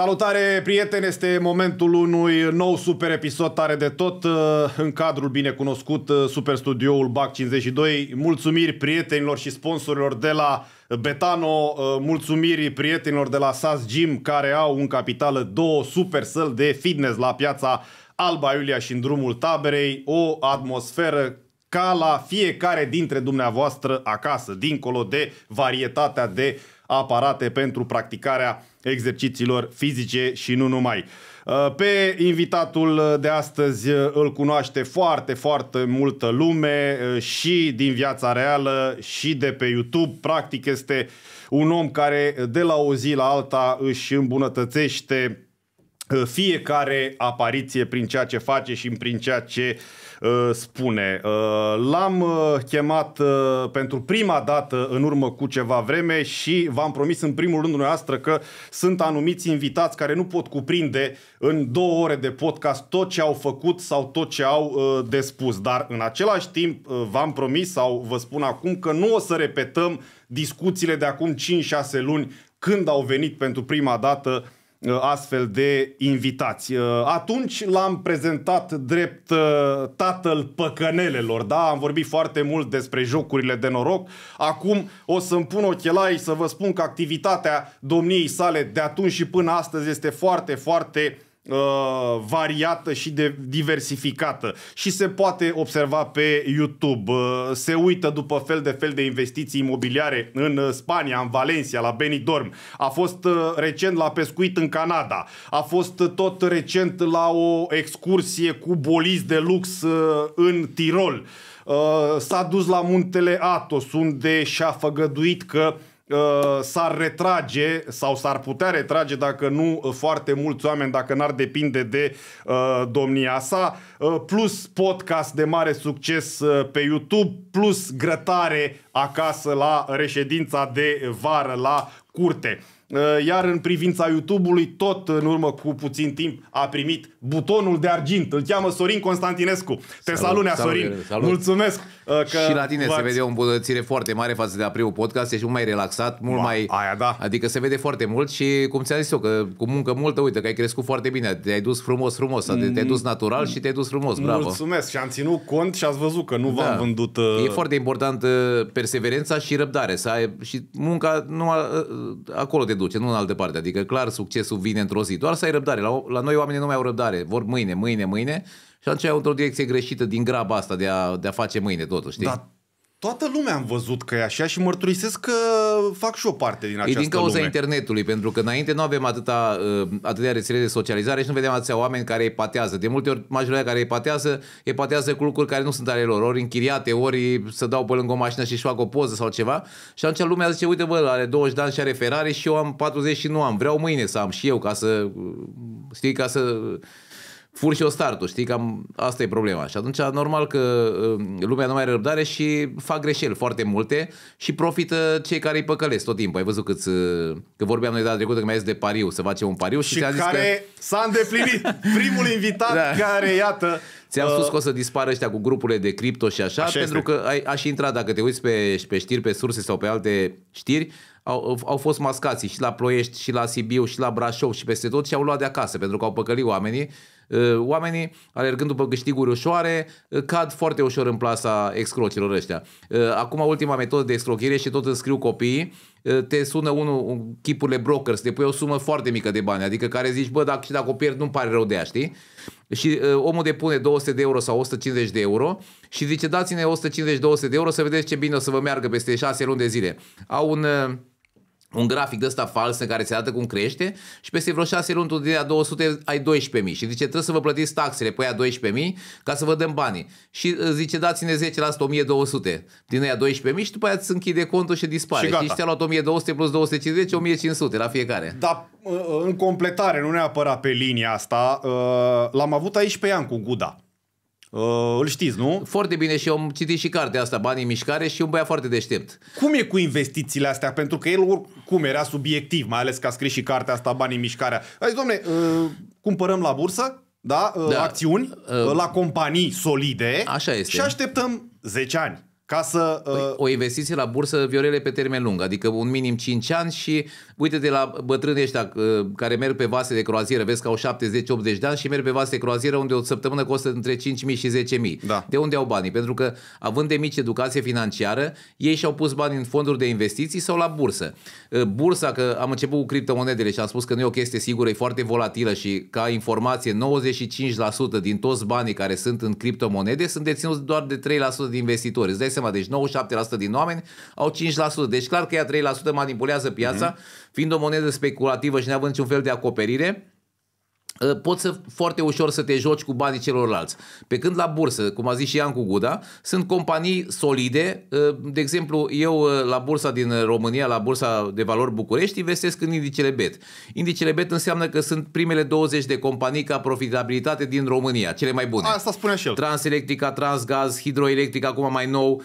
Salutare, prieteni! Este momentul unui nou super episod tare de tot uh, în cadrul binecunoscut uh, Super Studioul BAC 52. Mulțumiri prietenilor și sponsorilor de la Betano, uh, mulțumiri prietenilor de la SAS Gym care au în capitală două super săli de fitness la piața Alba Iulia și în drumul taberei, o atmosferă ca la fiecare dintre dumneavoastră acasă, dincolo de varietatea de uh, aparate pentru practicarea exercițiilor fizice și nu numai. Uh, pe invitatul de astăzi uh, îl cunoaște foarte, foarte multă lume uh, și din viața reală și de pe YouTube. Practic este un om care de la o zi la alta își îmbunătățește fiecare apariție prin ceea ce face și prin ceea ce uh, Uh, spune. Uh, l-am uh, chemat pentru prima dată în urmă cu ceva vreme și v-am promis în primul rând dumneavoastră că sunt anumiți invitați care nu pot cuprinde în două ore de podcast tot ce au făcut sau tot ce au de spus. Dar în același timp v-am promis sau vă spun acum că nu o să repetăm discuțiile de acum 5-6 luni când au venit pentru prima dată Uh, astfel de invitați. Uh, atunci l-am prezentat drept uh, tatăl păcănelelor, da? Am vorbit foarte mult despre jocurile de noroc. Acum o să-mi pun ochelarii să vă spun că activitatea domniei sale de atunci și până astăzi este foarte, foarte Uh, variată și de diversificată și se poate observa pe YouTube. Uh, se uită după fel de fel de investiții imobiliare în uh, Spania, în Valencia, la Benidorm. A fost recent la pescuit în Canada. A fost tot recent la o excursie cu bolizi de lux în Tirol. S-a dus la muntele Atos, unde și-a făgăduit că Uh, s-ar retrage sau s-ar putea retrage dacă nu uh, foarte mulți oameni, dacă n-ar depinde de uh, domnia sa, uh, plus podcast de mare succes uh, pe YouTube, plus grătare acasă la reședința de vară la curte. Uh, iar în privința YouTube-ului, tot în urmă cu puțin timp, a primit butonul de argint. Îl cheamă Sorin Constantinescu. Te salut, salunea, salut, Sorin! Salut. Mulțumesc! Uh, că și la tine se vede o îmbunătățire foarte mare față de la primul podcast, ești mult mai relaxat, mult Ma, mai... Aia da. Adică se vede foarte mult și cum ți-am zis eu, că cu muncă multă, uite, că ai crescut foarte bine, te-ai dus frumos, frumos, adică mm. te-ai dus natural și te-ai dus frumos, bravo. Mulțumesc și am ținut cont și ați văzut că nu v-am da. vândut... Uh... E foarte important uh, perseverența și răbdare, să ai... și munca nu a... Uh, acolo te duce, nu în altă parte, adică clar succesul vine într-o zi, doar să ai răbdare, la, la noi oamenii nu mai au răbdare, vor mâine, mâine, mâine și atunci e o direcție greșită din graba asta de a, de a face mâine totul, știi? Da, toată lumea am văzut că e așa și mărturisesc că fac și o parte din această lume. E din cauza lume. internetului, pentru că înainte nu avem atâta, uh, atâtea rețele de socializare și nu vedeam atâția oameni care îi patează. De multe ori, majoritatea care îi patează, îi patează cu lucruri care nu sunt ale lor, ori închiriate, ori să dau pe lângă o mașină și-și fac o poză sau ceva. Și atunci lumea zice, uite bă, are 20 de ani și are Ferrari și eu am 40 și nu am. Vreau mâine să am și eu ca să, știi, ca să fur și o startul, știi? Cam asta e problema. Și atunci, normal că uh, lumea nu mai are răbdare și fac greșeli foarte multe și profită cei care îi păcălesc tot timpul. Ai văzut câți, uh, că vorbeam noi data trecută că mai ies de pariu, să facem un pariu și, și ți-am zis care că... s-a îndeplinit primul invitat da. care, iată, Ți-am uh, spus că o să dispară ăștia cu grupurile de cripto și așa, așa pentru este. că ai, aș intra, dacă te uiți pe, pe știri, pe surse sau pe alte știri, au, au fost mascați și la Ploiești, și la Sibiu, și la Brașov, și peste tot și au luat de acasă, pentru că au păcălit oamenii Ă, oamenii, alergând după câștiguri ușoare, ă, cad foarte ușor în plasa excrocilor ăștia. Ă, acum, ultima metodă de excrochire și tot înscriu scriu copiii, te sună unul, chipurile brokers, te pui o sumă foarte mică de bani, adică care zici, bă, dacă, și dacă o pierd, nu-mi pare rău de ea, știi? Și uh, omul depune 200 de euro sau 150 de euro și zice, dați-ne 150-200 de euro să vedeți ce bine o să vă meargă peste 6 luni de zile. Au un... Uh, un grafic de ăsta fals în care se arată cum crește și peste vreo 6 luni tu de a 200 ai 12.000 și zice trebuie să vă plătiți taxele pe aia 12.000 ca să vă dăm banii și uh, zice dați-ne 10% la 1200 din aia 12.000 și după aia îți închide contul și dispare și, și ți-a luat 1200 plus 250 1500 la fiecare. Dar uh, în completare, nu neapărat pe linia asta, uh, l-am avut aici pe Iancu cu Guda Uh, îl știți, nu? Foarte bine și eu am citit și cartea asta, Banii mișcare, și un băiat foarte deștept. Cum e cu investițiile astea? Pentru că el oricum era subiectiv, mai ales că a scris și cartea asta, Banii mișcare. Ai domne, uh, cumpărăm la bursă, da, uh, da. acțiuni, uh, la companii solide Așa este. și așteptăm 10 ani ca să... Păi, uh... O investiție la bursă, Viorele, pe termen lung, adică un minim 5 ani și uite de la bătrânii ăștia uh, care merg pe vase de croazieră, vezi că au 70-80 de ani și merg pe vase de croazieră unde o săptămână costă între 5.000 și 10.000. Da. De unde au banii? Pentru că având de mici educație financiară, ei și-au pus bani în fonduri de investiții sau la bursă. Uh, bursa, că am început cu criptomonedele și am spus că nu e o chestie sigură, e foarte volatilă și ca informație 95% din toți banii care sunt în criptomonede sunt deținuți doar de 3% de investitori. Îți dai seama, deci 97% din oameni au 5%. Deci clar că ea 3% manipulează piața, mm-hmm. fiind o monedă speculativă și neavând niciun fel de acoperire, Ă, poți să, foarte ușor să te joci cu banii celorlalți. Pe când la bursă, cum a zis și Iancu Guda, sunt companii solide. Ă, de exemplu, eu ă, la bursa din România, la bursa de valori București, investesc în indicele BET. Indicele BET înseamnă că sunt primele 20 de companii ca profitabilitate din România, cele mai bune. Asta spune și el. Transelectrica, Transgaz, Hidroelectric, acum mai nou,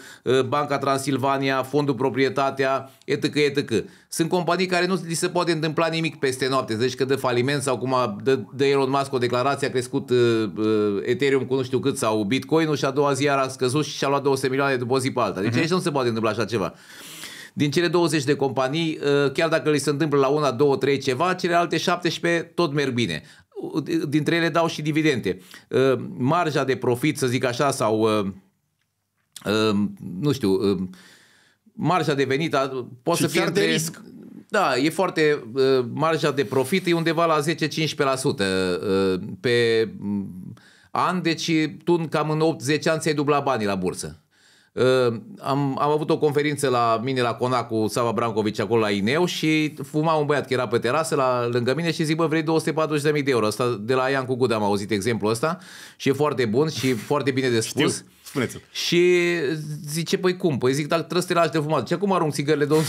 Banca Transilvania, Fondul Proprietatea, etc. etc. Sunt companii care nu li se poate întâmpla nimic peste noapte, deci că dă faliment sau cum a, dă, dă Elon Musk o declarație, a crescut uh, uh, Ethereum cu nu știu cât sau Bitcoin-ul și a doua zi a scăzut și a luat 200 milioane după zi pe alta. Deci uh-huh. aici nu se poate întâmpla așa ceva. Din cele 20 de companii, uh, chiar dacă li se întâmplă la una, două, trei ceva, celelalte 17 tot merg bine. Dintre ele dau și dividende. Uh, marja de profit, să zic așa, sau uh, uh, nu știu, marja de venit poate să fie de între, risc. Da, e foarte, uh, marja de profit e undeva la 10-15% uh, pe mm, an, deci tu cam în 8-10 ani ți-ai dublat banii la bursă. Uh, am, am avut o conferință la mine la Conac cu Sava Brancovici acolo la Ineu și fuma un băiat care era pe terasă la, lângă mine și zic, bă, vrei 240.000 de euro. Asta, de la Ian Cugud am auzit exemplul ăsta și e foarte bun și foarte bine de spus. Știu. spuneți Și zice, păi cum? Păi zic, dacă trebuie să te lași de fumat. Ce acum arunc țigările, domnul?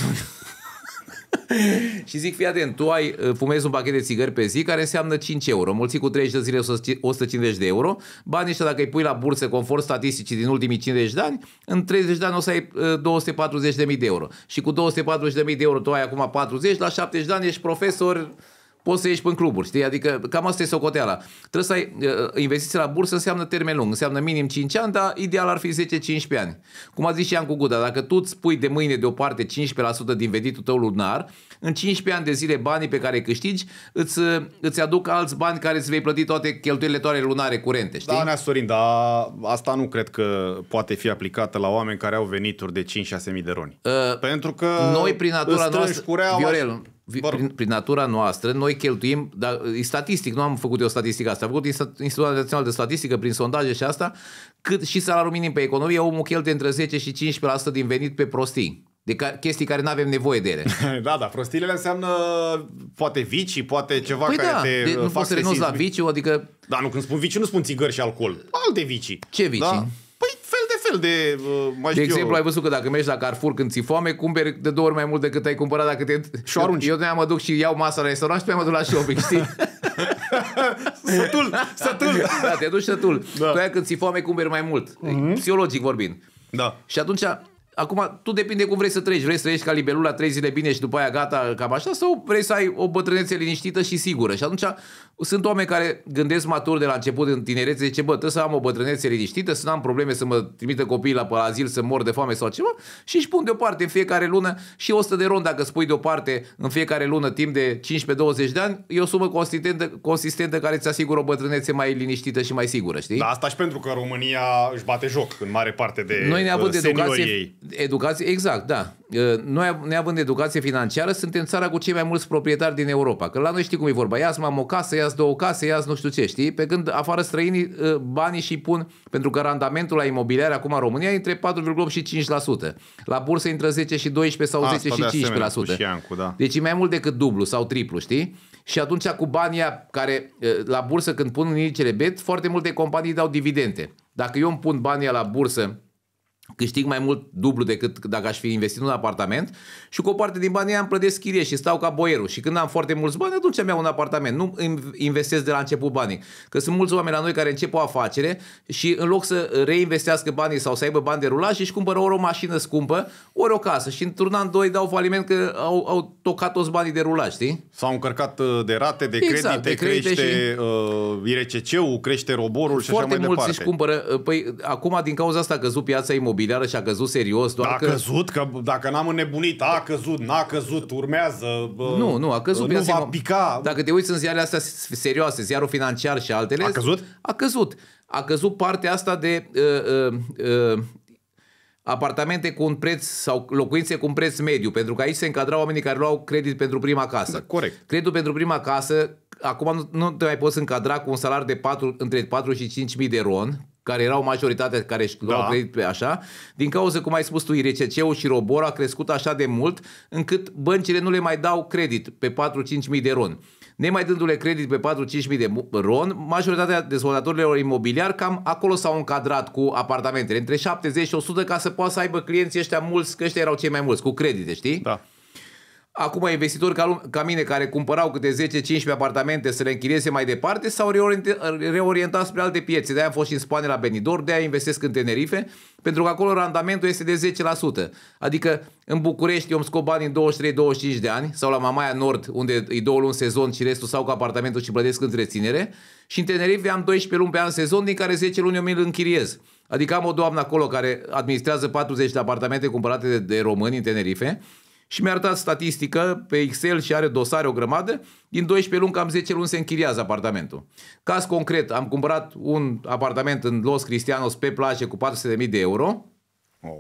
și zic, fii atent, tu ai, uh, fumezi un pachet de țigări pe zi care înseamnă 5 euro. Mulți cu 30 de zile 150 de euro. Banii ăștia dacă îi pui la bursă conform statisticii din ultimii 50 de ani, în 30 de ani o să ai 240.000 uh, de euro. Și cu 240.000 de euro tu ai acum 40, la 70 de ani ești profesor poți să ieși în cluburi, știi? Adică cam asta e socoteala. Trebuie să ai uh, investiții la bursă înseamnă termen lung, înseamnă minim 5 ani, dar ideal ar fi 10-15 ani. Cum a zis și Iancu Guda, dacă tu îți pui de mâine deoparte 15% din venitul tău lunar, în 15 ani de zile banii pe care îi câștigi îți, îți aduc alți bani care îți vei plăti toate cheltuielile toare lunare curente, știi? Da, Sorin, dar asta nu cred că poate fi aplicată la oameni care au venituri de 5-6 mii de roni. Uh, Pentru că noi prin natura noastră, Viorel, Viorel, prin, prin natura noastră, noi cheltuim, dar e statistic, nu am făcut eu statistica asta, am făcut Institutul Național de Statistică prin sondaje și asta, cât și salariul minim pe economie, omul cheltuie între 10 și 15% din venit pe prostii. De ca- chestii care nu avem nevoie de ele. da, da, prostiile înseamnă poate vicii, poate ceva păi care da, te de, nu fac poți să renunți la viciu, adică... Da, nu, când spun vicii nu spun țigări și alcool. Alte vicii. Ce vicii? Da? Păi fel de fel de... Uh, de exemplu, eu... ai văzut că dacă mergi la Carrefour când ți foame, cumperi de două ori mai mult decât ai cumpărat dacă te... Și arunci. Eu, eu mă duc și iau masa la restaurant și pe mă duc la shopping, știi? sătul, sătul. Da, te duci sătul. Da. Tu când ți foame, cumperi mai mult. Mm-hmm. Psihologic vorbind. Da. Și atunci Acum, tu depinde cum vrei să treci. Vrei să treci ca libelul la trei zile bine și după aia gata, cam așa, sau vrei să ai o bătrânețe liniștită și sigură. Și atunci sunt oameni care gândesc matur de la început în tinerețe, zice, bă, trebuie să am o bătrânețe liniștită, să nu am probleme să mă trimită copiii la azil, să mor de foame sau ceva și își pun deoparte în fiecare lună și 100 de ron dacă spui deoparte în fiecare lună timp de 15-20 de ani, e o sumă consistentă, consistentă care îți asigură o bătrânețe mai liniștită și mai sigură, știi? Da, asta și pentru că România își bate joc în mare parte de Noi neavând uh, educație, ei. educație, exact, da. Uh, noi neavând educație financiară, suntem țara cu cei mai mulți proprietari din Europa. Că la noi știi cum e vorba. Ia-ți, mamă, o casă, ia ia două case, ia nu știu ce, știi? Pe când afară străinii ă, banii și pun, pentru că randamentul la imobiliare acum în România e între 4,8 și 5%. La bursă intră 10 și 12 sau Asta și 15%. Asemenea, Șiancu, da. Deci e mai mult decât dublu sau triplu, știi? Și atunci cu banii care ă, la bursă când pun în indicele BET, foarte multe companii dau dividende. Dacă eu îmi pun banii la bursă câștig mai mult dublu decât dacă aș fi investit în un apartament și cu o parte din banii am plătesc chirie și stau ca boierul și când am foarte mulți bani atunci am iau un apartament, nu investesc de la început banii, că sunt mulți oameni la noi care încep o afacere și în loc să reinvestească banii sau să aibă bani de rulaj și își cumpără ori o mașină scumpă, ori o casă și într-un an, doi dau faliment că au, au tocat toți banii de rulaj, știi? S-au încărcat uh, de rate, de exact, credite, de credite crește și... uh, IRCC-ul, crește roborul foarte și așa mai departe. Foarte mulți își cumpără, uh, păi acum din cauza asta a căzut piața imobilă imobiliară și a căzut serios. Doar a că... căzut, că dacă n-am înnebunit, a căzut, n-a căzut, urmează. Bă, nu, nu, a căzut. Nu va pica. Dacă te uiți în ziarele astea serioase, ziarul financiar și altele. A căzut? A căzut. A căzut partea asta de uh, uh, uh, apartamente cu un preț sau locuințe cu un preț mediu, pentru că aici se încadrau oamenii care luau credit pentru prima casă. Da, corect. Creditul pentru prima casă, acum nu, nu te mai poți încadra cu un salar de 4, între 4 și 5 mii de ron, care erau majoritatea care își luau da. credit pe așa, din cauza, cum ai spus tu, IRCC-ul și Robor a crescut așa de mult încât băncile nu le mai dau credit pe 4-5 mii de ron. Nemai dându-le credit pe 4-5 mii de ron, majoritatea dezvoltatorilor imobiliari cam acolo s-au încadrat cu apartamentele, între 70 și 100 ca să poată să aibă clienții ăștia mulți, că ăștia erau cei mai mulți, cu credite, știi? Da. Acum investitori ca, ca mine care cumpărau câte 10-15 apartamente să le închirieze mai departe s-au reorientat, reorientat spre alte piețe. De-aia am fost și în Spania la Benidorm, de-aia investesc în Tenerife, pentru că acolo randamentul este de 10%. Adică în București eu îmi scop bani în 23-25 de ani sau la Mamaia Nord unde îi două luni sezon și restul sau cu apartamentul și plătesc întreținere și în Tenerife am 12 luni pe an sezon din care 10 luni eu mi-l închiriez. Adică am o doamnă acolo care administrează 40 de apartamente cumpărate de, de români în Tenerife și mi-a arătat statistică pe Excel și are dosare o grămadă, din 12 luni, cam 10 luni se închiriază apartamentul. Caz concret, am cumpărat un apartament în Los Cristianos pe plajă cu 400.000 de euro, oh.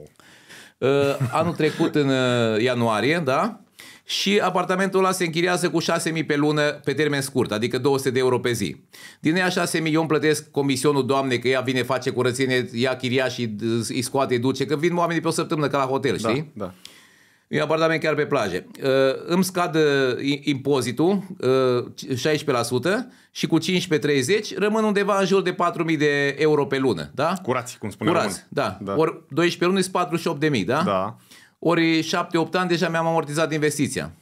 anul trecut în uh, ianuarie, da? și apartamentul ăla se închiriază cu 6.000 pe lună pe termen scurt, adică 200 de euro pe zi. Din ea 6.000 eu îmi plătesc comisionul doamne că ea vine, face curățenie, ia chiria și uh, îi scoate, îi duce, că vin oamenii pe o săptămână ca la hotel, da, știi? Da. E un apartament chiar pe plaje. Uh, îmi scad uh, impozitul 16% uh, și cu 15-30 rămân undeva în jur de 4.000 de euro pe lună. Da? Curați, cum spuneam. Curați, da. da. Ori 12 luni sunt 48.000, da? Da. Ori 7-8 ani deja mi-am amortizat investiția.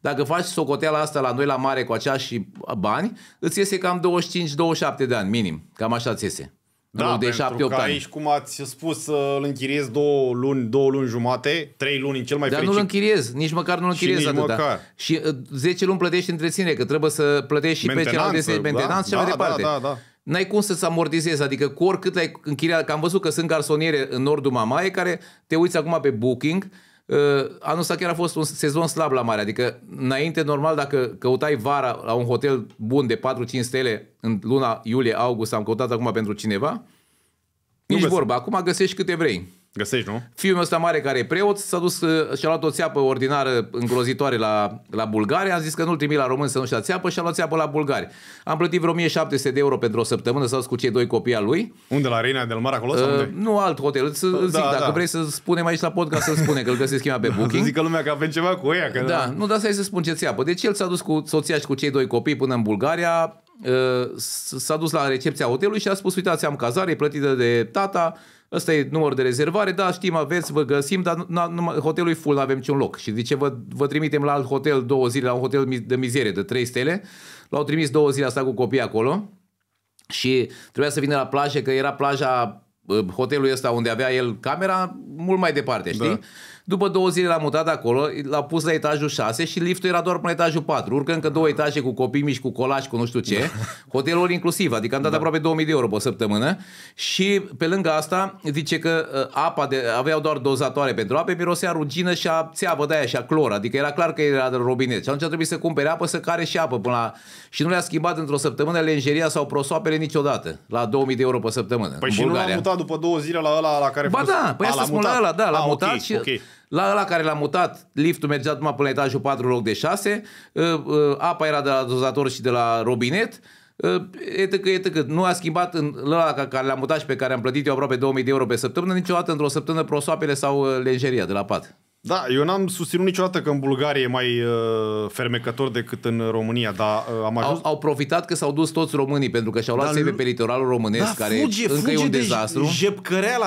Dacă faci socoteala asta la noi la mare cu aceași bani, îți iese cam 25-27 de ani minim. Cam așa ți iese da, de deci 7-8 ani. aici, cum ați spus, îl închiriez două luni, două luni jumate, trei luni în cel mai Dar fericit. Dar nu-l închiriez, nici măcar nu-l închiriez și atâta. Măcar. Și 10 uh, luni plătești întreținere, că trebuie să plătești și pe celălalt de mentenanță da, și da, mai da, departe. Da, da, da n-ai cum să-ți amortizezi, adică cu oricât ai închiriat, că am văzut că sunt garsoniere în nordul Mamaie care te uiți acum pe Booking Ă, anul ăsta chiar a fost un sezon slab la mare, adică înainte, normal, dacă căutai vara la un hotel bun de 4-5 stele în luna iulie-august, am căutat acum pentru cineva, nici vorba, acum găsești câte vrei. Găsești, nu? Fiul meu ăsta mare care e preot s-a dus uh, și-a luat o țeapă ordinară îngrozitoare la, la Bulgaria. Am zis că nu-l trimit la român să nu-și ia țeapă și a luat țeapă la Bulgaria. Am plătit vreo 1700 de euro pentru o săptămână, să cu cei doi copii al lui. Unde, la Reina del Mar acolo? Uh, sau unde? Nu, alt hotel. Îți, da, zic, da, dacă da. vrei să spunem aici la podcast, să spune că îl găsesc chema pe booking. Zic că lumea că avem ceva cu ea. Că da, da, nu, dar să să spun ce țeapă. Deci el s-a dus cu soția și cu cei doi copii până în Bulgaria, uh, s-a dus la recepția hotelului și a spus, uitați, am cazare, e plătită de tata, ăsta e numărul de rezervare, da, știm, aveți, vă găsim, dar na, numai, hotelul e full, nu avem niciun loc. Și zice, vă, vă trimitem la alt hotel două zile, la un hotel de mizerie de trei stele. L-au trimis două zile asta cu copii acolo și trebuia să vină la plajă, că era plaja hotelul ăsta unde avea el camera, mult mai departe, da. știi? Da. După două zile l-a mutat acolo, l-a pus la etajul 6 și liftul era doar până etajul 4. Urcă încă două etaje cu copii mici, cu colaci, cu nu știu ce. Hotelul inclusiv, adică am dat da. aproape 2000 de euro pe săptămână. Și pe lângă asta zice că uh, apa de, aveau doar dozatoare pentru apă, mirosea rugină și a țeavă de aia și a clor. Adică era clar că era robinet. Și atunci a trebuit să cumpere apă, să care și apă până la... Și nu le-a schimbat într-o săptămână lenjeria sau prosoapele niciodată. La 2000 de euro pe săptămână. Păi și nu l-a mutat după două zile la ăla la care... Ba fost da, păi asta spun la ăla, da, l-a ah, mutat okay, și... Okay. La ăla care l-a mutat, liftul mergea numai până la etajul 4 loc de 6, ă, ă, apa era de la dozator și de la robinet, etc, ă, etc. Nu a schimbat în ăla care l-a mutat și pe care am plătit eu aproape 2000 de euro pe săptămână, niciodată într-o săptămână prosoapele sau lenjeria de la pat. Da, eu n-am susținut niciodată că în Bulgaria e mai uh, fermecător decât în România, dar uh, am ajuns... Au, au profitat că s-au dus toți românii, pentru că și-au luat sebe pe litoralul românesc, da, care fuge, încă fuge e un de dezastru. fuge,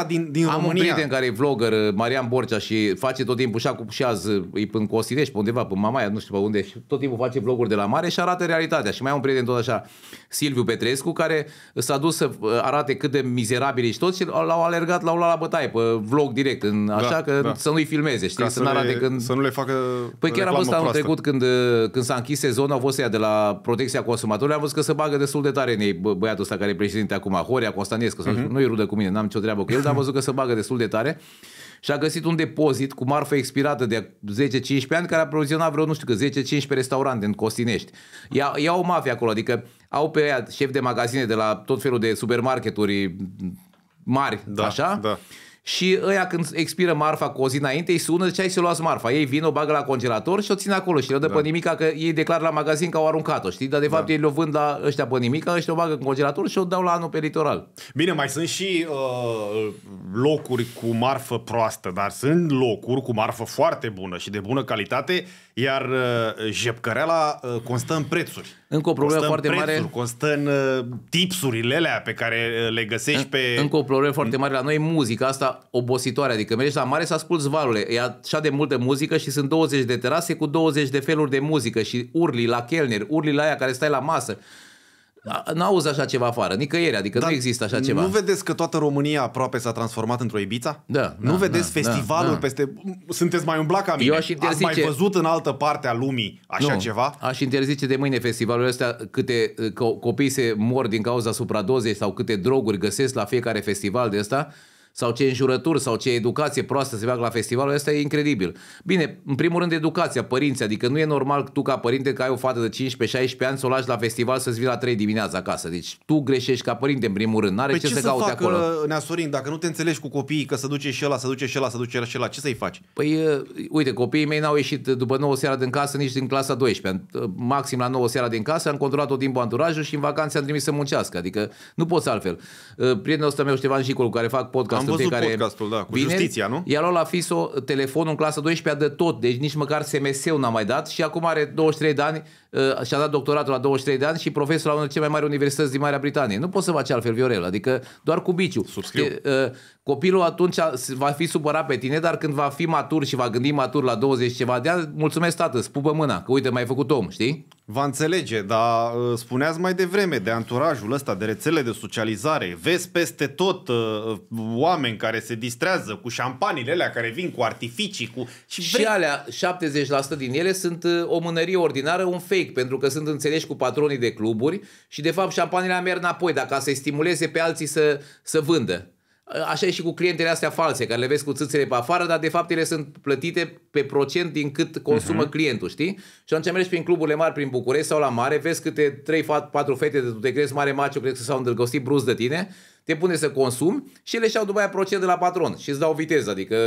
din, din am România. Am un prieten care e vlogger, uh, Marian Borcea, și face tot timpul și acum și azi, e uh, până Costinești, pe undeva, pe Mamaia, nu știu pe unde, și tot timpul face vloguri de la mare și arată realitatea. Și mai am un prieten tot așa, Silviu Petrescu, care s-a dus să uh, arate cât de mizerabili și toți și l-au alergat, l-au luat la bătaie pe vlog direct, în, da, așa da, că da. să nu-i filmeze, știi? semnala de când... Să nu le facă Păi chiar am văzut anul trecut când, uh, când s-a închis sezonul, au fost ea de la protecția consumatorilor, am văzut că se bagă destul de tare în ei bă, băiatul ăsta care e președinte acum, Horia Constanescu, uh-huh. nu-i rudă cu mine, n-am nicio treabă cu el, dar am văzut că se bagă destul de tare și a găsit un depozit cu marfă expirată de 10-15 ani care a provizionat vreo, nu știu că 10-15 restaurante în Costinești. Ia, ia o mafie acolo, adică au pe ea șef de magazine de la tot felul de supermarketuri mm, mari, da, așa? Da și ăia când expiră marfa cu o zi înainte, îi sună, ce ai să luați marfa. Ei vin, o bagă la congelator și o țin acolo și le dă da. pe nimica că ei declară la magazin că au aruncat-o, știi? Dar de da. fapt da. ei le vând la ăștia pe nimica, ăștia o bagă în congelator și o dau la anul pe litoral. Bine, mai sunt și uh, locuri cu marfă proastă, dar sunt locuri cu marfă foarte bună și de bună calitate, iar uh, jepcăreala uh, constă în prețuri. Încă o problemă constă foarte prețuri, mare. Constă în uh, tipsurile alea pe care uh, le găsești în, pe... Încă o problemă foarte mare la noi, muzica asta așa obositoare, adică mergi la mare să asculti valurile, e așa de multă muzică și sunt 20 de terase cu 20 de feluri de muzică și urli la chelner, urli la aia care stai la masă. N-auzi așa ceva afară, nicăieri, adică Dar nu există așa ceva. Nu vedeți că toată România aproape s-a transformat într-o Ibița? Da. Nu da, vedeți da, festivaluri da, da. peste... Sunteți mai umblat ca mine. Eu aș interzice... Ați mai văzut în altă parte a lumii așa nu, ceva? aș interzice de mâine festivalurile astea câte copii se mor din cauza supradozei sau câte droguri găsesc la fiecare festival de ăsta sau ce înjurături sau ce educație proastă se fac la festivalul ăsta e incredibil. Bine, în primul rând educația, părinții, adică nu e normal tu ca părinte că ai o fată de 15-16 ani să o lași la festival să-ți vii la 3 dimineața acasă. Deci tu greșești ca părinte în primul rând, n-are păi ce, ce să, să caute fac, acolo. Neasurin, dacă nu te înțelegi cu copiii că se duce și ăla, se duce și ăla, se duce și ăla, ce să-i faci? Păi uite, copiii mei n-au ieșit după 9 seara din casă nici din clasa 12. Maxim la 9 seara din casă am controlat tot timpul anturajul și în vacanțe am trimis să muncească. Adică nu poți altfel. Ă, prietenul ăsta meu Ștefan Jicol, care fac podcast am văzut care podcastul, da, cu vineri, justiția, nu? I-a luat la FISO telefonul în clasă 12 de tot, deci nici măcar SMS-ul n-a mai dat și acum are 23 de ani uh, și-a dat doctoratul la 23 de ani și profesor la una dintre cele mai mari universități din Marea Britanie. Nu poți să faci altfel, Viorel, adică doar cu biciu. Subscriu. uh, Copilul atunci va fi supărat pe tine, dar când va fi matur și va gândi matur la 20 ceva de ani, mulțumesc tată, spupă mâna, că uite, mai ai făcut om, știi? Va înțelege, dar uh, spuneați mai devreme de anturajul ăsta, de rețele de socializare. Vezi peste tot uh, uh oameni care se distrează cu șampanile alea care vin cu artificii. Cu... Și, și vrei... alea, 70% din ele sunt uh, o mânărie ordinară, un fake, pentru că sunt înțeleși cu patronii de cluburi și de fapt șampanile merg înapoi, dacă să-i stimuleze pe alții să, să vândă. Așa e și cu clientele astea false, care le vezi cu țâțele pe afară, dar de fapt ele sunt plătite pe procent din cât consumă uh-huh. clientul, știi? Și atunci mergi prin cluburile mari prin București sau la mare, vezi câte 3-4 fete de tu te crezi mare macio, crezi că s-au îndrăgostit brusc de tine, te pune să consumi și ele și-au după aia procent de la patron și îți dau viteză, adică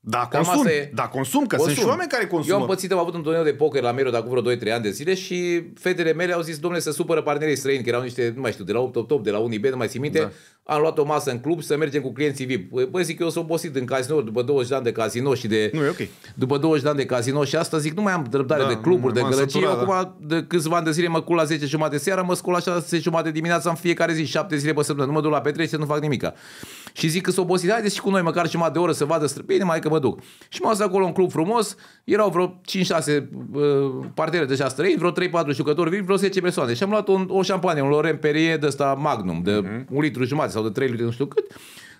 da, consum, e... da, consum, că consum. sunt și oameni care consumă. Eu am pățit, am avut un turneu de poker la Merod acum vreo 2-3 ani de zile și fetele mele au zis, domnule, să supără partenerii străini, că erau niște, nu mai știu, de la 8-8-8, de la Unibet, nu mai țin minte, da am luat o masă în club să mergem cu clienții VIP. Păi, bă, zic, eu sunt obosit în casino după 20 de ani de casino și de... Nu, e ok. După 20 de ani de casino și asta zic, nu mai am răbdare da, de cluburi, de gălăgie. Da. Acum de câțiva ani de zile mă cul la 10.30 seara, mă scul la 6 jumate dimineața în fiecare zi, 7 zile pe săptămână. Nu mă duc la petrece, nu fac nimic. Și zic că sunt obosit, haideți și cu noi măcar jumătate de oră să vadă bine, mai că mă duc. Și m-am acolo în club frumos, erau vreo 5-6 uh, partere deja străini, vreo 3-4 jucători, vreo 10 persoane. Și am luat un, o șampanie, un Loren Perie de ăsta Magnum, de mm-hmm. un litru jumate sau de 3 luni, nu știu cât.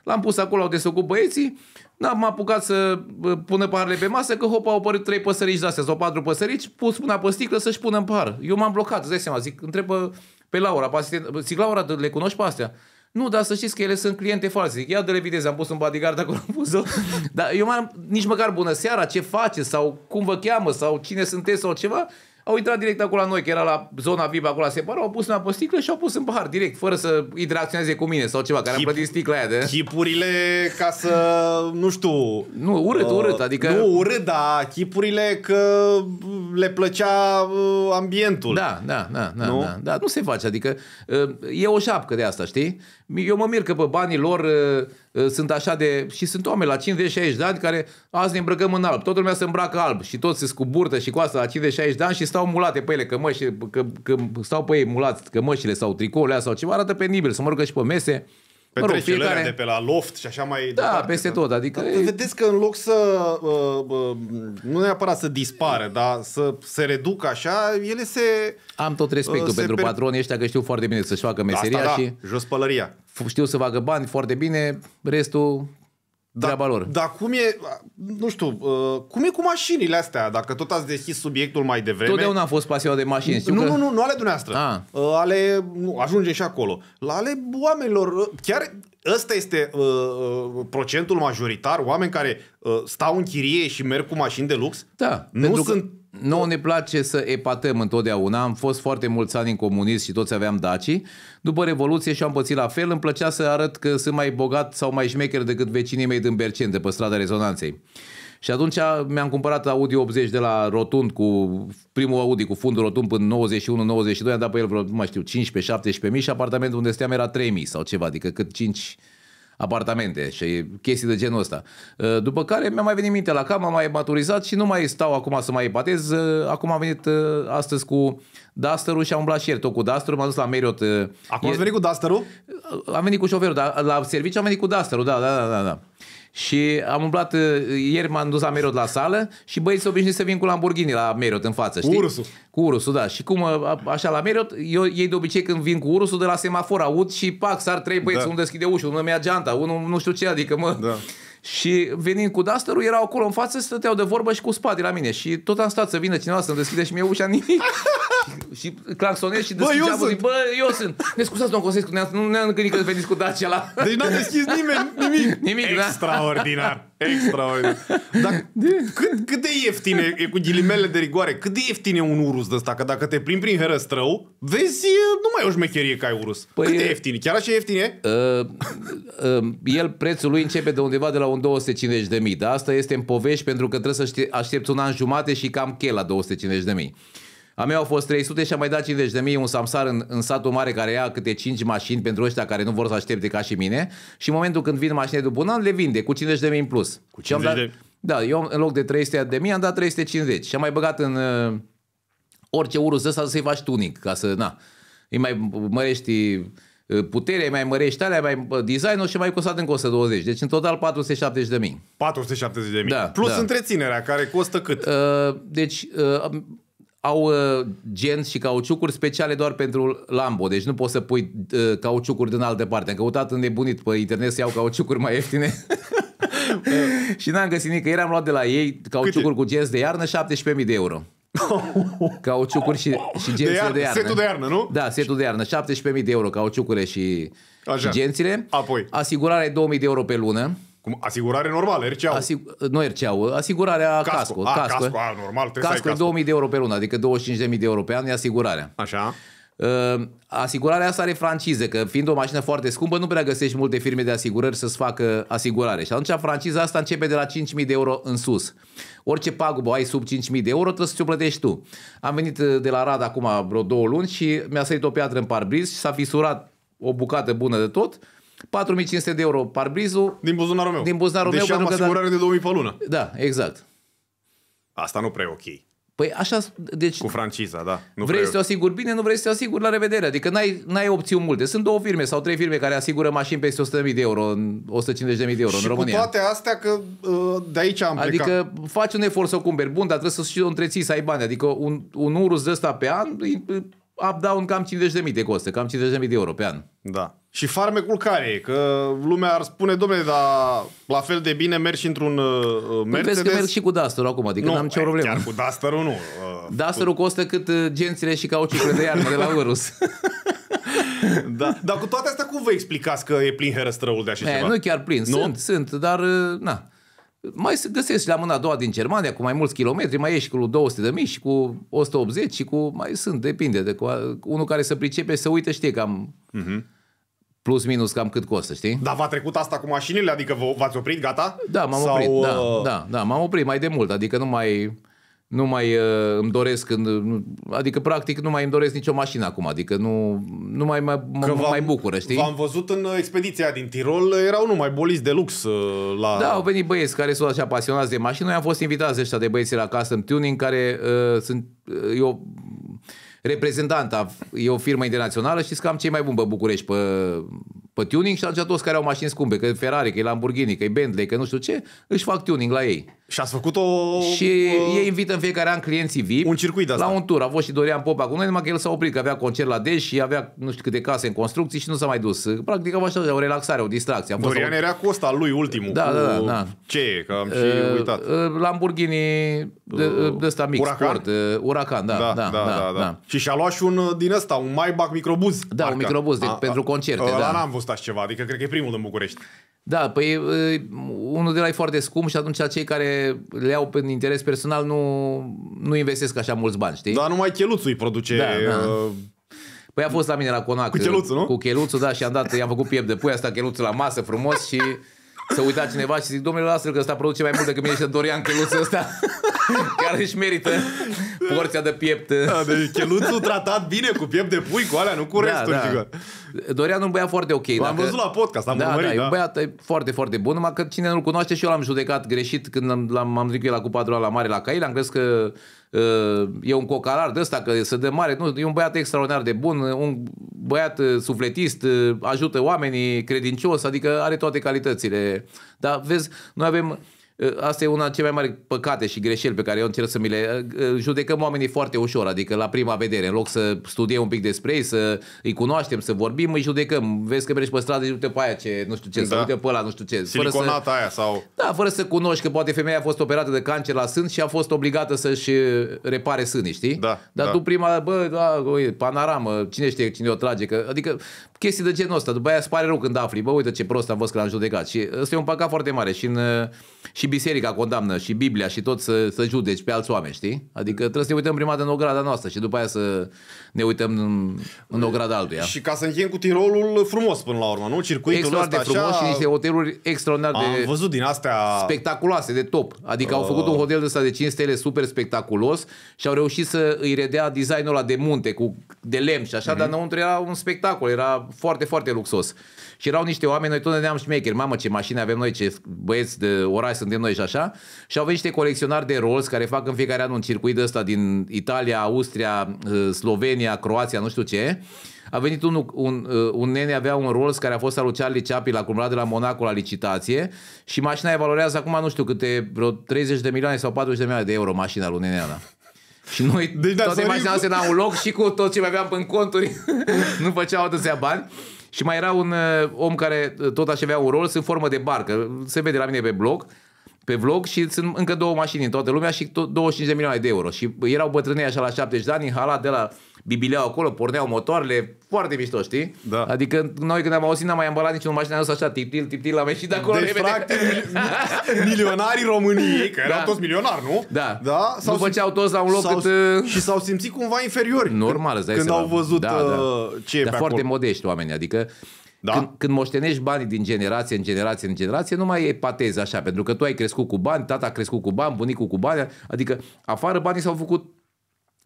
L-am pus acolo, au desfăcut băieții, n-am apucat să pună paharele pe masă, că hop, au apărut trei păsărici de-astea sau patru păsărici, pus până pe sticlă să-și pună în pahar. Eu m-am blocat, îți dai seama, zic, întrebă pe Laura, pe zic, Laura, le cunoști pe astea? Nu, dar să știți că ele sunt cliente false. ia de le am pus un bodyguard acolo, am pus-o. dar eu m am nici măcar bună seara, ce faceți sau cum vă cheamă sau cine sunteți sau ceva au intrat direct acolo la noi, că era la zona VIP acolo la separat, au pus în pe sticlă și au pus în pahar direct, fără să interacționeze cu mine sau ceva, care Chip, am plătit sticla aia de... Chipurile ca să, nu știu... Nu, urât, uh, urât, adică... Nu, urât, dar chipurile că le plăcea uh, ambientul. Da, da, da, da, nu? da, da, nu se face, adică uh, e o șapcă de asta, știi? Eu mă mir că pe banii lor... Uh, Eh, sunt așa de... Și sunt oameni la 50-60 de ani care azi ne îmbrăcăm în alb. Toată lumea se îmbracă alb și toți se scuburtă și cu asta la 50-60 de ani și stau mulate pe ele, cămăși, că, că, stau pe ei mulați cămășile sau tricourile sau ceva, arată penibil, să mă rugă și pe mese. Pe mă rog, fiecare... de pe la loft și așa mai Da, departe, peste da. tot. Adică Da, e... Vedeți că în loc să, uh, uh, nu neapărat să dispară, dar să se reducă așa, ele se... Am tot uh, respectul uh, pentru per... patronii ăștia că știu foarte bine să-și facă da, meseria Asta, da, și... jos pălăria. Știu să facă bani foarte bine, restul da, treaba lor. Dar cum e, nu știu, uh, cum e cu mașinile astea? Dacă tot ați deschis subiectul mai devreme... Totdeauna a fost pasionat de mașini. nu, că... nu, nu, nu ale dumneavoastră. A. Ah. Uh, ale, nu, ajunge și acolo. La ale oamenilor, uh, chiar ăsta este uh, uh, procentul majoritar, oameni care uh, stau în chirie și merg cu mașini de lux? Da. Nu sunt că nu ne place să epatăm întotdeauna. Am fost foarte mulți ani în comunism și toți aveam daci. După Revoluție și am pățit la fel. Îmi plăcea să arăt că sunt mai bogat sau mai șmecher decât vecinii mei din Bercen, de pe strada Rezonanței. Și atunci mi-am cumpărat Audi 80 de la rotund cu primul Audi cu fundul rotund până 91-92, am dat pe el vreo, nu mai știu, 15-17 mii și apartamentul unde steam era 3 mii sau ceva, adică cât 5 apartamente și chestii de genul ăsta. Uh, după care mi-a mai venit minte la cam, am mai maturizat și nu mai stau acum să mai epatez. Uh, acum am venit uh, astăzi cu duster și am umblat și ieri tot cu duster m-am dus la Meriot. Acum e... ați venit cu duster Am venit cu șoferul, dar la serviciu am venit cu duster da, da, da, da. da. Și am umblat, ă, ieri m-am dus la Merod la sală și băieții se obișnuiți să vin cu Lamborghini la Merod în față, știi? Cu ursul. Cu ursul, da. Și cum, ă, așa, la Merod, eu, ei de obicei când vin cu ursul de la semafor, aud și pac, s-ar trei băieți, da. unul deschide ușa, unul mi-a geanta, unul nu știu ce, adică mă... Da. Și venind cu dusterul, erau acolo în față, stăteau de vorbă și cu spate la mine. Și tot am stat să vină cineva să-mi deschide și mie ușa nimic. și claxonez și deschid bă, geamul, zic, bă, eu sunt. Ne scuzați, domnul Cosescu, ne-a, nu ne-am gândit că veniți cu Dacia la... Deci n-a deschis nimeni nimic. nimic da. Extraordinar. Da? Extraordinar. Dar cât, cât de ieftin e, cu ghilimele de rigoare, cât de ieftin e un urus de ăsta? Că dacă te plimbi prin herăstrău, vezi, nu mai e o șmecherie ca ai urus. Păi, cât de ieftin Chiar așa ieftin e? Uh, uh, el, prețul lui începe de undeva de la un 250 de mii. Dar asta este în povești pentru că trebuie să aștepți un an jumate și cam chel la 250 de mii. A mea au fost 300 și am mai dat 50 de mii un samsar în, în satul mare care ia câte 5 mașini pentru ăștia care nu vor să aștepte ca și mine și în momentul când vin mașinile după un an le vinde cu 50 de mii în plus. Cu 50 dat, de... Da, eu în loc de 300 de mii am dat 350 și am mai băgat în uh, orice urus ăsta să-i faci tunic ca să, na, îi mai mărești uh, putere, mai mărești alea, mai design și mai costat încă 120. Deci în total 470 de mii. 470 de mii. Da, Plus da. întreținerea, care costă cât? Uh, deci uh, au uh, și cauciucuri speciale doar pentru Lambo, deci nu poți să pui uh, cauciucuri din altă parte. Am căutat nebunit pe internet să iau cauciucuri mai ieftine. și n-am găsit nicăieri, am luat de la ei cauciucuri Câte? cu gen de iarnă 17.000 de euro. Cauciucuri și, și gențile de iarnă, de iarnă. Setul de iarnă, nu? Da, setul de iarnă. 17.000 de euro cauciucurile și, Așa. și gențile. Apoi. Asigurare 2.000 de euro pe lună. Cum, asigurare normală, RCA. Asig- nu RCA, asigurarea casco. Casco, a, ah, casco, casco a, ah, normal, casco, casco. 2000 de euro pe lună, adică 25.000 de euro pe an e asigurarea. Așa. Ehm, asigurarea asta are franciză, că fiind o mașină foarte scumpă, nu prea găsești multe firme de asigurări să-ți facă asigurare. Și atunci franciza asta începe de la 5.000 de euro în sus. Orice pagubă ai sub 5.000 de euro, trebuie să ți-o plătești tu. Am venit eh, de la Rad acum vreo două luni și mi-a sărit o piatră în parbriz și s-a fisurat o bucată bună de tot 4500 de euro parbrizul. Din buzunarul meu. Din buzunarul Deși meu. Deși am asigurare că, da, de 2000 pe lună. Da, exact. Asta nu prea e ok. Păi așa, deci... Cu franciza, da. Nu vrei să te asiguri bine, nu vrei să te asiguri, la revedere. Adică n-ai, n-ai opțiuni multe. Sunt două firme sau trei firme care asigură mașini peste 100.000 de euro, 150.000 de euro și în România. Și toate astea că uh, de aici am plecat. Adică faci un efort să o cumperi, bun, dar trebuie să și o întreții, să ai bani. Adică un, un urus de ăsta pe an, up-down cam 50.000 de costă, cam 50.000 de euro pe an. Da. Și farmecul care e? Că lumea ar spune, domne, dar la fel de bine mergi într-un uh, Mercedes. Păi vezi că merg și cu Duster acum, adică nu am nicio problemă. Chiar cu duster nu. Uh, duster cu... costă cât uh, gențile și cauciucurile de iarnă de la Urus. da, dar cu toate astea cum vă explicați că e plin herăstrăul de așa ceva? Nu chiar plin, nu? sunt, sunt, dar uh, na. Mai se găsesc și la mâna a doua din Germania cu mai mulți kilometri, mai ești cu 200 de mii și cu 180 și cu mai sunt, depinde de cu, unul care să pricepe, să uite, știe cam... Uh-huh. Mhm plus minus cam cât costă, știi? Dar v-a trecut asta cu mașinile? Adică v-ați oprit, gata? Da, m-am Sau... oprit, da, uh, da, da, m-am oprit mai de mult, adică nu mai nu mai uh, îmi doresc, când, adică practic nu mai îmi doresc nicio mașină acum, adică nu, nu mai, mai, mă, mai bucură, știi? V-am văzut în expediția din Tirol, erau numai boliți de lux uh, la... Da, au venit băieți care sunt așa pasionați de mașini, noi am fost invitați ăștia de băieți la Custom Tuning, care uh, sunt, uh, eu reprezentanta, e o firmă internațională, știți că am cei mai buni pe București, pe, pe tuning și atunci toți care au mașini scumpe, că e Ferrari, că e Lamborghini, că e Bentley, că nu știu ce, își fac tuning la ei. Și ați făcut o... Și uh, ei invită în fiecare an clienții VIP un circuit asta. la un tur. A fost și Dorian Popa cu noi, numai că el s-a oprit, că avea concert la Dej și avea nu știu câte case în construcții și nu s-a mai dus. Practic a așa o relaxare, o distracție. A fost Dorian o... era cu ăsta lui ultimul. Da, cu... da, da. da. Ce e? Că am și uh, uitat. Uh, Lamborghini de, uh, de ăsta mic, Uracan. Sport, uh, Uracan, da, da, da, da, da, da, da, da. Și și-a luat și un uh, din ăsta, un Maybach microbuz. Da, marca. un microbuz de, a, pentru a, concerte. Ăla da. n-am văzut așa ceva, adică cred că e primul în București. Da, păi uh, unul de la e foarte scump și atunci cei care le au pe interes personal nu, nu investesc așa mulți bani, știi? Dar numai cheluțul îi produce... Da, da. Uh... Păi a fost la mine la Conac. Cu uh, cheluțul, nu? Cu cheluțul, da, și am dat, i-am făcut piept de pui, a stat cheluțul la masă frumos și să uita cineva și zic, domnule, lasă-l că ăsta produce mai mult decât mine și Dorian Căluțul ăsta care își merită porția de piept. Da, deci Căluțul tratat bine cu piept de pui, cu alea, nu cu da, restul. Da, da. Dorian un băiat foarte ok. L-am dacă... văzut la podcast, am da, urmărit. Da, da, e un da. băiat foarte, foarte bun, numai că cine nu-l cunoaște și eu l-am judecat greșit când l-am, l-am zis cu el la cupa la mare la Cail, am crezut că e un cocalar de ăsta, că să de mare, nu, e un băiat extraordinar de bun, un băiat uh, sufletist, uh, ajută oamenii, credincios, adică are toate calitățile. Dar vezi, noi avem Ă, asta e una dintre cele mai mari păcate și greșeli pe care eu încerc să mi le ă, ă, judecăm oamenii foarte ușor, adică la prima vedere, în loc să studiem un pic despre ei, să îi cunoaștem, să vorbim, îi judecăm. Vezi că mergi pe stradă și uite pe aia ce, nu știu ce, da. să uite pe ăla, nu știu ce. fără să, aia sau... Da, fără să cunoști că poate femeia a fost operată de cancer la sân și a fost obligată să-și repare sânii, știi? Da, Dar da. tu prima, bă, da, ui, panoramă, cine știe cine o trage, că, adică chestii de genul ăsta. După aia îți pare rău când afli, bă, uite ce prost am fost că l-am judecat. Și ăsta e un păcat foarte mare și în și biserica condamnă și Biblia și tot să, să judeci pe alți oameni, știi? Adică trebuie să ne uităm prima dată în ograda noastră și după aia să ne uităm în, în ograda altuia. Și ca să încheiem cu Tirolul frumos până la urmă, nu? Circuitul extraordinar ăsta de frumos așa... și niște hoteluri extraordinar Am văzut din astea spectaculoase, de top. Adică uh... au făcut un uh. hotel ăsta de 5 stele super spectaculos și au reușit să îi redea designul ăla de munte cu de lemn și așa, uh-huh. dar înăuntru era un spectacol, era foarte, foarte luxos. Și erau niște oameni, noi tot ne deam șmecheri, mamă ce mașini avem noi, ce băieți de oraș suntem noi și așa, și au venit niște colecționari de Rolls care fac în fiecare an un circuit ăsta din Italia, Austria, uh, Slovenia, Croația, nu știu ce, a venit un, un, uh, un nene, avea un Rolls care a fost al lui Charlie Chaplin, l-a cumpărat de la Monaco la licitație și mașina e valorează acum, nu știu câte, vreo 30 de milioane sau 40 de milioane de euro mașina lui Nenea. Și noi deci, da, toate mașinile noastre n-au loc și cu tot ce mai aveam în conturi nu făceau atâția bani. Și mai era un uh, om care uh, tot așa avea un rol în formă de barcă, se vede la mine pe blog, pe vlog și sunt încă două mașini în toată lumea și 25 de milioane de euro. Și erau bătrânei așa la 70 de ani, hala de la bibileau acolo, porneau motoarele, foarte mișto, știi? Da. Adică noi când am auzit, n-am mai ambalat niciun mașină, am așa, tiptil, tiptil, am ieșit de acolo deci, practic, mil- milionarii României, că da. erau toți milionari, nu? Da. da s-au nu făceau toți la un loc cât... Uh, și s-au simțit cumva inferiori. Normal, când, când au văzut da, uh, da. ce e Dar pe foarte acolo. modești oamenii, adică da? Când, când moștenești banii din generație în generație în generație, nu mai e patezi așa, pentru că tu ai crescut cu bani, tata a crescut cu bani, bunicul cu bani, adică afară banii s-au făcut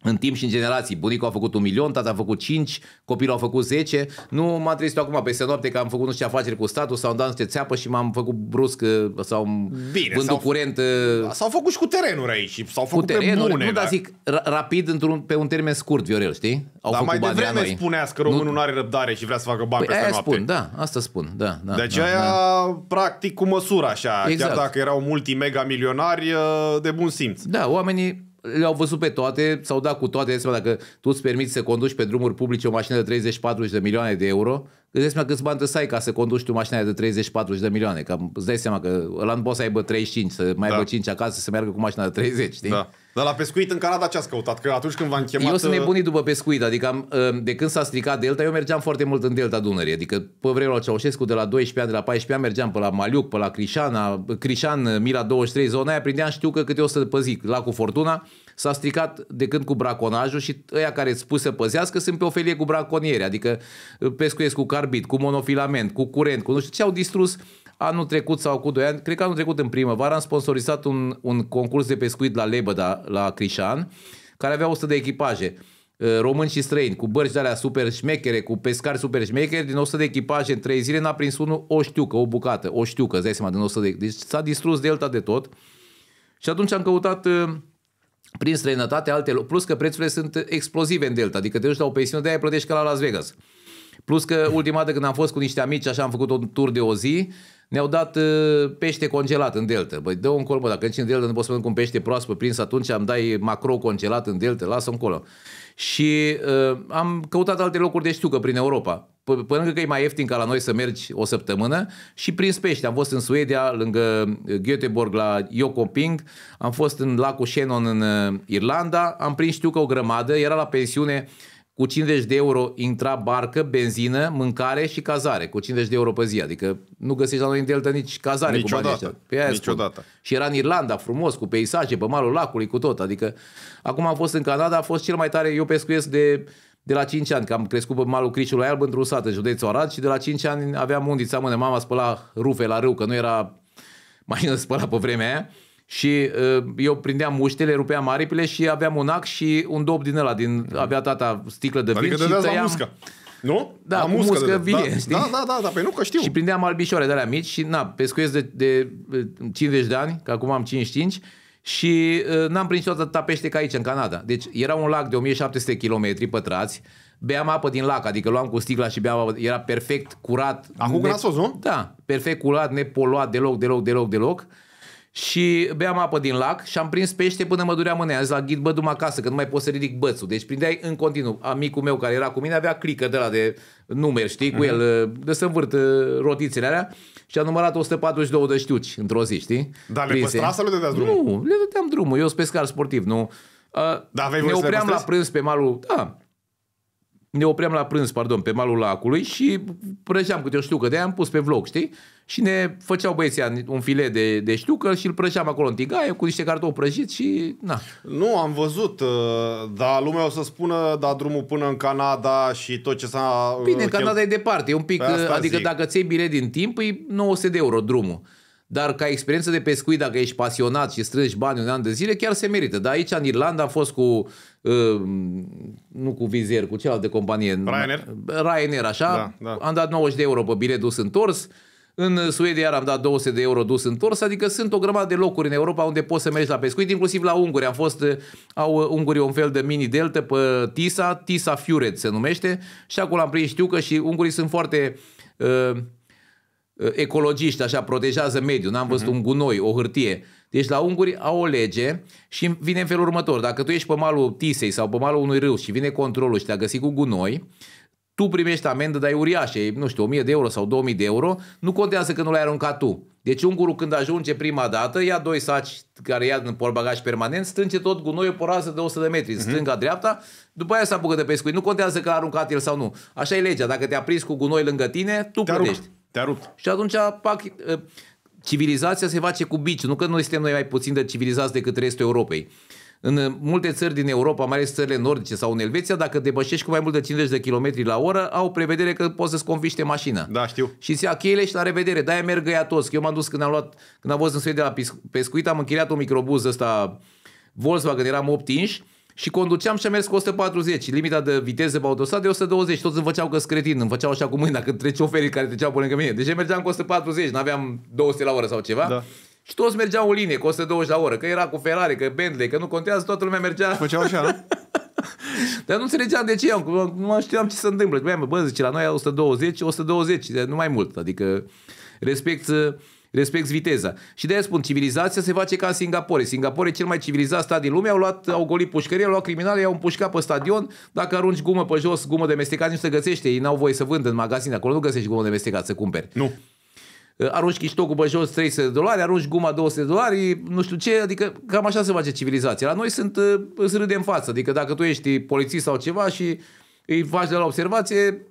în timp și în generații. Bunicul a făcut un milion, tata a făcut cinci, copilul a făcut zece. Nu m-am trezit acum peste noapte că am făcut nu știu afaceri cu statul sau am dat niște țeapă și m-am făcut brusc uh, sau Bine, vândut curent. Uh, da, s-au făcut și cu terenuri aici. S-au făcut cu terenuri, bune, nu, dar da. zic rapid într-un, pe un termen scurt, Viorel, știi? Au dar făcut mai devreme spunea că românul nu are răbdare și vrea să facă bani păi peste noapte. spun, da, asta spun, da. da deci da, aia, da. practic, cu măsură așa. Exact. Chiar dacă erau multi mega milionari, uh, de bun simț. Da, oamenii le-au văzut pe toate, s-au dat cu toate. Deci, dacă tu îți permiți să conduci pe drumuri publice o mașină de 30-40 de milioane de euro, gândește seama câți bani să ai ca să conduci tu mașina de 30-40 de milioane. Că îți dai seama că ăla nu poți să aibă 35, să mai da. aibă 5 acasă, să meargă cu mașina de 30, știi? Da. Dar la pescuit în Canada ce ați căutat? Că atunci când v-am chemat... Eu sunt uh, nebunit după pescuit, adică am, uh, de când s-a stricat Delta, eu mergeam foarte mult în Delta Dunării, adică pe vremea Ceaușescu de la 12 ani, de la 14 ani mergeam pe la Maliuc, pe la Crișana, Crișan, Mila 23, zona aia, prindeam știu că câte o să păzic, la cu Fortuna, s-a stricat de când cu braconajul și ăia care îți spus să păzească sunt pe o felie cu braconieri, adică uh, pescuiesc cu carbid, cu monofilament, cu curent, cu nu știu ce au distrus Anul trecut sau cu doi ani, cred că anul trecut în primăvară, am sponsorizat un, un concurs de pescuit la Lebăda, da, la Crișan, care avea 100 de echipaje uh, români și străini, cu bărci de alea super șmechere, cu pescari super șmechere, din 100 de echipaje în 3 zile n-a prins unul o știucă, o bucată, o știucă, îți dai seama, din 100 de... Deci s-a distrus delta de tot. Și atunci am căutat uh, prin străinătate alte... Plus că prețurile sunt explozive în delta, adică te duci la o pensiune, de-aia plătești ca la Las Vegas. Plus că ultima dată când am fost cu niște amici, așa am făcut un tur de o zi, ne-au dat uh, pește congelat în delta. Băi, dă un colmă, dacă nici în delta nu poți să mănânc un pește proaspăt prins atunci, am dai macro congelat în delta, lasă încolo. Și uh, am căutat alte locuri de știucă prin Europa. până că e mai ieftin ca la noi să mergi o săptămână și prins pește. Am fost în Suedia, lângă uh, Göteborg, la Jokoping, am fost în lacul Shannon în uh, Irlanda, am prins știucă o grămadă, era la pensiune uh, cu 50 de euro intra barcă, benzină, mâncare și cazare. Cu 50 de euro pe zi. Adică nu găsești la noi în Delta nici cazare Niciodată. cu banii Niciodată. Și era în Irlanda, frumos, cu peisaje, pe malul lacului, cu tot. Adică acum am fost în Canada, a fost cel mai tare. Eu pescuiesc de de la 5 ani, că am crescut pe malul Criciului Alb într-un sat în județul Arad și de la 5 ani aveam undița mână. Mama spăla rufe la râu, că nu era mașină spăla pe vremea aia. Și uh, eu prindeam muștele, rupeam aripile și aveam un ac și un dob din ăla, din, avea tata sticlă de adică vin adică și tăiam... la muscă. Nu? Da, la cu muscă, muscă de, vie, da, știi? Da, da, da, da, păi pe nu că știu. Și prindeam albișoare de alea mici și na, pescuiesc de, de 50 uh, de ani, că acum am 55, și uh, n-am prins niciodată pește ca aici, în Canada. Deci era un lac de 1700 km pătrați, beam apă din lac, adică luam cu sticla și beam apă, era perfect curat. Acum ne... grasos, nu? Da, perfect curat, nepoluat, deloc, deloc, deloc, deloc. deloc și beam apă din lac și am prins pește până mă durea mâna. la ghid, bă, du acasă, că nu mai pot să ridic bățul. Deci prindeai în continuu. Amicul meu care era cu mine avea clică de la de numeri, știi, cu el, mhm. de să învârt uh, rotițele alea și a numărat 142 de știuci într-o zi, știi? Dar le păstra să le dădeați drumul? Nu, le dădeam drumul. Eu sunt pescar sportiv, nu? Uh, da, ne opream la prânz pe malul, da, ne opream la prânz, pardon, pe malul lacului și prăjeam câte o ștucă. De-aia am pus pe vlog, știi? Și ne făceau băieții un filet de, de ștucă și îl prăjeam acolo în tigaie cu niște cartofi prăjiți și na. Nu, am văzut, uh, dar lumea o să spună, da, drumul până în Canada și tot ce s-a... Uh, Bine, în Canada e departe, e un pic, adică zic. dacă ți iei bilet din timp, e 900 de euro drumul dar ca experiență de pescuit, dacă ești pasionat și strângi bani un an de zile, chiar se merită. Dar aici, în Irlanda, am fost cu, uh, nu cu vizier, cu cealaltă companie. Ryanair? Ryanair, așa. Da, da. Am dat 90 de euro pe bilet dus întors. În Suedia am dat 200 de euro dus întors, adică sunt o grămadă de locuri în Europa unde poți să mergi la pescuit, inclusiv la Unguri. Am fost, uh, au uh, Ungurii un fel de mini delta pe Tisa, Tisa Fiuret se numește și acolo am prins știu că și Ungurii sunt foarte uh, Uh, ecologiști, așa, protejează mediul, n-am văzut uh-huh. un gunoi, o hârtie. Deci la unguri au o lege și vine în felul următor. Dacă tu ești pe malul Tisei sau pe malul unui râu și vine controlul și te-a găsit cu gunoi, tu primești amendă, dar e uriașă, e, nu știu, 1000 de euro sau 2000 de euro, nu contează că nu l-ai aruncat tu. Deci ungurul când ajunge prima dată, ia doi saci care ia în porbagaj permanent, strânge tot gunoiul pe rază de 100 de metri, uh-huh. stânga, dreapta, după aia se apucă de pescuit. Nu contează că a aruncat el sau nu. Așa e legea, dacă te-a prins cu gunoi lângă tine, tu te plătești. Arunc. Te-a rupt. Și atunci pac, civilizația se face cu bici. Nu că noi suntem noi mai puțin de civilizați decât restul Europei. În multe țări din Europa, mai ales țările nordice sau în Elveția, dacă depășești cu mai mult de 50 de km la oră, au prevedere că poți să-ți confiște mașina. Da, știu. Și ți ia cheile și la revedere. Da, merg ea toți. Eu m-am dus când am luat, când am fost în Suedia la pescuit, am închiriat un microbuz ăsta Volkswagen, eram 8 inși, și conduceam și am mers cu 140. Limita de viteză pe autostradă de 120. Toți îmi făceau că scretin, îmi făceau așa cu mâina când treci oferii care treceau pe lângă mine. Deci mergeam cu 140, n aveam 200 la oră sau ceva. Da. Și toți mergeau în linie cu 120 la oră, că era cu Ferrari, că Bentley, că nu contează, toată lumea mergea. Făceau așa, Dar nu înțelegeam de ce, eu, nu știam ce se întâmplă. Bă, bă, zice, la noi 120, 120, nu mai mult. Adică respect respect viteza. Și de aia spun, civilizația se face ca în Singapore. Singapore e cel mai civilizat stat din lume, au luat, au golit pușcărie, au luat criminale, i-au împușcat pe stadion. Dacă arunci gumă pe jos, gumă de mestecat, nu se găsește. Ei n-au voie să vândă în magazin, acolo nu găsești gumă de mestecat să cumperi. Nu. Uh, arunci chiștocul pe jos 300 de dolari, arunci guma 200 de dolari, nu știu ce, adică cam așa se face civilizația. La noi sunt, uh, îți râde în față, adică dacă tu ești polițist sau ceva și îi faci de la observație,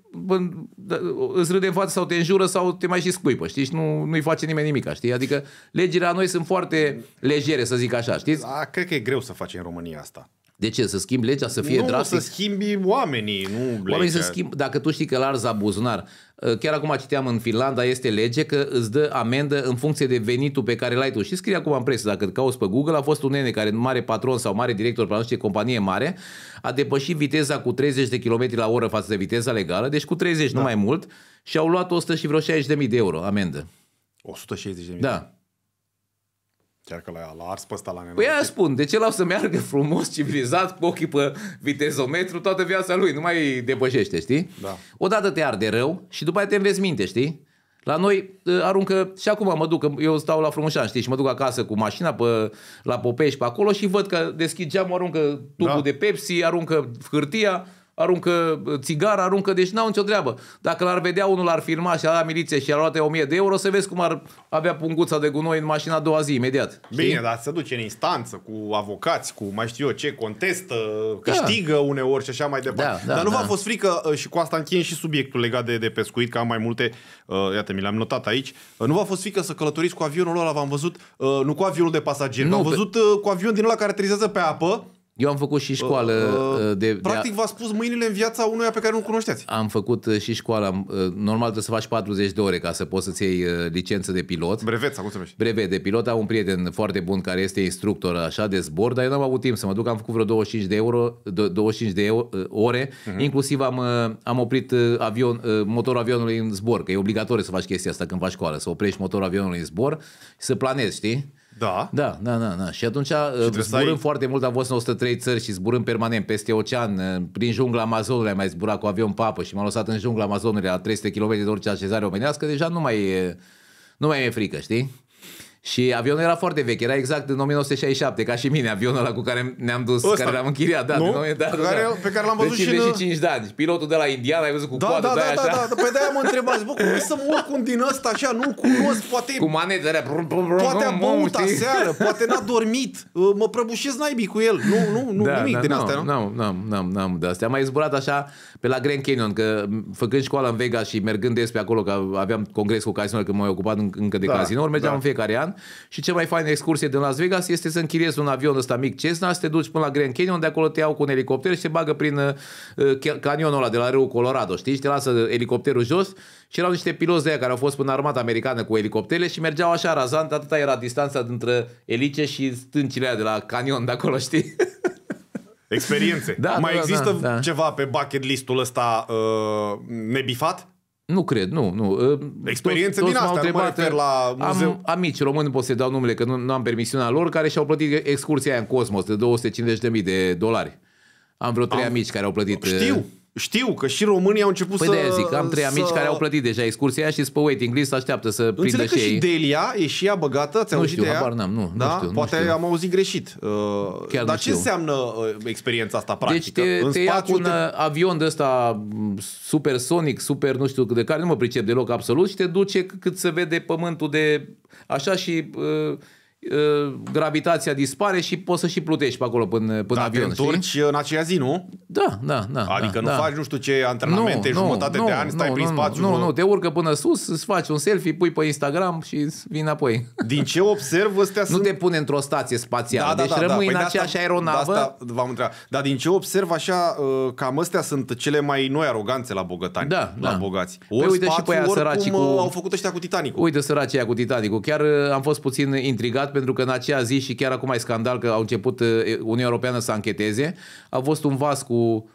da, îți râde în față sau te înjură sau te mai și scuipă, știi? Și nu, nu-i face nimeni nimic, știi? Adică legile la noi sunt foarte legere, să zic așa, știți? A, da, cred că e greu să faci în România asta. De ce? Să schimbi legea, să fie nu, drastic? să schimbi oamenii, nu legea. Oamenii să schimb, dacă tu știi că l-arzi abuzunar. Uh, chiar acum citeam în Finlanda, este lege că îți dă amendă în funcție de venitul pe care l-ai tu. Și scrie acum în presă, dacă te cauți pe Google, a fost un nene care, mare patron sau mare director pe anumite companie mare, a depășit viteza cu 30 de km la oră față de viteza legală, deci cu 30, da. nu mai mult, și au luat 100 și vreo 60.000 de euro amendă. 160.000 de euro? Da. Chiar că l-a, l-a ars pe ăsta la nenorocit. Păi aia spun, de ce l-au să meargă frumos, civilizat, cu ochii pe vitezometru toată viața lui? Nu mai depășește, știi? Da. Odată te arde rău și după aia te înveți minte, știi? La noi ă, aruncă, și acum mă duc, eu stau la Frumușan, știi, și mă duc acasă cu mașina pe, la Popești, pe acolo și văd că deschid geamul, aruncă tubul da. de Pepsi, aruncă hârtia, aruncă țigar, aruncă, deci n-au nicio treabă. Dacă l-ar vedea unul, l-ar firma și la miliție și ar lua 1000 de euro, să vezi cum ar avea punguța de gunoi în mașina a doua zi, imediat. Bine, știi? dar se duce în instanță cu avocați, cu mai știu eu ce, contestă, da. câștigă da. uneori și așa mai departe. Da, da, dar nu da. v-a fost frică, uh, și cu asta închin și subiectul legat de, de pescuit, că am mai multe, uh, iată, mi le-am notat aici, uh, nu v-a fost frică să călătoriți cu avionul ăla, v-am văzut, uh, nu cu avionul de pasageri, v-am văzut uh, cu avion din ăla care aterizează pe apă, eu am făcut și școală uh, uh, uh de... Practic de a... v-a spus mâinile în viața unuia pe care nu cunoșteați. Am făcut uh, și școala. Uh, normal trebuie să faci 40 de ore ca să poți să-ți iei licență de pilot. Brevet, sau cum Brevet de pilot. Am un prieten foarte bun care este instructor așa de zbor, dar eu n-am avut timp să mă duc. Am făcut vreo 25 de, euro, 25 de ore. Uh-huh. Inclusiv am, am oprit avion, motorul avionului în zbor, că e obligatoriu să faci chestia asta când faci școală, să oprești motorul avionului în zbor și să planezi, știi? Da. Da, da, da. da. Și atunci uh, și zburăm ai... foarte mult, am fost în 103 țări și zburăm permanent peste ocean, uh, prin jungla Amazonului am mai zburat cu avion papă și m-am lăsat în jungla Amazonului la 300 km de orice așezare omenească, deja nu mai e, nu mai e frică, știi? Și avionul era foarte vechi, era exact în 1967, ca și mine, avionul ăla cu care ne-am dus, Ăsta. care l-am închiriat, da, nu? din 19... da, pe, da, care, da. pe care l-am deci văzut de 55 și de ani. Pilotul de la Indiana, ai văzut cu da, coadă, da, da, da, așa. da, da, pe de-aia mă întrebați, bă, cum să mă urc un din ăsta așa, nu cunosc, poate... Cu manetă, alea... Brum, brum, brum, poate a băut aseară, poate n-a dormit, mă prăbușesc naibii cu el, nu, nu, nu, da, nimic da, din astea, nu? Nu, nu, nu, nu, nu, de astea. Am mai zburat așa pe la Grand Canyon, că făcând școala în Vegas și mergând des pe acolo, că aveam congres cu casinoare, că m-am ocupat încă de da, casinouri, mergeam da. în fiecare an și cea mai faină excursie din Las Vegas este să închiriezi un avion ăsta mic Cessna, să te duci până la Grand Canyon, de acolo te iau cu un elicopter și te bagă prin uh, uh canionul ăla de la râul Colorado, știi? Și te lasă elicopterul jos și erau niște piloți de aia care au fost până armata americană cu elicoptere și mergeau așa razant, atâta era distanța dintre elice și stâncile de la canion de acolo, știi? Experiențe. Da, Mai da, există da, da. ceva pe bucket listul ăsta uh, nebifat? Nu cred, nu, nu. Ă, Experiențe toți, din toți asta, nu mă refer la muzeu. Am amici români, pot să dau numele, că nu, nu am permisiunea lor, care și-au plătit excursia aia în Cosmos de 250.000 de dolari. Am vreo trei am, amici care au plătit... Știu, ă, știu că și românii au început păi să... Păi zic, am trei amici să... care au plătit deja excursia și pe waiting list așteaptă să Înțeleg prindă că și Delia e și ea băgată, ți a nu știu, aia? habar n-am, nu, da? nu știu. Poate nu știu. am auzit greșit. Uh, Chiar dar ce știu. înseamnă uh, experiența asta practică? Deci te, în te ia cu un te... Uh, avion de ăsta mm, supersonic, super nu știu de care, nu mă pricep deloc absolut și te duce cât se vede pământul de... Așa și... Uh, gravitația dispare și poți să și plutești pe acolo până, până da, avion. Te întorci uh, în aceea zi, nu? Da, da, da. da adică da, nu da. faci nu știu ce antrenamente, nu, jumătate nu, de ani, stai nu, prin nu, spațiu. Nu, nu, nu, te urcă până sus, îți faci un selfie, pui pe Instagram și vin apoi. înapoi. Din ce observ, astea sunt... Nu te pune într-o stație spațială, da, da, deci da, da. rămâi da, în aceeași aeronavă. Da, asta v-am întrebat. Dar din ce observ, așa, uh, cam astea sunt cele mai noi aroganțe la bogătani, da, la da. bogați. Păi Ori păi uite spațiu, și pe aia oricum, cu... Uh, au făcut ăștia cu Titanicul. Uite săracii cu Titanicul. Chiar am fost puțin intrigat pentru că în acea zi și chiar acum e scandal că au început Uniunea Europeană să ancheteze. A fost un vas cu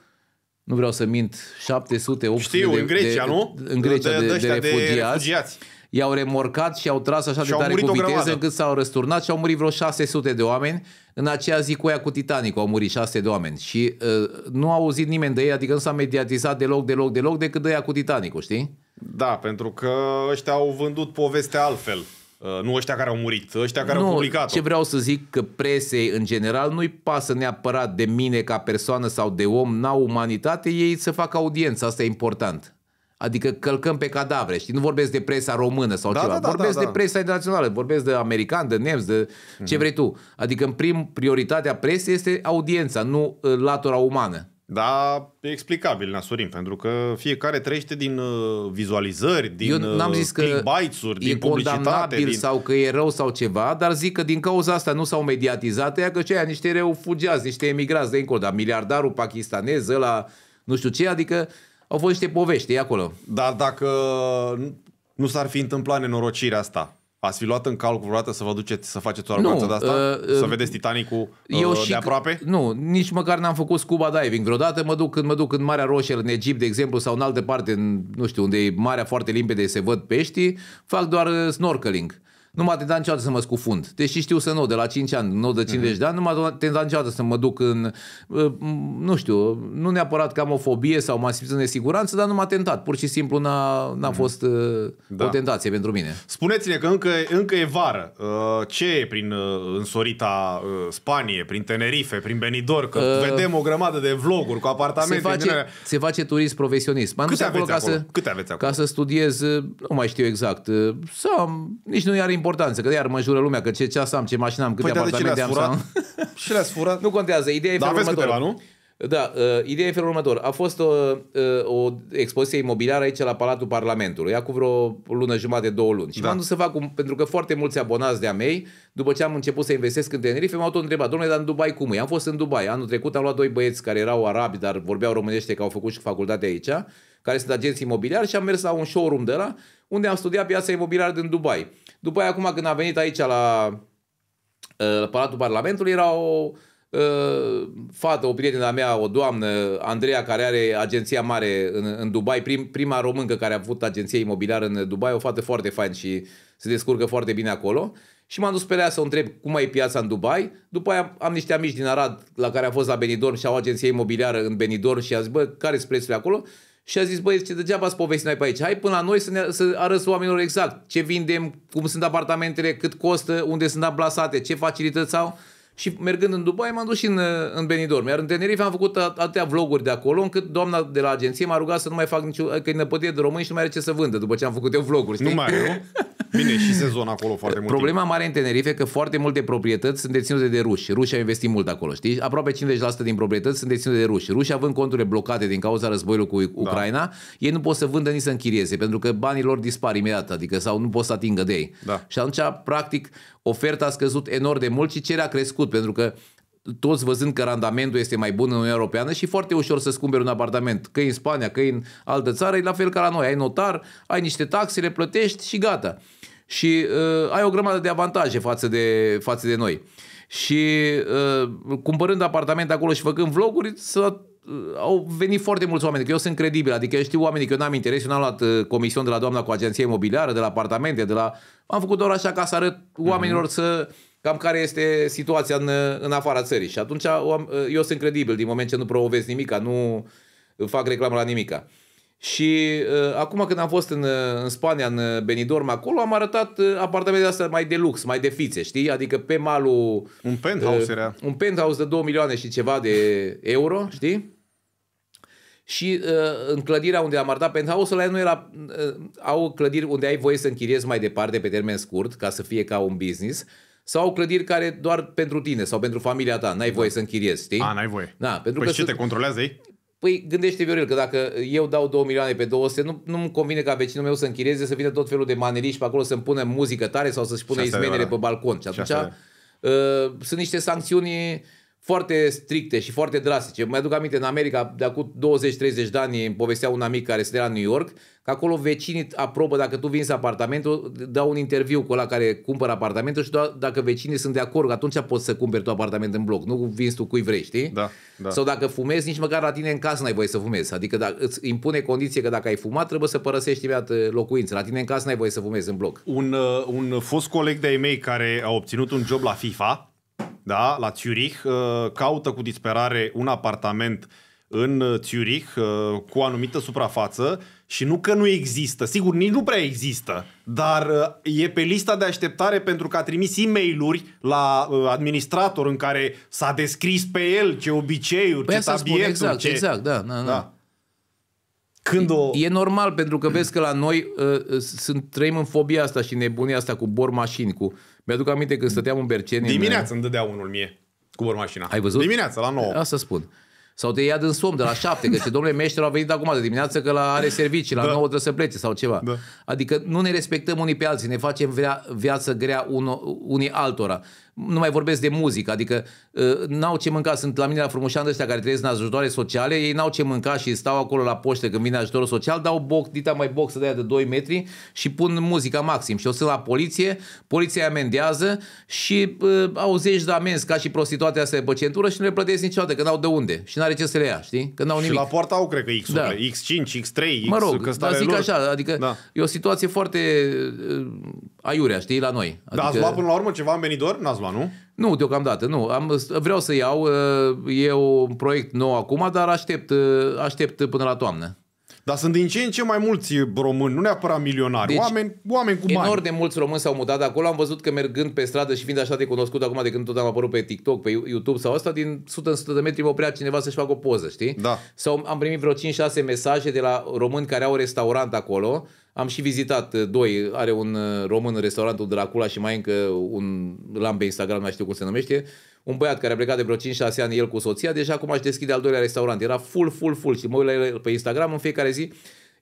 nu vreau să mint, 700, 800 Știu, de, în Grecia, de, nu? În Grecia de, de, de, de, refugiați. de refugiați. I-au remorcat și au tras așa și de tare cu viteză încât s-au răsturnat și au murit vreo 600 de oameni. În aceea zi cu aia cu Titanic au murit 600 de oameni și uh, nu a auzit nimeni de ei, adică nu s-a mediatizat deloc, deloc, deloc decât de aia cu Titanic, știi? Da, pentru că ăștia au vândut povestea altfel. Uh, nu ăștia care au murit, ăștia care nu, au publicat -o. Ce vreau să zic că presei în general nu-i pasă neapărat de mine ca persoană sau de om, n-au umanitate, ei să facă audiență, asta e important. Adică călcăm pe cadavre, știi? Nu vorbesc de presa română sau da, ceva. Da, da, vorbesc da, da. de presa internațională, vorbesc de american, de nemț, de ce mhm. vrei tu. Adică, în prim, prioritatea presei este audiența, nu uh, latura umană. Da, e explicabil, Nasurin, pentru că fiecare trăiește din uh, vizualizări, din Eu n-am uh, zis că din publicitate. Din... sau că e rău sau ceva, dar zic că din cauza asta nu s-au mediatizat ea, că cei niște refugiați, niște emigrați de încolo, dar miliardarul pakistanez, ăla, nu știu ce, adică au fost niște povești, e acolo. Dar dacă nu s-ar fi întâmplat nenorocirea asta, Ați fi luat în calcul vreodată să vă duceți să faceți o argoanță de asta? Uh, uh, să vedeți Titanicul eu uh, și de aproape? Nu, nici măcar n-am făcut scuba diving vreodată. Mă duc, când mă duc în Marea Roșie, în Egipt, de exemplu, sau în altă parte, în, nu știu, unde e marea foarte limpede, se văd peștii, fac doar uh, snorkeling nu m-a tentat niciodată să mă scufund. Deși știu să nu, de la 5 ani, nu de 50 uh-huh. Mhm. de ani, nu m-a tentat niciodată să mă duc în, uh, nu știu, nu neapărat că am o fobie sau m-am simțit în nesiguranță, dar nu m-a tentat. Pur și simplu n-a, n-a uh-huh. fost uh, da. o tentație pentru mine. Spuneți-ne că încă, încă e vară. Uh, ce e prin însorita Spanie, prin Tenerife, prin Benidorm? Că uh, vedem o grămadă de vloguri cu apartamente. Se face, se face turism profesionist. M-am Câte aveți acolo, acolo? Ca să, Câte aveți acolo? Ca să studiez, nu mai știu exact, sau nici nu i-ar importanță, că de iar mă jură lumea că ce ceas am, ce mașină am, câte păi, apartamente am. și le-ați furat? nu contează, ideea e Dar aveți câteva, nu? Da, uh, ideea e felul următor. A fost o, uh, uh, o expoziție imobiliară aici la Palatul Parlamentului, acum vreo lună jumate, două luni. Și da. m-am dus să fac, un, pentru că foarte mulți abonați de-a mei, după ce am început să investesc în Tenerife, m-au tot întrebat, domnule, dar în Dubai cum e? Am fost în Dubai. Anul trecut am luat doi băieți care erau arabi, dar vorbeau românește, că au făcut și facultate aici, care sunt agenți imobiliari și am mers la un showroom de la unde am studiat piața imobiliară din Dubai. După aia, acum când am venit aici la, uh, la Palatul Parlamentului, era o Ă, fată, o prietenă a mea, o doamnă, Andreea, care are agenția mare în, în Dubai, prim, prima româncă care a avut agenție imobiliară în Dubai, o fată foarte fain și se descurcă foarte bine acolo. Și m-am dus pe ea să o întreb cum e piața în Dubai. După aia am niște amici din Arad la care a fost la Benidorm și au agenție imobiliară în Benidorm și a zis, bă, care sunt prețurile acolo? Și a zis, băi, ce degeaba să povesti noi pe aici. Hai până la noi să, ne, să arăți oamenilor exact ce vindem, cum sunt apartamentele, cât costă, unde sunt amplasate, ce facilități au. Și mergând în Dubai, m-am dus și în, în Benidorm. Iar în Tenerife am făcut atâtea vloguri de acolo, încât doamna de la agenție m-a rugat să nu mai fac nicio... că e de români și nu mai are ce să vândă după ce am făcut eu vloguri. Știi? Nu mai are, nu? Bine, și sezon acolo foarte mult. Problema timp. mare în Tenerife că foarte multe proprietăți sunt deținute de ruși. Rușii au investit mult acolo, știi? Aproape 50% din proprietăți sunt deținute de ruși. Rușii având conturile blocate din cauza războiului cu da. Ucraina, da. ei nu pot să vândă nici să închirieze, pentru că banii lor dispar imediat, adică sau nu pot să atingă de ei. Da. Și atunci, practic, oferta a scăzut enorm de mult și cererea a crescut, pentru că toți văzând că randamentul este mai bun în Uniunea Europeană și foarte ușor să-ți cumperi un apartament, că în Spania, că în altă țară, e la fel ca la noi. Ai notar, ai niște taxe, le plătești și gata. Și uh, ai o grămadă de avantaje față de, față de noi. Și uh, cumpărând apartament acolo și făcând vloguri, s-a Uh, au venit foarte mulți oameni, că eu sunt credibil, adică eu știu oamenii că eu n-am interes, eu n-am luat uh, comision de la doamna cu agenția imobiliară, de la apartamente, de la... Am făcut doar așa ca să arăt mhm. oamenilor mm să cam care este situația în, uh, în afara țării. Și atunci eu sunt credibil din moment ce nu promovez nimica, nu fac reclamă la nimica. Și uh, acum când am fost în, în Spania, în Benidorm, acolo, am arătat apartamentele astea mai de lux, mai de fițe, știi? Adică pe malul... Un penthouse uh, era. Un penthouse de 2 milioane și ceva de euro, știi? și uh, în clădirea unde am arătat penthouse-ul nu era, uh, au clădiri unde ai voie să închiriezi mai departe pe termen scurt ca să fie ca un business sau au clădiri care doar pentru tine sau pentru familia ta, n-ai da. voie să închiriezi, știi? A, n-ai voie. Da, pentru păi că ce sunt... te controlează ei? Păi gândește Viorel că dacă eu dau 2 milioane pe 200, nu, nu-mi convine ca vecinul meu să închirieze, să vină tot felul de maneliști pe acolo să-mi pună muzică tare sau să-și pună izmenele pe balcon. Și atunci uh, sunt niște sancțiuni foarte stricte și foarte drastice. Mă aduc aminte, în America, de acum 20-30 de ani, îmi povestea un amic care stătea la New York, că acolo vecinii aprobă, dacă tu vinzi apartamentul, dau un interviu cu ăla care cumpără apartamentul și dacă vecinii sunt de acord, atunci poți să cumperi tu apartament în bloc. Nu vinzi tu cui vrei, știi? Da, da. Sau dacă fumezi, nici măcar la tine în casă n-ai voie să fumezi. Adică dacă, îți impune condiție că dacă ai fumat, trebuie să părăsești imediat uh, locuința. La tine în casă n-ai voie să fumezi în bloc. Un, uh, un fost coleg de-ai mei care a obținut un job la FIFA, da, la Zurich, uh, caută cu disperare un apartament în uh, Zurich uh, cu o anumită suprafață și nu că nu există, sigur nici nu prea există, dar e pe lista de așteptare pentru că a trimis e mail la administrator în care s-a descris pe el ce obiceiuri, păi ce tabieturi. Exact, ce... exact, da. da, da. da. Când o... E normal, pentru că vezi că la noi uh, sunt, trăim în fobia asta și nebunia asta cu bor mașini, cu mi-aduc aminte când stăteam în Berceni... Dimineața în... îmi dădea unul mie cu mașina. Ai văzut? Dimineața, la 9. Asta spun. Sau te ia din somn de la 7, că ce domnule meșter a venit acum de dimineață că la are servicii, la da. 9 trebuie să plece sau ceva. Da. Adică nu ne respectăm unii pe alții, ne facem vrea, viață grea uno, unii altora nu mai vorbesc de muzică, adică ă, n-au ce mânca, sunt la mine la frumoșeană ăștia care trăiesc în ajutoare sociale, ei n-au ce mânca și stau acolo la poștă când vine ajutorul social, dau boc, dita mai boxă de aia de 2 metri și pun muzica maxim. Și o sunt la poliție, poliția amendează și uh, au zeci de amenzi ca și prostituate astea pe centură și nu le plătesc niciodată, că n-au de unde și n-are ce să le ia, știi? Că n-au nimic. Și la poartă au, cred că, da. x da. X5, X3, X... Mă rog, dar zic lor. așa, adică da. e o situație foarte ă, aiurea, știi, la noi. Adică... Dar ați adică- luat până la urmă ceva în benidor, N-ați luat, nu? Nu, deocamdată, nu. Am, vreau să iau, uh, e un proiect nou acum, dar aștept, uh, aștept până la toamnă. Dar sunt din ce în ce mai mulți români, nu neapărat milionari, deci, oameni, oameni cu bani. Enorm de mulți români s-au mutat acolo. Am văzut că mergând pe stradă și fiind așa de cunoscut acum de când tot am apărut pe TikTok, pe YouTube sau asta, din 100 în 100 de metri mă oprea cineva să-și facă o poză, știi? Da. Sau am primit vreo 5-6 mesaje de la români care au restaurant acolo am și vizitat uh, doi, are un uh, român în restaurantul Dracula și mai încă un lamb pe Instagram, nu știu cum se numește, un băiat care a plecat de vreo 5-6 ani el cu soția, deja acum aș deschide al doilea restaurant. Era full, full, full și mă uit la el pe Instagram în fiecare zi.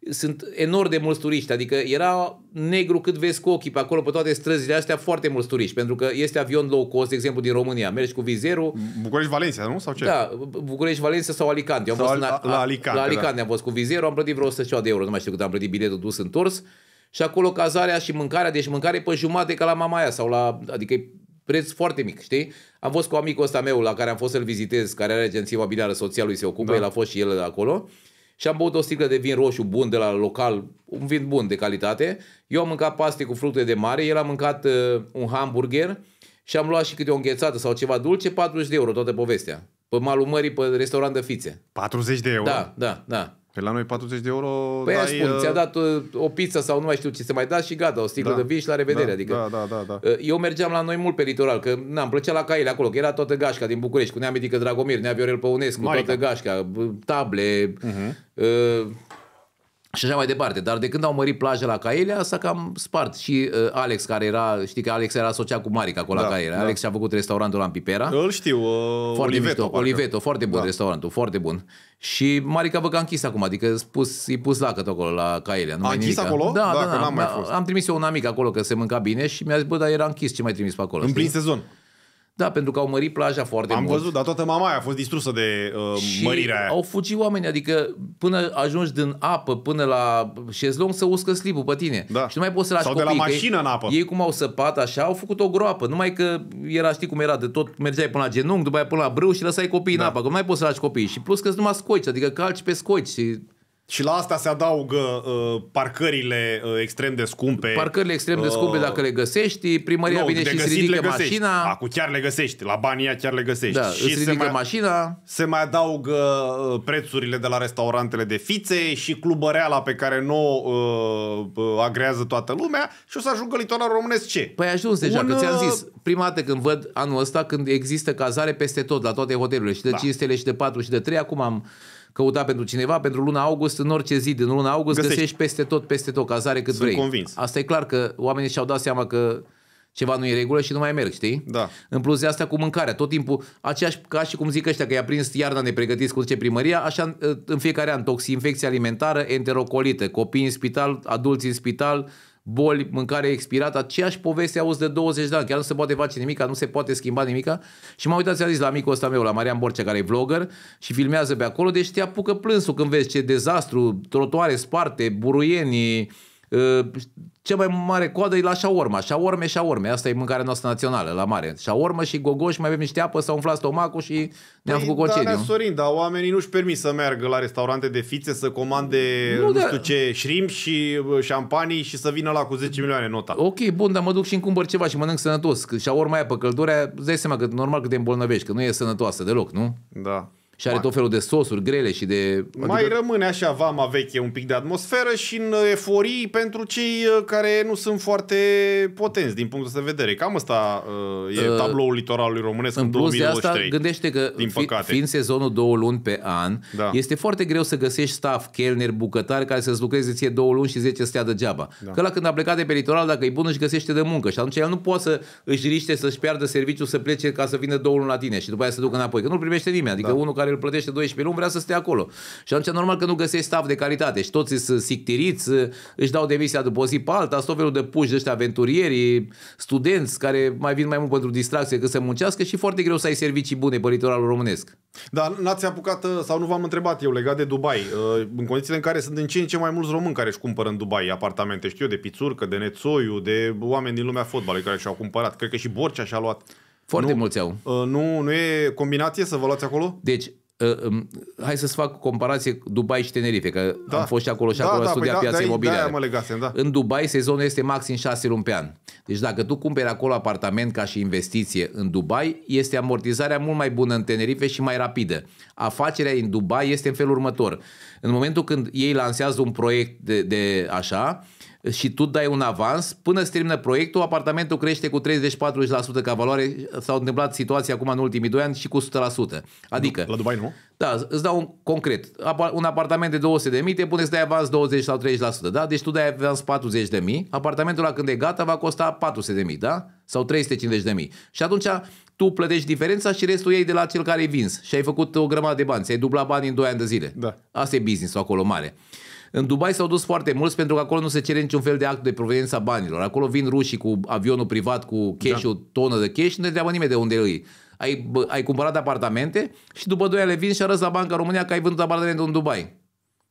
Sunt enorm de mulți turiști, adică era negru cât vezi cu ochii pe acolo, pe toate străzile astea, foarte mulți turiști, pentru că este avion low cost, de exemplu, din România. Mergi cu vizerul. București-Valencia, nu? Sau ce? Da, București-Valencia sau Alicante. am sau fost al- la, la, Alicante. La da. Alicante da. am fost cu vizerul, am plătit vreo 100 de euro, nu mai știu cât am plătit biletul dus întors. Și acolo cazarea și mâncarea, deci mâncare pe jumate ca la Mamaia sau la, adică e preț foarte mic, știi? Am fost cu amicul ăsta meu la care am fost să-l vizitez, care are agenția imobiliară, soția lui se ocupă, da. el a fost și el de acolo. Și am băut o sticlă de vin roșu bun de la local, un vin bun de calitate. Eu am mâncat paste cu fructe de mare, el a mâncat uh, un hamburger și am luat și câte o înghețată sau ceva dulce, 40 de euro toată povestea. Pe malul mării, pe restaurant de fițe. 40 de euro? Da, da, da. Pe păi la noi 40 de euro Păi dai, spun, uh... ți-a dat uh, o pizza sau nu mai știu ce se mai dai și gata, o sticlă da, de vin și la revedere. Da, adică, da, da, da, da. Uh, eu mergeam la noi mult pe litoral, că n-am plăcea la Caile acolo, că era toată gașca din București, cu Nea Dragomir, Nea Viorel Păunescu, Maica. toată gașca, table, uh-huh. uh, și așa mai departe. Dar de când au mărit plaja la Caelia, s-a cam spart. Și uh, Alex, care era, știi că Alex era asociat cu Marica acolo da, la Caelia. Da. Alex și-a făcut restaurantul la Pipera. Îl știu, uh, foarte Oliveto. Mișto, Oliveto, foarte bun da. restaurantul, foarte bun. Și Marica vă că a închis acum, adică spus, i pus lacăt acolo la Caelia. A închis nimica. acolo? Da, da, da, da am da, da, Am trimis eu un amic acolo că se mânca bine și mi-a zis, bă, dar era închis, ce mai trimis pe acolo? În știi? plin sezon. Da, pentru că au mărit plaja foarte Am mult. Am văzut, dar toată mamaia a fost distrusă de uh, și mărirea aia. au fugit oamenii, adică până ajungi din apă până la șezlong să uscă slipul pe tine. Da. Și nu mai poți să lași Sau copii, de la mașină în apă. Ei cum au săpat așa, au făcut o groapă. Numai că era, știi cum era, de tot mergeai până la genunchi, după aia până la brâu și lăsai copiii da. în apă. Că nu mai poți să lași copiii. Și plus că nu numai scoici, adică calci pe scoici și și la asta se adaugă uh, parcările uh, extrem de scumpe. Parcările extrem de scumpe uh, dacă le găsești, primăria nu, vine și îți ridică le găsești. mașina. Acum chiar le găsești, la banii chiar le găsești. Da, și îți ridică se mai, mașina. Se mai adaugă uh, prețurile de la restaurantele de fițe și clubăreala pe care nu uh, uh agrează toată lumea și o să ajungă litoralul românesc ce? Păi ajuns deja, Un, că ți-am uh, zis, prima dată când văd anul ăsta, când există cazare peste tot, la toate hotelurile, și de da. 5 stele și de 4 și de 3, acum am căuta pentru cineva, pentru luna august, în orice zi din luna august găsești, găsești peste tot, peste tot, cazare cât Sunt vrei. convins. Asta e clar că oamenii și-au dat seama că ceva nu e în regulă și nu mai merg, știi? Da. În plus de asta cu mâncarea, tot timpul, aceeași, ca și cum zic ăștia că i-a prins iarna nepregătiți cu ce primăria, așa în fiecare an, toxinfecție alimentară, enterocolită, copii în spital, adulți în spital, boli, mâncare expirată, aceeași poveste auzi de 20 de ani, chiar nu se poate face nimic, nu se poate schimba nimic. Și m-am uitat, ți-a zis la amicul ăsta meu, la Marian Borcea, care e vlogger și filmează pe acolo, deci te apucă plânsul când vezi ce dezastru, trotuare sparte, buruienii, cea mai mare coadă e la șaorma. Șaorme, șaorme. Asta e mâncarea noastră națională, la mare. Șaorma și gogoși, mai avem niște apă, s-a umflat stomacul și ne-am păi, făcut da, concediu. Da, Sorin, dar oamenii nu-și permit să meargă la restaurante de fițe, să comande nu, nu da. știu ce, șrim și uh, șampanii și să vină la cu 10 milioane nota. Ok, bun, dar mă duc și îmi cumpăr ceva și mănânc sănătos. Că șaorma e pe căldurea, îți dai seama că normal că te îmbolnăvești, că nu e sănătoasă deloc, nu? Da. Și are tot felul de sosuri grele și de... Adică... Mai rămâne așa vama veche, un pic de atmosferă și în uh, eforii pentru cei uh, care nu sunt foarte potenți din punctul de vedere. Cam asta uh, e uh, tabloul litoralului românesc în, în 2023. De asta, gândește că din fi, fiind sezonul două luni pe an, da. este foarte greu să găsești staff, chelner, bucătari care să-ți lucreze ție două luni și zece stea degeaba. Da. Că la când a plecat de pe litoral, dacă e bun, își găsește de muncă și atunci el nu poate să își riște să-și piardă serviciul să plece ca să vină două luni la tine și după aia să ducă înapoi. Că nu primește nimeni. Adică da. unul care care îl plătește 12 luni vrea să stea acolo. Și atunci normal că nu găsești staff de calitate și toți sunt sictiriți, își dau demisia după o zi pe alta, sunt tot felul de puși de ăștia aventurieri, studenți care mai vin mai mult pentru distracție că să muncească și foarte greu să ai servicii bune pe litoralul românesc. Dar n-ați apucat uh, sau nu v-am întrebat eu legat de Dubai, uh, în condițiile în care sunt în ce în ce mai mulți români care își cumpără în Dubai apartamente, știu eu, de Pițurcă, de Nețoiu, de oameni din lumea fotbalului care și-au cumpărat, cred că și Borcea și-a luat. Foarte nu, mulți au. Uh, nu, nu e combinație să vă luați acolo? Deci, uh, um, hai să-ți fac comparație Dubai și Tenerife, că da. am fost și acolo și da, acolo da, da studiat păi da, piața da, imobiliară. Mă legasem, da. În Dubai sezonul este maxim 6 luni pe an. Deci dacă tu cumperi acolo apartament ca și investiție în Dubai, este amortizarea mult mai bună în Tenerife și mai rapidă. Afacerea în Dubai este în felul următor. În momentul când ei lansează un proiect de, de așa, și tu dai un avans, până se termină proiectul, apartamentul crește cu 30-40% ca valoare. S-au întâmplat situații acum în ultimii 2 ani și cu 100%. Adică... La Dubai, nu? Da, îți dau un concret. Un apartament de 200 de mii, te pune să dai avans 20 sau 30%, da? Deci tu dai avans 40 de mii, apartamentul la când e gata va costa 400 de mii, da? Sau 350 de mii. Și atunci tu plătești diferența și restul ei de la cel care e vins. Și ai făcut o grămadă de bani, ți-ai dublat bani în 2 ani de zile. Da. Asta e business acolo mare. În Dubai s-au dus foarte mulți pentru că acolo nu se cere niciun fel de act de proveniență a banilor. Acolo vin rușii cu avionul privat, cu cash da. o tonă de cash, nu întreabă nimeni de unde îi. Ai, ai cumpărat apartamente și după doi ani le vin și arăți la Banca România că ai vândut apartamentul în Dubai.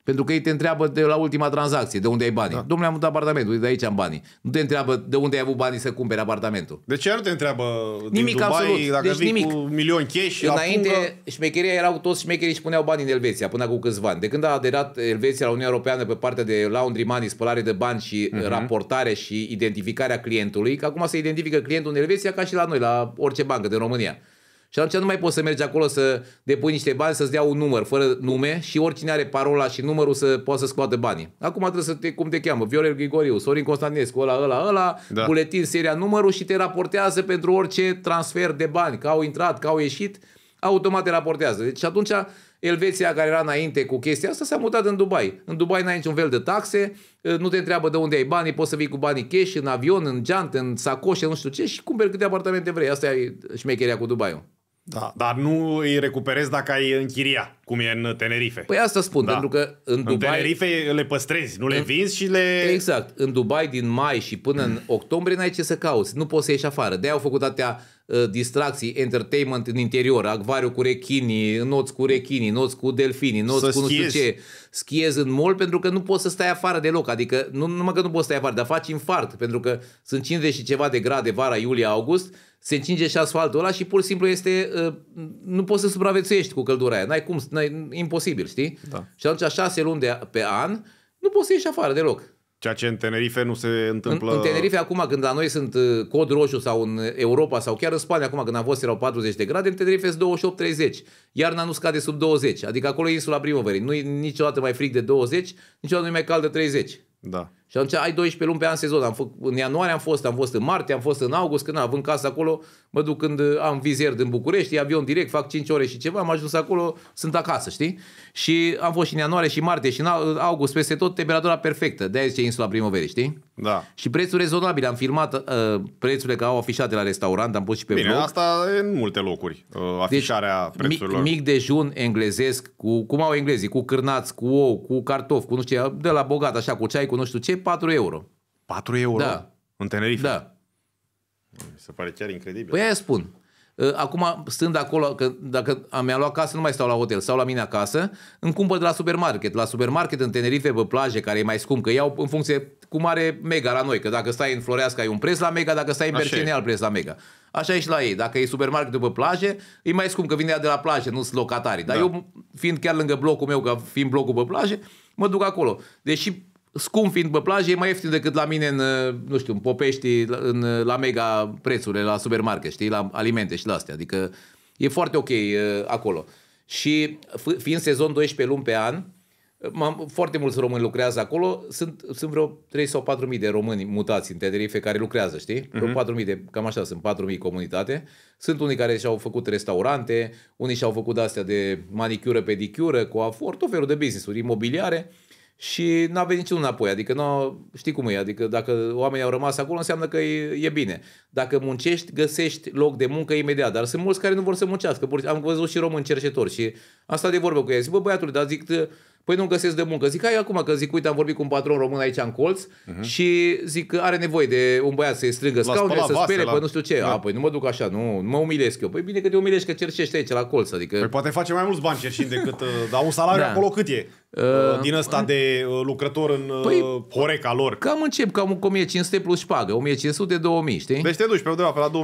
Pentru că ei te întreabă de la ultima tranzacție, de unde ai banii. Da. Domnule, am avut apartamentul, de aici am banii. Nu te întreabă de unde ai avut banii să cumpere apartamentul. De ce nu te întreabă din nimic Dubai, absolut. dacă deci vii nimic. cu milion cash Înainte, pungă... șmecheria erau toți șmecherii și puneau bani în Elveția până cu câțiva ani. De când a aderat Elveția la Uniunea Europeană pe partea de laundry money, spălare de bani și uh-huh. raportare și identificarea clientului, că acum se identifică clientul în Elveția ca și la noi, la orice bancă din România. Și atunci nu mai poți să mergi acolo să depui niște bani, să-ți dea un număr fără nume și oricine are parola și numărul să poată să scoată banii. Acum trebuie să te, cum te cheamă, Viorel Grigoriu, Sorin Constantinescu, ăla, ăla, ăla, da. buletin, seria, numărul și te raportează pentru orice transfer de bani, că au intrat, că au ieșit, automat te raportează. Deci atunci Elveția care era înainte cu chestia asta s-a mutat în Dubai. În Dubai n-ai niciun fel de taxe, ă, nu te întreabă de unde ai banii, poți să vii cu banii cash, în avion, în geantă, în sacoșe, nu știu ce și cumperi câte apartamente vrei. Asta e șmecheria cu Dubaiul. Da, dar nu îi recuperezi dacă ai închiria, cum e în Tenerife. Păi asta spun, da. pentru că în Dubai... În Tenerife le păstrezi, nu le în... vinzi și le... Exact. În Dubai din mai și până în octombrie n-ai ce să cauți. Nu poți să ieși afară. De-aia au făcut atâtea Uh, distracții, entertainment în interior, acvariu cu rechini, noți cu rechini, noți cu delfini, noți cu nu știu ce, schiez în mol pentru că nu poți să stai afară deloc, adică nu numai că nu poți să stai afară, dar faci infart, pentru că sunt 50 și ceva de grade vara, iulie, august, se încinge și asfaltul ăla și pur și simplu este, uh, nu poți să supraviețuiești cu căldura aia, n-ai cum, n-ai, imposibil, știi? Da. Și atunci șase luni de, pe an, nu poți să ieși afară deloc. Ceea ce în Tenerife nu se întâmplă... În, în Tenerife acum, când la noi sunt uh, cod roșu sau în Europa sau chiar în Spania, acum când a fost erau 40 de grade, în Tenerife sunt 28-30. Iarna nu scade sub 20. Adică acolo e insula primăverii. Nu e niciodată mai frig de 20, niciodată nu e mai cald de 30. Da. Și atunci ai 12 luni pe an sezon. Am făc, în ianuarie am fost, am fost în martie, am fost în august, când având casă acolo, mă duc când uh, am vizier din București, avion direct, fac 5 ore și ceva, am ajuns acolo, sunt acasă, știi? Și am fost și în ianuarie și martie și în august peste tot temperatura perfectă. De-aia zice insula primăverii, știi? Da. Și prețuri rezonabile. Am filmat uh, prețurile care au afișate la restaurant, am pus și pe Bine, blog. asta e în multe locuri, uh, deci, afișarea deci, prețurilor. Mic, mic dejun englezesc, cu, cum au englezii, cu cârnați, cu ou, cu cartofi, cu nu știu ce, de la bogat, așa, cu ceai, cu nu știu ce, 4 euro. 4 euro? Da. În Tenerife? Da. Se pare chiar incredibil. Păi aia spun. Ă, acum, stând acolo, că dacă mi a luat casă, nu mai stau la hotel, stau la mine acasă, îmi cumpăr de la supermarket. La supermarket, în Tenerife, pe plaje, care e mai scump, că iau în funcție cum are mega la noi, că dacă stai în Floreasca ai un preț la mega, dacă stai în Berceni al preț la mega. Așa e și la ei. Dacă e supermarket pe plaje, e mai scump că vine de la plaje, nu sunt locatari. Dar da. eu, fiind chiar lângă blocul meu, că fiind blocul pe plaje, mă duc acolo. Deși scump fiind pe plajă, e mai ieftin decât la mine în, uh, nu știu, în Popești, în, uh, la mega prețurile, la supermarket, știi, la alimente și la astea. Adică e foarte ok uh, acolo. Și fiind sezon 12 luni pe an, foarte mulți români lucrează acolo, sunt, sunt vreo 3 sau 4 mii de români mutați în Tenerife care lucrează, știi? Mhm. Vreo uh-huh. 4 mii de, cam așa, sunt 4 mii comunitate. Sunt unii care și-au făcut restaurante, unii și-au făcut astea de manicură, pedicură, afort, tot felul de business-uri imobiliare. Uh, și n-a venit niciunul înapoi. Adică nu, știi cum e, adică dacă oamenii au rămas acolo înseamnă că e, e bine. Dacă muncești, găsești loc de muncă imediat, dar sunt mulți care nu vor să muncească. Am văzut și români cercetori și am stat de vorbă cu ei. Zic, bă băiatul, dar zic, Păi nu găsesc de muncă. Zic, hai acum, că zic, uite, am vorbit cu un patron român aici în colț uh-huh. și zic că are nevoie de un băiat să-i strângă scaunele, să spere, la... păi nu știu ce. Da. A, păi nu mă duc așa, nu, nu mă umilesc eu. Păi bine că te umilești, că cerșești aici la colț. Adică... Păi poate face mai mulți bani cerșind decât, uh, dar un salariu da. acolo cât e? Uh, uh, din ăsta de lucrător în păi, Horeca lor. Cam încep cam 1500 plus pagă, 1500-2000, știi? Deci te duci pe undeva pe la 2500-3000 da,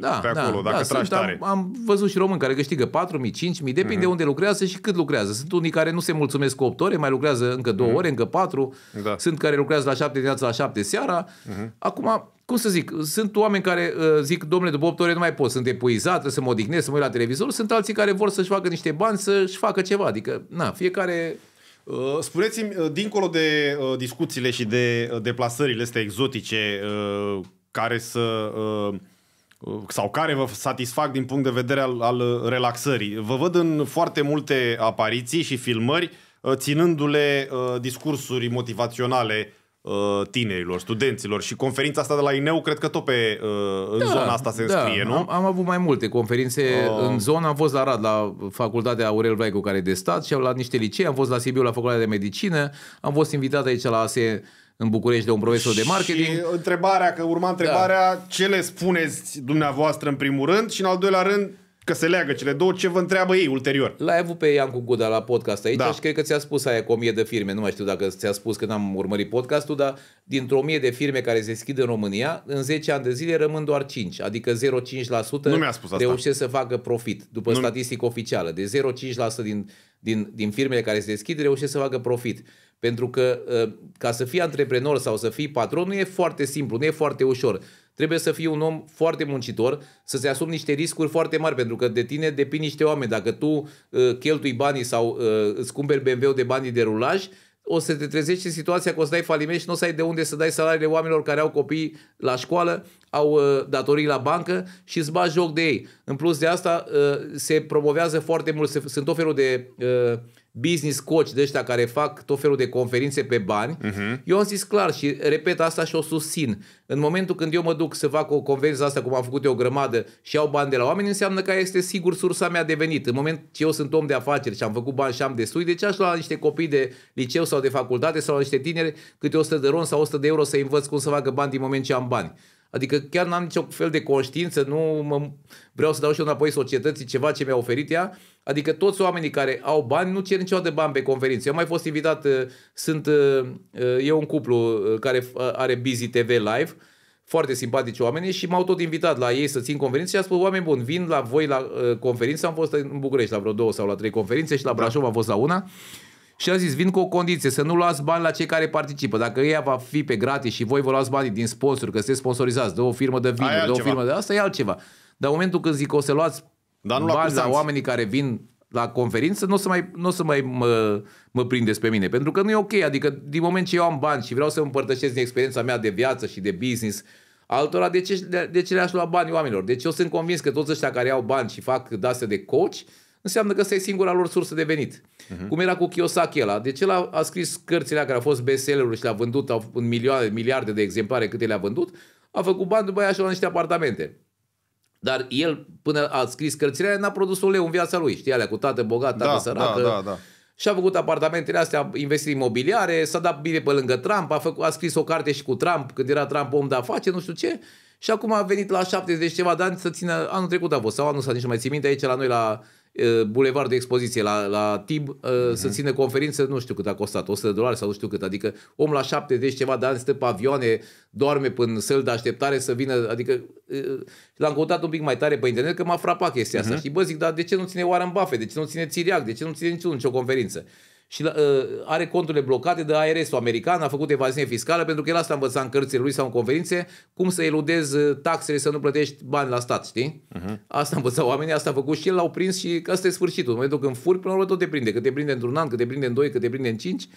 da, pe da, acolo, da, dacă da, tragi sunt, tare. Am, am, văzut și români care câștigă 4000, 5000, depinde mm-hmm. unde lucrează și cât lucrează. Sunt unii care nu se mulțumesc mulțumesc cu 8 ore, mai lucrează încă 2 mm. ore, încă 4. Da. Sunt care lucrează la 7 dimineața, la 7 seara. Mm-hmm. Acum, cum să zic, sunt oameni care uh, zic, domnule, după 8 ore nu mai pot, sunt epuizat, trebuie să mă odihnesc, să mă uit la televizor. Sunt alții care vor să-și facă niște bani, să-și facă ceva. Adică, na, fiecare uh, Spuneți-mi, uh, dincolo de discuțiile și de deplasările astea exotice care să sau care vă satisfac din punct de vedere al, al relaxării. Vă văd în foarte multe apariții și filmări uh, ținându-le uh, discursuri motivaționale uh, tinerilor, studenților și conferința asta de la INEU, cred că tot pe în da, zona asta se da, înscrie, nu? Am, am avut mai multe conferințe uh... în zona. am fost la Rad, la facultatea Aurel Vlaicu, care e de stat, și am la niște licee, am fost la Sibiu, la facultatea de medicină, am fost invitat aici la ASE în București de un profesor de marketing. Și întrebarea, că urma da. întrebarea, da. ce le spuneți dumneavoastră în primul rând și în al doilea rând, că se leagă cele două, ce vă întreabă ei ulterior. L-ai avut pe Iancu Guda la podcast aici da. și cred că ți-a spus aia cu o mie de firme, nu mai știu dacă ți-a spus că n-am urmărit podcastul, dar dintr-o mie de firme care se deschid în România, în 10 ani de zile rămân doar 5, adică 0,5% nu mi-a spus asta. reușesc să facă profit, după nu... statistică oficială, de 0,5% din, din, din firmele care se deschid reușesc să facă profit. Pentru că ă, ca să fii antreprenor sau să fii patron nu e foarte simplu, nu e foarte ușor. Trebuie să fii un om foarte muncitor, să-ți asumi niște riscuri foarte mari, pentru că de tine depind niște oameni. Dacă tu ă, cheltui banii sau ă, îți cumperi BMW-ul de banii de rulaj, o să te trezești în situația că o să dai faliment și nu o să ai de unde să dai salariile oamenilor care au copii la școală, au datorii la bancă și îți bagi joc de ei. În plus de asta, se promovează foarte mult, se, sunt tot felul de uh, business coach de ăștia care fac tot felul de conferințe pe bani, uh-huh. eu am zis clar și repet asta și o susțin. În momentul când eu mă duc să fac o conferință asta, cum am făcut eu o grămadă, și iau bani de la oameni, înseamnă că este sigur sursa mea de venit. În moment ce eu sunt om de afaceri și am făcut bani și am destui, de deci ce aș lua la niște copii de liceu sau de facultate sau la niște tineri câte 100 de ron sau 100 de euro să-i învăț cum să facă bani din moment ce am bani? Adică chiar n-am nicio fel de conștiință, nu mă, vreau să dau și eu înapoi societății ceva ce mi-a oferit ea. Adică toți oamenii care au bani nu cer niciodată bani pe conferințe. Eu am mai fost invitat, uh, sunt, uh, uh, e un cuplu care are Busy TV Live, foarte simpatici oamenii și m-au tot invitat la ei să țin conferințe și a spus, oameni buni, vin la voi la conferință, am fost în București la vreo două sau la trei conferințe și la Brașov da. am fost la una și a zis, vin cu o condiție, să nu luați bani la cei care participă. Dacă ea va fi pe gratis și voi vă luați banii din sponsor, că se sponsorizați, de o firmă de vin, de o firmă de asta, e altceva. Dar în momentul când zic că o să luați Dar nu bani la, la oamenii care vin la conferință, nu o să mai, nu o să mai mă, mă prindeți pe mine. Pentru că nu e ok. Adică din moment ce eu am bani și vreau să împărtășesc din experiența mea de viață și de business, altora de ce, de, de ce le-aș lua bani oamenilor? Deci eu sunt convins că toți ăștia care au bani și fac dase de coach, înseamnă că ăsta e singura lor sursă de venit. Uh-huh. Cum era cu Kiyosaki ăla. Deci el a, a scris cărțile care au fost bestsellerul, și le-a vândut au, în milioane, miliarde de exemplare câte le-a vândut, a făcut bani după aia și la niște apartamente. Dar el, până a scris cărțile aia, n-a produs un leu în viața lui. Știi, alea cu tată bogat, tată da, da săracă. Da, da, da. Și a făcut apartamentele astea, a investit imobiliare, s-a dat bine pe lângă Trump, a, făcut, a scris o carte și cu Trump, când era Trump om de face, nu știu ce. Și acum a venit la 70 ceva de ani să țină, anul trecut a fost, sau anul ăsta, nici nu mai țin minte, aici la noi la bulevard de expoziție la, la Tib uh-huh. să mhm. țină conferință, nu știu cât a costat, 100 de dolari sau nu știu cât, adică om la 70 ceva de ani stă pe avioane, doarme până săl de așteptare să vină, adică l-am căutat un pic mai tare pe internet că m-a frapat chestia uh-huh. asta mhm. și bă zic, dar de ce nu ține Warren Buffett, de ce nu ține Țiriac, de ce nu ține niciun nicio conferință? și uh, are conturile blocate de ARS-ul american, a făcut evaziune fiscală, pentru că el asta învăța în cărțile lui sau în conferințe, cum să eludezi uh, taxele, să nu plătești bani la stat, știi? Uh-huh. Asta învăța oamenii, asta a făcut și el, l-au prins și asta e sfârșitul. În momentul când furi, până la urmă tot te prinde, că te prinde într-un an, că te prinde în doi, că te prinde în cinci,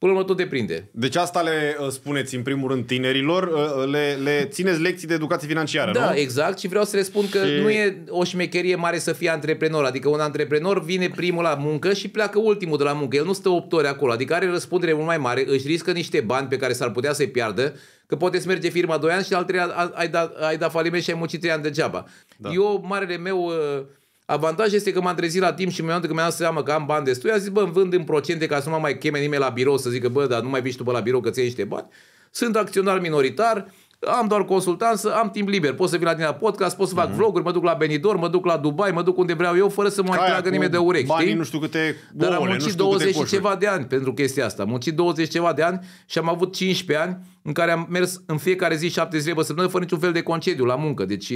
până la tot te prinde. Deci asta le uh, spuneți în primul rând tinerilor, uh, uh, le, le țineți lecții de educație financiară, Da, nu? exact și vreau să le spun că și... nu e o șmecherie mare să fii antreprenor, adică un antreprenor vine primul la muncă și pleacă ultimul de la muncă, el nu stă 8 ore acolo, adică are răspundere mult mai mare, își riscă niște bani pe care s-ar putea să-i piardă, că poate să merge firma 2 ani și al treia ai dat, ai da faliment și ai muncit 3 ani degeaba. Da. Eu, marele meu... Uh, Avantajul este că m-am trezit la timp și în momentul când mi-am dat seama că am bani destui, A zis, bă, îmi vând în procente ca să nu mă mai cheme nimeni la birou să zică, bă, dar nu mai vii tu pe la birou că ți niște bani. Sunt acționar minoritar, am doar consultanță, am timp liber. Pot să vin la tine la podcast, pot să fac mm-hmm. vloguri, mă duc la Benidorm, mă duc la Dubai, mă duc unde vreau eu, fără să mă mai tragă nimeni de urechi. Banii, știi? nu știu câte Dar am muncit 20 și ceva de ani pentru chestia asta. Am muncit 20 ceva de ani și am avut 15 ani în care am mers în fiecare zi șapte zile pe săptămână fără niciun fel de concediu la muncă. Deci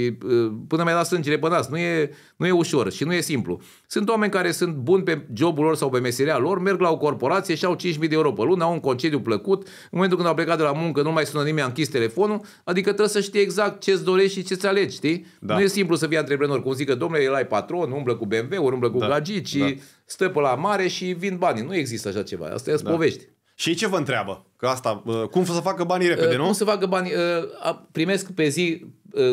până mi-a dat sângele pe nas. Nu e, nu e ușor și nu e simplu. Sunt oameni care sunt buni pe jobul lor sau pe meseria lor, merg la o corporație și au 5.000 de euro pe lună, au un concediu plăcut. În momentul când au plecat de la muncă nu mai sună nimeni, a închis telefonul. Adică trebuie să știi exact ce-ți dorești și ce-ți alegi, știi? Da. Nu e simplu să fii antreprenor. Cum zic că, domnule, el ai patron, umblă cu bmw umblă cu da. gagici, da. stă pe la mare și vin banii. Nu există așa ceva. Asta e da. povești. Și ei ce vă întreabă? Că asta, uh, cum să facă banii repede, uh, nu? Cum să facă banii? Uh, primesc pe zi,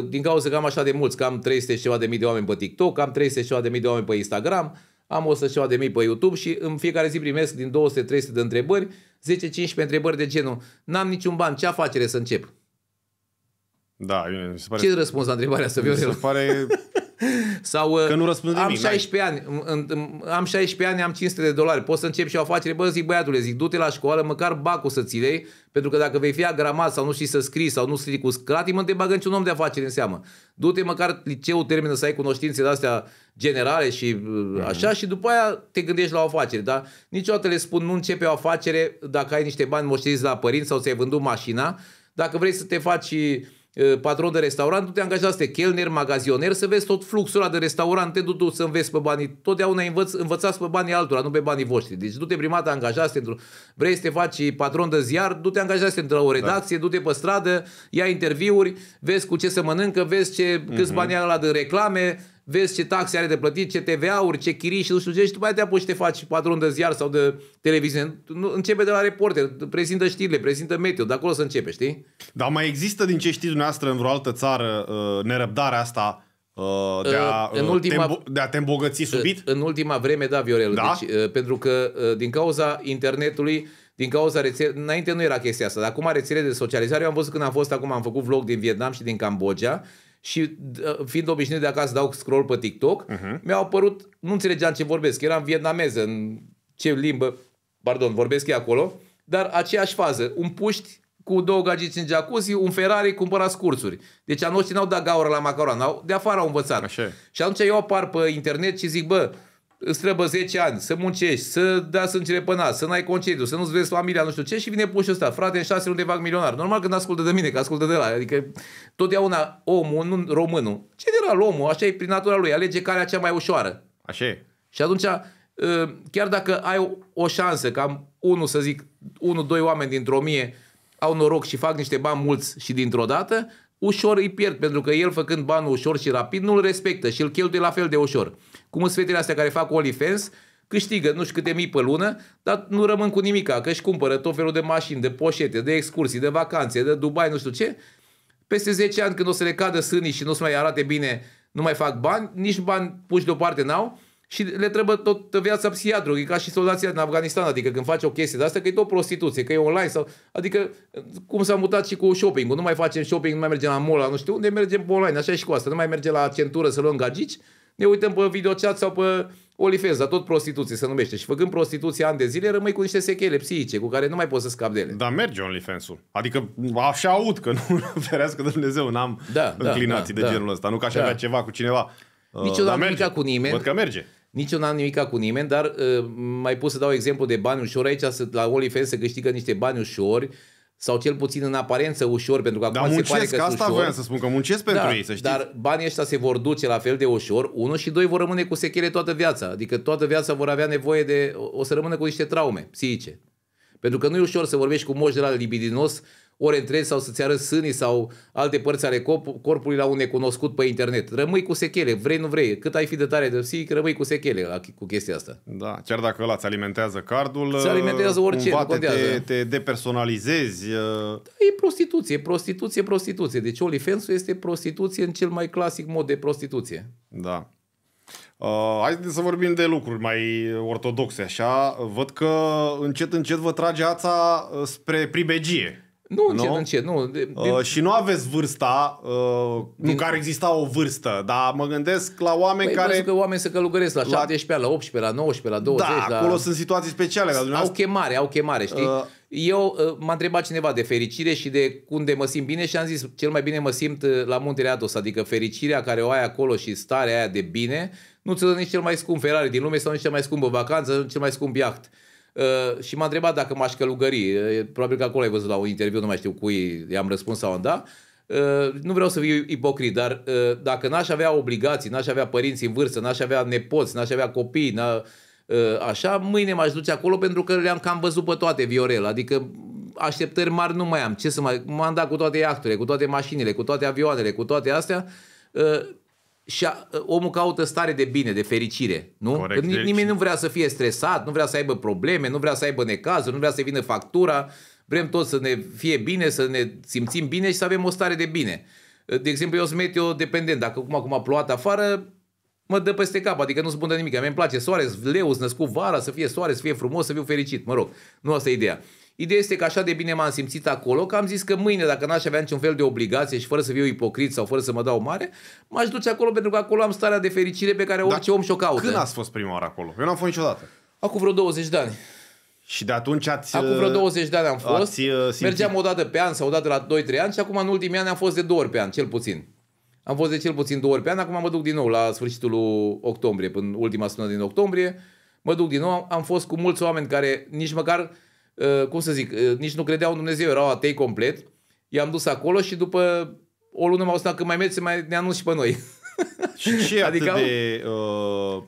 din cauza că am așa de mulți, că am 300 și ceva de mii de oameni pe TikTok, am 300 și ceva de mii de oameni pe Instagram, am 100 și ceva de mii pe YouTube și în fiecare zi primesc din 200-300 de întrebări, 10-15 întrebări de genul, n-am niciun ban, ce afacere să încep? Da, mi se pare... Ce răspuns la întrebarea să viu? Mi se pare sau uh, că nu răspund am nimic, 16 ani, am 16 ani, am 500 de dolari, poți să încep și o afacere, bă, zic băiatule, zic, du-te la școală, măcar bacul să-ți lei, pentru că dacă vei fi agramat sau nu știi să scrii sau nu scrii cu scratim, nu te bagă niciun om de afaceri în seamă. Du-te măcar liceul termină să ai cunoștințe astea generale și mm-hmm. așa mhm. și după aia te gândești la o afacere, dar niciodată le spun nu începe o afacere dacă ai niște bani moșteniți la părinți sau ți-ai vândut mașina, dacă vrei să te faci patron de restaurant, tu te angajați de te chelner, magazioner, să vezi tot fluxul ăla de restaurante, du tu să înveți pe banii, totdeauna învăț, învățați pe banii altora, nu pe banii voștri. Deci du-te prima dată angajați vrei să te faci patron de ziar, du-te angajați pentru o da. redacție, da. du-te pe stradă, ia interviuri, vezi cu ce să mănâncă, vezi ce, câți uh-huh. bani ăla de reclame, vezi ce taxe are de plătit, ce TVA-uri, ce chirii și nu știu ce, și după aceea apuci și te faci patron de ziar sau de televiziune. Începe de la reporter, prezintă știrile, prezintă meteo, de acolo să începe, știi? Dar mai există din ce știi dumneavoastră în vreo altă țară uh, nerăbdarea asta uh, de a, uh, în ultima, te, de a te îmbogăți subit? În ultima vreme, da, Viorel. Da? Deci, pentru că din cauza internetului, din cauza rețelei, înainte nu era chestia asta, dar acum rețele de socializare, eu am văzut când am fost acum, am făcut vlog din Vietnam și din Cambodgia, și uh, fiind obișnuit de acasă dau scroll pe TikTok, uh-huh. mi-au apărut, nu înțelegeam ce vorbesc, eram vietnameză, în ce limbă, pardon, vorbesc ei acolo, dar aceeași fază, un puști cu două gagici în jacuzzi, un Ferrari, cumpărați cursuri. Deci a noștri n-au dat gaură la macaron, au, de afară au învățat. Așa. Și atunci eu apar pe internet și zic, bă, îți trebuie 10 ani să muncești, să dai sângele pe nas, să n-ai concediu, să nu-ți vezi familia, nu știu ce, și vine pușul ăsta, frate, în șase luni te fac milionar. Normal că nu ascultă de mine, că ascultă de la. Adică totdeauna omul, nu românul, general omul, așa e prin natura lui, alege calea cea mai ușoară. Așa e. Și atunci, ă, chiar dacă ai o șansă, cam unul, să zic, unul, doi oameni dintr-o mie au noroc și fac niște bani mulți și dintr-o dată, ușor îi pierd, pentru că el făcând banul ușor și rapid nu-l respectă și îl cheltuie la fel de ușor cum sunt fetele astea care fac OnlyFans, câștigă nu știu câte mii pe lună, dar nu rămân cu nimica, că își cumpără tot felul de mașini, de poșete, de excursii, de vacanțe, de Dubai, nu știu ce. Peste 10 ani, când o să le cadă sânii și nu o să mai arate bine, nu mai fac bani, nici bani puși deoparte n-au și le trebuie tot viața psihiatru, e ca și soldații din Afganistan, adică când faci o chestie de asta, că e tot prostituție, că e online sau... Adică cum s-a mutat și cu shopping -ul. nu mai facem shopping, nu mai mergem la mall, nu știu unde, mergem pe online, așa și cu asta, nu mai mergem la centură să luăm gagici, ne uităm pe videochat sau pe OnlyFans, dar tot prostituție se numește. Și făcând prostituție ani de zile, rămâi cu niște sechele psihice cu care nu mai poți să scapi de ele. Dar merge OnlyFans-ul. Adică așa aud că nu ferească Dumnezeu, n-am da, da înclinații da, da, de genul ăsta. Nu ca aș da. avea ceva cu cineva. Nici eu uh, n-am cu nimeni. Văd că merge. Nici eu n-am nimica cu nimeni, dar uh, mai pot să dau exemplu de bani ușor. Aici la OnlyFans se câștigă niște bani ușori. Uh, sau cel puțin în aparență ușor, pentru că dar acum se pare că asta ușor, să spun, că muncesc pentru da, ei, să știți. Dar banii ăștia se vor duce la fel de ușor, unul și doi vor rămâne cu sechele toată viața, adică toată viața vor avea nevoie de, o să rămână cu niște traume psihice. Pentru că nu e ușor să vorbești cu moș de la libidinos ore întregi sau să-ți arăți sânii sau alte părți ale corpului la un necunoscut pe internet. Rămâi cu sechele, vrei, nu vrei. Cât ai fi de tare de psihic, rămâi cu sechele la, cu chestia asta. Da, chiar dacă ăla îți alimentează cardul, îți alimentează uh, orice, cumva te, te, te depersonalizezi. Uh. Da, e prostituție, prostituție, prostituție. Deci olifensul este prostituție în cel mai clasic mod de prostituție. Da. Uh, hai să vorbim de lucruri mai ortodoxe, așa. Văd că încet, încet vă trage ața uh, spre pribegie. Nu, încet, nu? încet, nu. De, uh, de... Uh, și nu aveți vârsta, uh, din... nu care exista o vârstă, dar mă gândesc la păi oameni păi, care... că oameni se călugăresc la, la 17, la 18, la 19, la 20. Da, la... sunt situații speciale. Au au chemare, au chemare, știi? Uh... Eu uh, m-a întrebat cineva de fericire și de unde mă simt bine și am zis, cel mai bine mă simt uh, la muntele Atos, adică fericirea care o ai acolo și starea aia de bine, nu ți dă nici cel mai scump Ferrari din lume sau nici cel mai scumpă vacanță, nici cel mai scump iaht. Uh, Uh, și m-a întrebat dacă m-aș călugări. probabil că acolo ai văzut la un interviu, nu mai știu cui i-am răspuns sau da. Uh, nu vreau să fiu ipocrit, dar uh, dacă n-aș avea obligații, n-aș avea părinți în vârstă, n-aș avea nepoți, n-aș avea copii, n-a, așa, mâine m-aș duce acolo pentru că le-am cam văzut pe toate, Viorel. Adică așteptări mari nu mai am. Ce să mai... M-am dat cu toate iahturile, cu toate mașinile, cu toate avioanele, cu toate astea și a, uh, omul caută stare de bine, de fericire, nu? Corect, deci... nimeni nu vrea să fie stresat, nu vrea să aibă probleme, nu vrea să aibă necazuri, nu vrea să vină factura, vrem tot să ne fie bine, să ne simțim bine și să avem o stare de bine. Uh, de exemplu, eu sunt meteo-dependent, dacă cum acum a plouat afară, mă dă peste cap, adică nu spun de nimic. Mie îmi place soare, leu, născut vara, să fie soare, să fie frumos, să fiu fericit, mă rog, nu asta e ideea. Ideea este că așa de bine m-am simțit acolo că am zis că mâine, dacă n-aș avea niciun fel de obligație și fără să fiu ipocrit sau fără să mă dau mare, m-aș duce acolo pentru că acolo am starea de fericire pe care orice Dar om și-o caută. Când ați fost prima oară acolo? Eu n-am fost niciodată. Acum vreo 20 de ani. Și de atunci ați... Acum vreo 20 uh, de ani am fost. Ați, uh, simțit... Mergeam o dată pe an sau o dată la 2-3 ani și acum în ultimii ani am fost de două ori pe an, cel puțin. Am fost de cel puțin două ori pe an, acum mă duc din nou la sfârșitul octombrie, până ultima sună din octombrie. Mă duc din nou, am fost cu mulți oameni care nici măcar Uh, cum să zic, uh, nici nu credeau în Dumnezeu, erau atei complet. I-am dus acolo și după o lună m-au stat când mai mergi, mai ne anunț și pe noi. Și ce adică, atât de... Uh, uh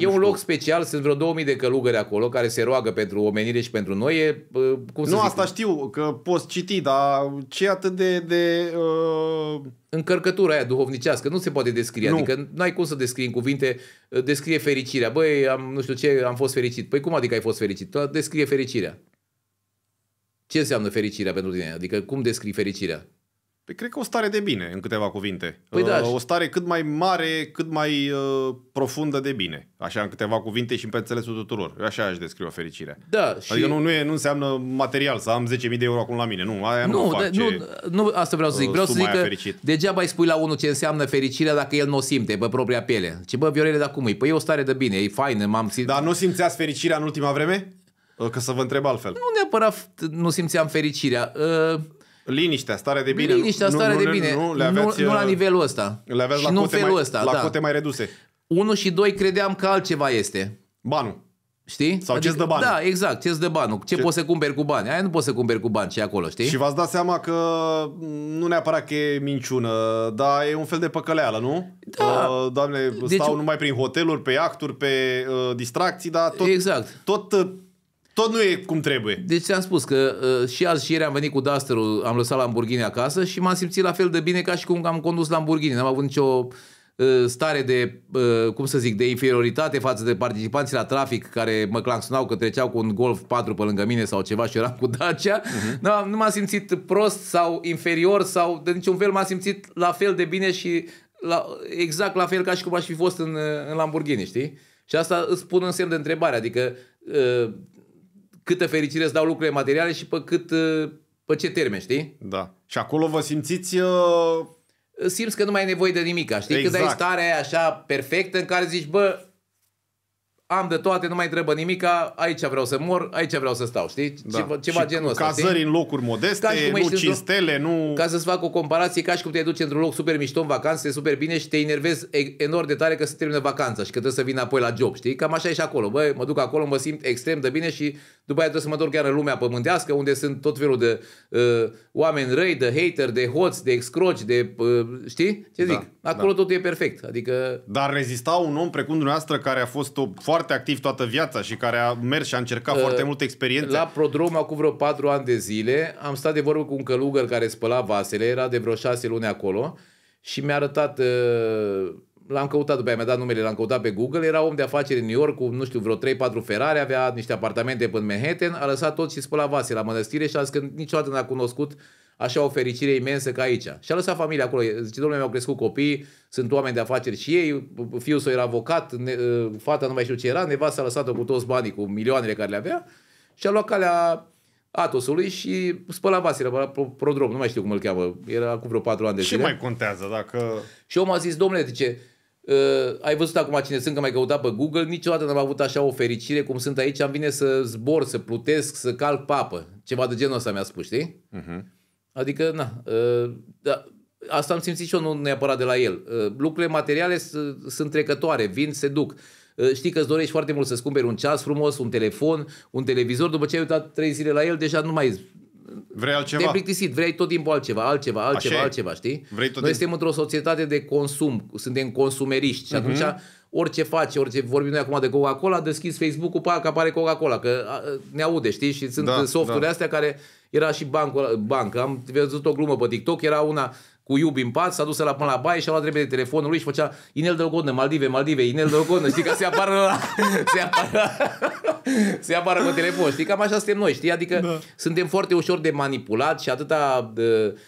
e un loc special, sunt vreo 2000 de călugări acolo care se roagă pentru omenire și pentru noi. E, cum să nu, zic? asta știu, că poți citi, dar ce atât de... de uh... Încărcătura aia duhovnicească nu se poate descrie. Nu. Adică n-ai cum să descrii în cuvinte, descrie fericirea. Băi, am, nu știu ce, am fost fericit. Păi cum adică ai fost fericit? Descrie fericirea. Ce înseamnă fericirea pentru tine? Adică cum descrii fericirea? Păi cred că o stare de bine, în câteva cuvinte. Păi da, uh, o stare cât mai mare, cât mai uh, profundă de bine. Așa, în câteva cuvinte și pe înțelesul tuturor. așa aș descriu fericirea. Da, adică și... nu, nu, e, nu înseamnă material să am 10.000 de euro acum la mine. Nu, aia nu, nu, face nu, nu asta vreau să zic. Uh, vreau să zic că fericit. degeaba îi spui la unul ce înseamnă fericirea dacă el nu o simte pe propria piele. Ce bă, Viorele, dar cum e? Păi e o stare de bine, e faină, m-am simțit. Dar nu simțeați fericirea în ultima vreme? Că să vă întreb altfel. Nu neapărat nu simțeam fericirea. Ă, liniștea, stare de bine. Liniștea, stare nu, nu, de bine. Nu, le aveți, nu, nu la ă, nivelul ăsta. Le aveți și la, nu cote, felul mai, ăsta, la da. cote mai reduse. Unu și doi credeam că altceva este. Banul. Știi? Sau adică, ce-ți dă bani. Da, exact, ce-ți dă banul. Ce, ce poți să cumperi cu bani? Aia nu poți să cumperi cu bani, ce acolo, știi? Și v-ați dat seama că nu neapărat că e minciună, dar e un fel de păcăleală, nu? Da. Uh, doamne, deci, stau numai prin hoteluri, pe acturi, pe uh, distracții, dar tot, exact. tot tot nu e cum trebuie. Deci ți-am spus că uh, și azi și ieri am venit cu Dusterul, am lăsat Lamborghini acasă și m-am simțit la fel de bine ca și cum am condus Lamborghini. N-am avut nicio uh, stare de, uh, cum să zic, de inferioritate față de participanții la trafic care mă claxonau că treceau cu un Golf 4 pe lângă mine sau ceva și eram cu Dacia. Uh-huh. nu m-am simțit prost sau inferior sau de niciun fel m-am simțit la fel de bine și la, exact la fel ca și cum aș fi fost în, uh, în Lamborghini, știi? Și asta îți pun în semn de întrebare, adică câtă fericire îți dau lucrurile materiale și pe cât, uh, pe ce termen, știi? Da. Și acolo vă simțiți... Uh... Simți că nu mai ai nevoie de nimic, știi? Exact. Când ai exact. starea aia așa perfectă în care zici, bă, am de toate, nu mai trebuie nimic. aici vreau să mor, aici vreau să stau, știi? Da. Ceva, ceva și genul ăsta, Cazări știi? în locuri modeste, ca și cum nu cinstele, nu... Ca să-ți fac o comparație, ca și cum te duci într-un loc super mișto în vacanțe, super bine și te enervezi enorm de tare că se termină vacanța și că trebuie să vin apoi la job, știi? Cam așa e și acolo. Băi, mă duc acolo, mă simt extrem de bine și după aia trebuie să mă întorc chiar în lumea pământească, unde sunt tot felul de uh, oameni răi, de hater, de hoți, de excroci, de... Uh, știi? Ce da, zic? Da, Acolo da. totul e perfect. Adică... Dar rezista un om precum dumneavoastră care a fost foarte activ toată viața și care a mers și a încercat uh, foarte multe experiențe. La prodrom, acum vreo patru ani de zile, am stat de vorbă cu un călugăr care spăla vasele, era de vreo șase luni acolo și mi-a arătat... Uh, l-am căutat după aia, mi-a dat numele, l-am căutat pe Google, era om de afaceri în New York cu, nu știu, vreo 3-4 Ferrari, avea niște apartamente până în Manhattan, a lăsat tot și spăla vase la mănăstire și a zis că niciodată n-a cunoscut așa o fericire imensă ca aici. Și a lăsat familia acolo, zice, domnule, mi-au crescut copii, sunt oameni de afaceri și ei, fiul său era avocat, ne, ă, fata nu mai știu ce era, nevasta a lăsat-o cu toți banii, cu milioanele care le avea și a luat calea Atosului și spăla vasele, la prodrom, nu mai știu cum îl cheamă, era cu vreo patru ani de zile. Și mai contează dacă... Și omul a zis, domnule, zice, Uh, ai văzut acum cine sunt, că mai căutat pe Google, niciodată n-am avut așa o fericire cum sunt aici, am vine să zbor, să plutesc, să calc papă, ceva de genul ăsta mi-a spus, știi? Uh-huh. Adică, na, uh, da, asta am simțit și eu, nu neapărat de la el. Uh, lucrurile materiale sunt trecătoare, vin, se duc. Uh, știi că îți dorești foarte mult să-ți cumperi un ceas frumos, un telefon, un televizor, după ce ai uitat trei zile la el, deja nu mai Vrei altceva? Te-ai plictisit, vrei tot timpul altceva, altceva, altceva, Așa altceva, știi? Vrei tot Noi timp... suntem într-o societate de consum, suntem consumeriști și atunci uh-huh orice faci, orice vorbim noi acum de Coca-Cola, deschizi Facebook-ul, pa, că apare Coca-Cola, că ne aude, știi? Și sunt da, softurile da. astea care era și bancul, banc. Am văzut o glumă pe TikTok, era una, cu iubi în pat, s-a dus la până la baie și a luat repede telefonul lui și făcea Inel Drogodnă, Maldive, Maldive, Inel Drogodnă, știi, ca se apară la, se apară, se apară pe telefon, știi, cam așa suntem noi, știi, adică da. suntem foarte ușor de manipulat și atâta de,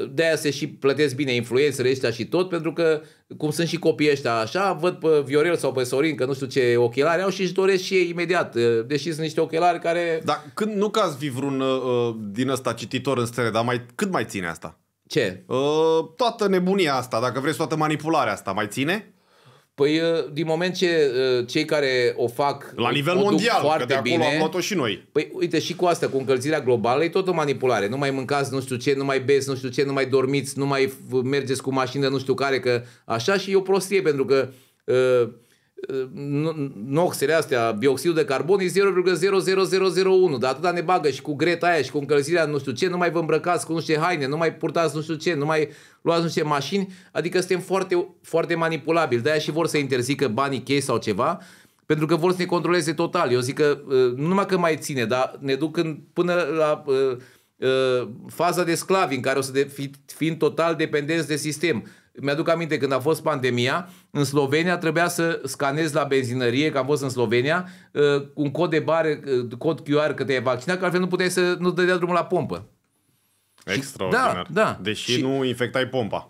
ă, de aia se și plătesc bine influențele ăștia și tot, pentru că cum sunt și copiii ăștia așa, văd pe Viorel sau pe Sorin că nu știu ce ochelari au și își doresc și ei imediat, ă, deși sunt niște ochelari care... Dar când nu că ați vreun uh, din ăsta cititor în stare, dar mai, cât mai ține asta? Ce? Uh, toată nebunia asta, dacă vreți toată manipularea asta, mai ține? Păi, ă, din moment ce ă, cei care o fac. La nivel mondial, foarte că de acolo bine, am luat-o și noi. Păi, uite, și cu asta, cu încălzirea globală, e tot o manipulare. Nu mai mâncați nu știu ce, nu mai beți nu știu ce, nu mai dormiți, nu mai mergeți cu mașină nu știu care, că așa și e o prostie, pentru că. Uh, noxele astea, bioxidul de carbon e 0,00001, dar atâta ne bagă și cu greta aia și cu încălzirea nu știu ce, nu mai vă îmbrăcați cu nu știu ce haine, nu mai purtați nu știu ce, nu mai luați nu știu ce mașini, adică suntem foarte, foarte manipulabili, de-aia și vor să interzică banii chei sau ceva, pentru că vor să ne controleze total. Eu zic că ă, nu numai că mai ține, dar ne duc în, până la uh, uh, faza de sclavi în care o să fi, fim total dependenți de sistem mi-aduc aminte când a fost pandemia, în Slovenia trebuia să scanez la benzinărie, că am fost în Slovenia, uh, un cod de bare, uh, cod QR că te-ai vaccinat, că altfel nu puteai să nu dădea drumul la pompă. Extraordinar. Da, da. Deși și... nu infectai pompa.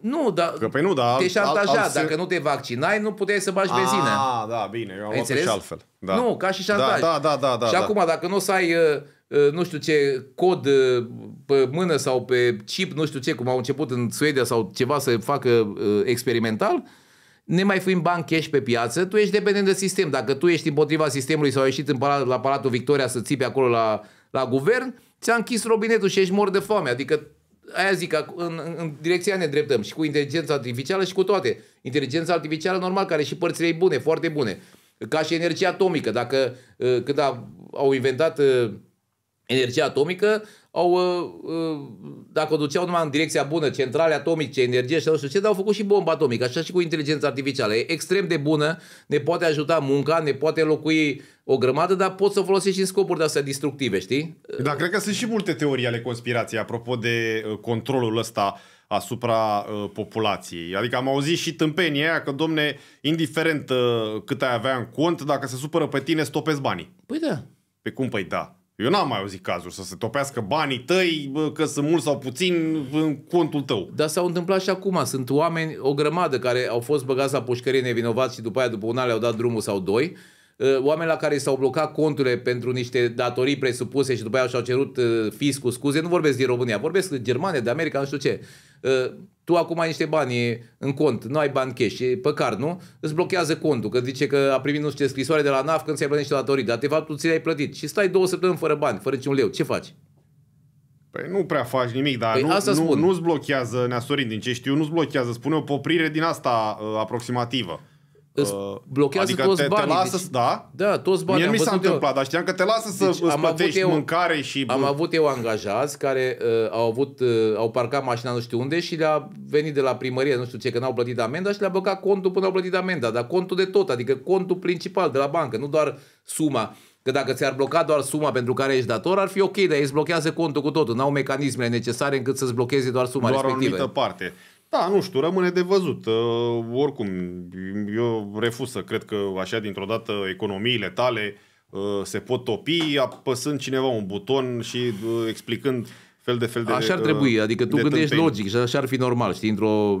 Nu, dar că, păi nu, da, te șantaja. Al, Dacă nu te vaccinai, nu puteai să bagi benzină. Ah, da, bine, eu am și altfel. Da. Nu, ca și da, șantaj. Da, da, da, da, și da, acum, dacă nu o să ai uh, Uh, nu știu ce cod uh, pe mână sau pe chip, nu știu ce, cum au început în Suedia sau ceva să facă uh, experimental, ne mai fim bani cash pe piață, tu ești dependent de sistem. Dacă tu ești împotriva sistemului sau ieșit în palat, la Palatul Victoria să pe acolo la, la guvern, ți-a închis robinetul și ești mor de foame. Adică aia zic, în, în direcția ne dreptăm și cu inteligența artificială și cu toate. Inteligența artificială normal, care și părțile ei bune, foarte bune. Ca și energia atomică. Dacă când au inventat energia atomică, au, uh, uh, dacă o duceau numai în direcția bună, centrale atomice, energie și nu știu ce, dar au făcut și bomba atomică, așa și cu inteligența artificială. E extrem de bună, ne poate ajuta munca, ne poate locui o grămadă, dar poți să o folosești și în scopuri de-astea destructive, știi? Dar cred că sunt și multe teorii ale conspirației apropo de uh, controlul ăsta asupra populației. Adică am auzit și tâmpenii aia că, domne, indiferent cât ai avea în cont, dacă se supără pe tine, stopezi banii. Păi da. Pe cum păi da? Eu n-am mai auzit cazuri să se topească banii tăi, că sunt mulți sau puțin în contul tău. Dar s-au întâmplat și acum. Sunt oameni, o grămadă, care au fost băgați la pușcărie nevinovați și după aia, după un an, le-au dat drumul sau doi. Uh, oameni la care s-au blocat conturile pentru niște datorii presupuse și după aia și-au cerut uh, fiscul scuze, nu vorbesc din România, vorbesc de Germania, de America, nu știu ce. Uh, tu acum ai niște bani în cont, nu ai bani cash, e pe car nu? Îți blochează contul, că zice că a primit nu știu ce scrisoare de la NAF când ți-ai plătit niște datorii, dar de fapt tu ți-ai plătit și stai două săptămâni fără bani, fără niciun leu. Ce faci? Păi nu prea faci nimic, dar păi nu, asta nu, nu-ți blochează, neasorind din ce știu, nu-ți blochează. Spune o poprire din asta uh, aproximativă. Îți uh, blochează adică toți te, banii. Te lasă, deci, da? Da, toți banii. Mie mi s-a întâmplat, dar știam că te lasă să deci îți plătești eu, mâncare și... Am avut eu angajați care uh, au avut, uh, au parcat mașina nu știu unde și le-a venit de la primărie, nu știu ce, că n-au plătit amenda și le-a băgat contul până au plătit amenda, dar contul de tot, adică contul principal de la bancă, nu doar suma. Că dacă ți-ar bloca doar suma pentru care ești dator, ar fi ok, dar ei îți blochează contul cu totul. N-au mecanismele necesare încât să-ți blocheze doar suma doar respectivă. Doar o anumită parte. Da, nu știu, rămâne de văzut. Uh, oricum, eu refuz să cred că așa dintr-o dată economiile tale uh, se pot topi apăsând cineva un buton și uh, explicând fel de fel de... Așa ar trebui, adică tu gândești logic și așa ar fi normal, știi, într-o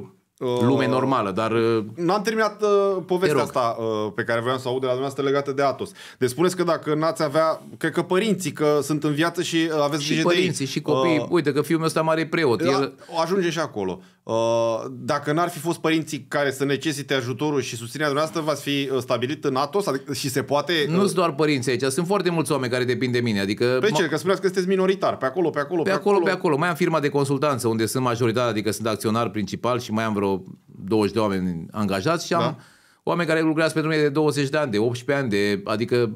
lume normală, dar... N-am terminat uh, povestea asta uh, pe care vreau să aud de la dumneavoastră legată de Atos. Deci spuneți că dacă n-ați avea, cred că părinții că sunt în viață și aveți și grijă de ei. Și părinții și copiii, uh, uite că fiul meu ăsta mare e preot. El... Ajunge și acolo. Uh, dacă n-ar fi fost părinții care să necesite ajutorul și susținerea dumneavoastră, v-ați fi uh, stabilit în NATO adică, și se poate... Uh, nu sunt doar părinții aici, sunt foarte mulți oameni care depind de mine. Adică pe ce? Că spuneați că sunteți minoritar, pe acolo, pe acolo, pe, pe acolo, acolo. Pe acolo, mai am firma de consultanță unde sunt majoritatea, adică sunt acționar principal și mai am vreo 20 de oameni angajați și am... Da oameni care lucrează pentru mine de 20 de ani, de 18 ani, de, adică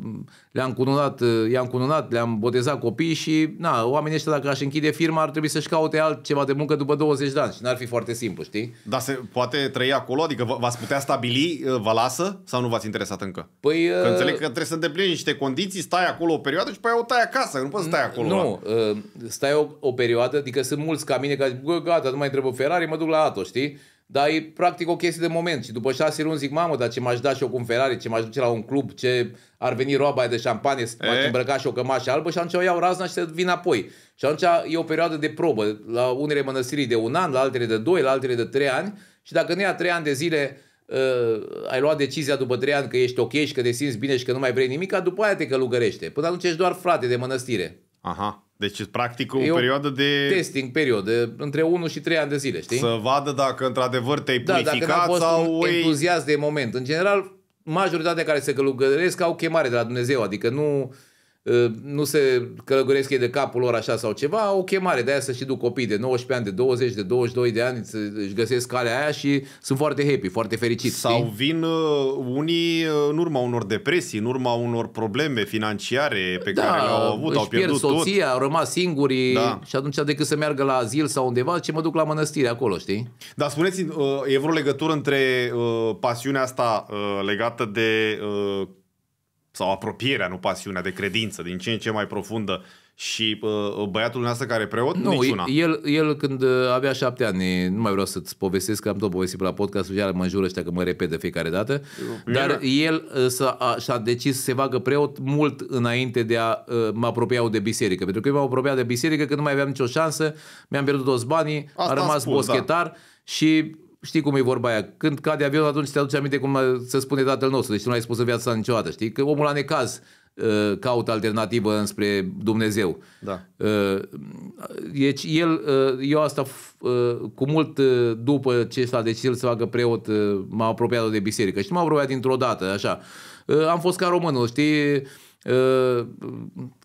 le-am cununat, i-am cununat, le-am botezat copii și na, oamenii ăștia dacă aș închide firma ar trebui să-și caute altceva de muncă după 20 de ani și n-ar fi foarte simplu, știi? Dar se poate trăi acolo? Adică v-ați putea stabili, uh, vă lasă sau nu v-ați interesat încă? Păi, uh, că înțeleg că trebuie să îndeplini niște condiții, stai acolo o perioadă și păi o tai acasă, nu poți să stai acolo. Nu, la... Da. Uh, stai o, o perioadă, adică sunt mulți ca mine care zic, gata, nu mai trebuie Ferrari, mă duc la Ato, știi? Dar e practic o chestie de moment și după șase luni zic, mamă, dar ce m-aș da și eu cu un Ferrari, ce m-aș duce la un club, ce ar veni roaba de șampanie, să m-aș îmbrăca și o cămașă albă și atunci o iau razna și să vin apoi. Și atunci e o perioadă de probă, la unele mănăstirii de un an, la altele de doi, la altele de trei ani și dacă nu ia trei ani de zile uh, ai luat decizia după trei ani că ești ok și că te simți bine și că nu mai vrei nimic, după aia te călugărește. Până atunci ești doar frate de mănăstire. Aha. Deci, practic, o e perioadă de... testing perioadă, între 1 și 3 ani de zile, știi? Să vadă dacă, într-adevăr, te-ai da, purificat dacă sau... Un entuziasm de moment. În general, majoritatea care se călugăresc au chemare de la Dumnezeu, adică nu Ă, nu se călăgoresc ei de capul lor așa sau ceva, o chemare de aia să și duc copii de 19 ani, de 20, de 22 de ani, să-și găsesc calea aia și sunt foarte happy, foarte fericit. Sau știi? vin ă, unii ă, în urma unor depresii, în urma unor probleme financiare pe da, care le-au avut, au pierdut pierd soția, tot. au rămas singuri da. și atunci decât să meargă la azil sau undeva, ce mă duc la mănăstire acolo, știi? Dar spuneți, e vreo legătură între pasiunea asta legată de sau apropierea, nu pasiunea de credință, din ce în ce mai profundă. Și uh, uh băiatul ăsta care e preot, nu, niciuna. El, el când uh, avea șapte ani, nu mai vreau să-ți povestesc, că am tot povestit pe la podcast, iar mă jură ăștia că mă repet de fiecare dată, Eu, dar el uh, s-a, și-a decis să se facă preot mult înainte de a mă apropia de biserică. Pentru că eu m-am apropiat de biserică, că nu mai aveam nicio șansă, mi-am pierdut toți banii, Asta a rămas spus, da. boschetar da. și știi cum e vorba aia, când cade avionul atunci te aduce aminte cum se spune tatăl nostru, deci nu ai spus în viața niciodată, știi? Că omul la necaz uh, caută alternativă înspre Dumnezeu. Da. Uh, deci el, uh, eu asta uh, cu mult uh, după ce s-a decis el să facă preot, uh, m-a apropiat de biserică și m-a apropiat dintr-o dată, așa. Am fost ca românul, știi?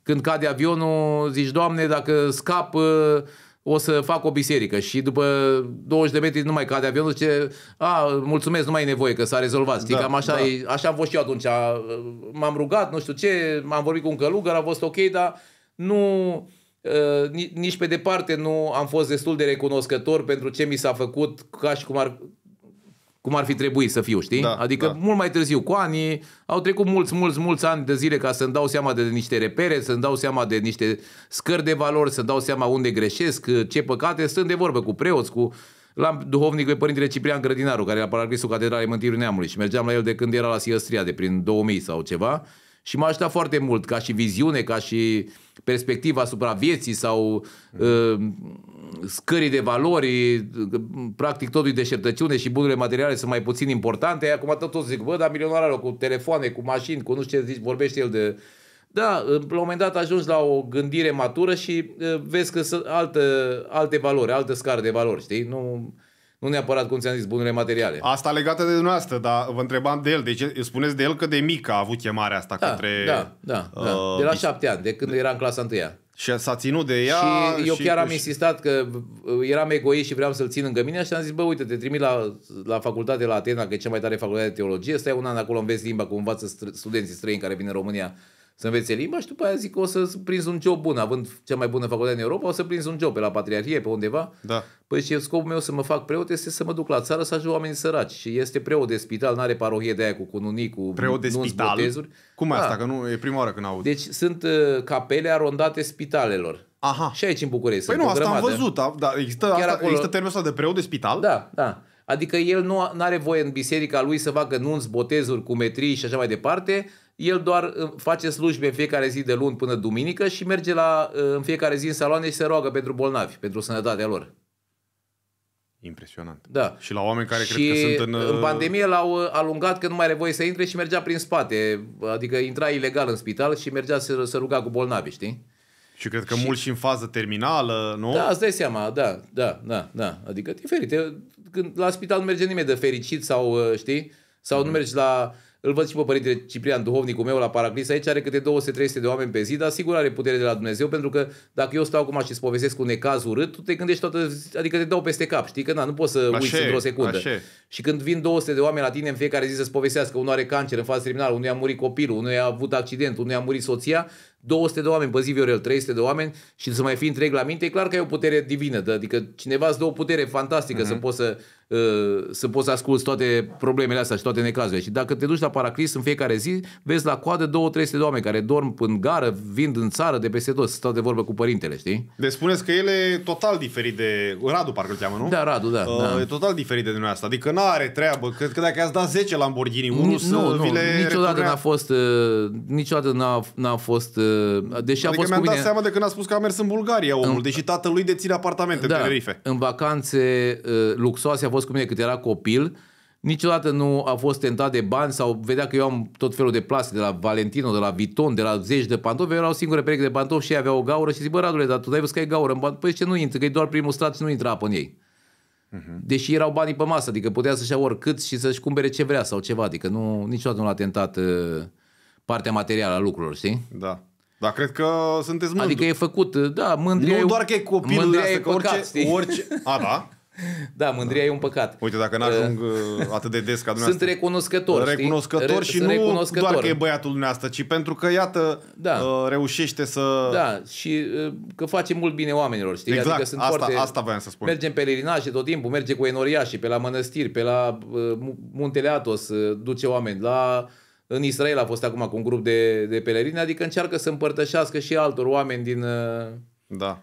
Când cade avionul, zici, Doamne, dacă scap, o să fac o biserică și după 20 de metri nu mai cade avionul zice, a, mulțumesc, nu mai e nevoie că s-a rezolvat, știi, da, cam așa, da. e, așa am fost și eu atunci, m-am rugat, nu știu ce, am vorbit cu un călugăr, a fost ok, dar nu, uh, nici pe departe nu am fost destul de recunoscător pentru ce mi s-a făcut, ca și cum ar, cum ar fi trebuit să fiu, știi? Da, adică da. mult mai târziu, cu ani, au trecut mulți, mulți, mulți ani de zile ca să-mi dau seama de niște repere, să-mi dau seama de niște scări de valori, să dau seama unde greșesc, ce păcate, sunt de vorbă cu preoți, cu l-am duhovnic pe părintele Ciprian Grădinaru, care era paraclisul Catedralei Mântirii Neamului și mergeam la el de când era la Siăstria, de prin 2000 sau ceva. Și m-a ajutat foarte mult, ca și viziune, ca și perspectiva asupra vieții sau mm. uh, scării de valori, practic totul e deșertăciune și bunurile materiale sunt mai puțin importante, acum tot, tot zic, bă, dar milionarul cu telefoane, cu mașini, cu nu știu ce zici, vorbește el de... Da, la un moment dat ajungi la o gândire matură și vezi că sunt alte, alte valori, altă scară de valori, știi? Nu, nu neapărat, cum ți-am zis, bunurile materiale. Asta legată de dumneavoastră, dar vă întrebam de el. Deci spuneți de el că de mic a avut chemarea asta da, către... Da, da, da. Uh, de la șapte ani, de când de... era în clasa întâia. Și s-a ținut de ea. Și eu și, chiar am și... insistat că uh, eram egoist și vreau să-l țin lângă mine și am zis, bă, uite, te trimit la, la facultate la Atena, că e cea mai tare facultate de teologie, stai un an acolo, înveți limba, cum învață studenții străini care vin în România să învețe limba și după aia zic că o să prins un job bun, având cea mai bună facultate în Europa, o să prins un job pe la Patriarhie, pe undeva. Da. Păi și scopul meu să mă fac preot este să mă duc la țară să ajut oamenii săraci. Și este preot de spital, nu are parohie de aia cu cununii, cu Preot de spital? Botezuri. Cum e da. asta? Că nu e prima oară când aud. Deci sunt uh, capele arondate spitalelor. Aha. Și aici în București. Păi nu, asta grămadă. am văzut. Da, există, Chiar asta, acolo... există termenul ăsta de preot de spital? Da, da. Adică el nu are voie în biserica lui să facă nunți, botezuri, cumetrii și așa mai departe. El doar uh, face slujbe în fiecare zi de luni până duminică și merge la, uh, în fiecare zi în saloane și se roagă pentru bolnavi, pentru sănătatea lor. Impresionant. Da. Și la oameni care și cred că sunt în... în uh, pandemie l-au alungat că nu mai are voie să intre și mergea prin spate. Adică intra ilegal în spital și mergea să, să ruga cu bolnavi, știi? Și cred că și... mulți și în fază terminală, nu? Da, îți dai seama, da, da, da, da. Adică diferite când la spital nu merge nimeni de fericit sau, uh, știi, sau mm-hmm. nu mhm. mergi la... Îl văd și pe părintele Ciprian, duhovnicul meu la Paraclis, aici are câte 200-300 de oameni pe zi, dar sigur are putere de la Dumnezeu, pentru că dacă eu stau acum și îți povestesc un necaz urât, tu te gândești toată, adică te dau peste cap, știi că na, nu poți să așa, uiți într-o secundă. Așa. Și când vin 200 de oameni la tine în fiecare zi să-ți povestească, unul are cancer în fază terminală, unul a murit copilul, unul a avut accident, unul a murit soția, 200 de oameni pe zi, Viorel, 300 de oameni și să mai fii întreg la minte, e clar că e o putere divină. Da? Adică cineva îți dă o putere fantastică uh-huh. să poți să, să poți asculti toate problemele astea și toate necazurile. Și dacă te duci la Paraclis în fiecare zi, vezi la coadă 2-300 de oameni care dorm în gară, vind în țară, de peste tot, stau de vorbă cu părintele, știi? Deci spuneți că ele e total diferit de... Radu parcă îl cheamă, nu? Da, Radu, da. Uh, da. E total diferit de dumneavoastră. Adică nu are treabă. Cred că dacă ați dat 10 Lamborghini, unul nu, să nu, vi le niciodată n-a fost, uh, niciodată n-a, n-a fost uh, Deși adică a fost adică mi-am dat mine... seama de când a spus că a mers în Bulgaria omul, în... deși tatălui deține apartamente da, în Tenerife. În vacanțe ă, luxoase a fost cu mine cât era copil, Niciodată nu a fost tentat de bani sau vedea că eu am tot felul de plase de la Valentino, de la Viton, de la zeci de pantofi. Eu erau singure pereche de pantofi și ei aveau o gaură și zic, bă, Radule, dar tu ai văzut că e gaură în pantofi? Păi ce nu intră, că e doar primul strat și nu intră apă în ei. Uh-huh. Deși erau banii pe masă, adică putea să-și ia oricât și să-și cumpere ce vrea sau ceva, adică nu, niciodată nu l-a tentat ă, partea materială a lucrurilor, știi? Da. Dar cred că sunteți mândri. Adică e făcut, da, mândria Nu e, doar că e copilul mândria asta, că orice, păcat, orice... A, da? Da, mândria da. e un păcat. Uite, dacă n-ajung ă, uh, atât de des ca dumneavoastră. Sunt recunoscător. Recunoscător Re- și nu recunoscător. doar că e băiatul dumneavoastră, ci pentru că, iată, da. uh, reușește să... Da, și uh, că face mult bine oamenilor, știi? Exact, adică sunt asta, foarte... asta voiam să spun. Mergem pe lirinașe tot timpul, merge cu enoriașii, pe la mănăstiri, pe la uh, Muntele Atos, uh, duce oameni, la... Uh, în Israel a fost acum cu un grup de, de pelerini, adică încearcă să împărtășească și altor oameni din uh, da.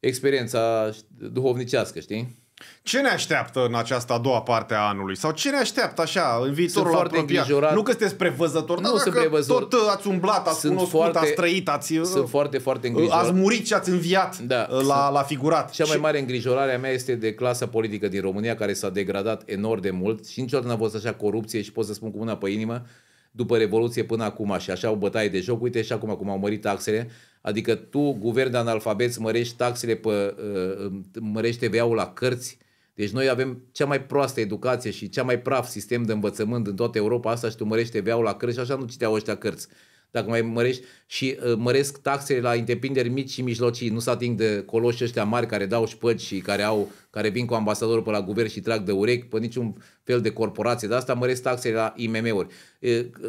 experiența duhovnicească, știi? Ce ne așteaptă în această a doua parte a anului? Sau ce ne așteaptă așa în viitorul sunt apropiat? Îngrijorat. Nu că sunteți prevăzători, nu dar sunt prevăzător. tot uh, ați umblat, ați sunt cunoscut, foarte, ați trăit, ați, uh, sunt foarte, foarte îngrijorat. ați murit și ați înviat da, la, la figurat. Cea mai mare îngrijorare a mea este de clasa politică din România care s-a degradat enorm de mult și niciodată n-a fost așa corupție și pot să spun cu mâna pe inimă după Revoluție până acum și așa o bătaie de joc, uite și acum cum au mărit taxele, adică tu, guvern de analfabet, mărești taxele, pe, uh, um, mărești TVA-ul la cărți, deci noi avem cea mai proastă educație și cea mai praf sistem de învățământ în toată Europa asta și tu mărești TVA-ul la cărți și așa nu citeau ăștia cărți dacă mai mărești, și uh, măresc taxele la întreprinderi mici și mijlocii, nu se ating de coloși ăștia mari care dau șpăci și care, au, care vin cu ambasadorul pe la guvern și trag de urechi, pe niciun fel de corporație de asta, măresc taxele la IMM-uri.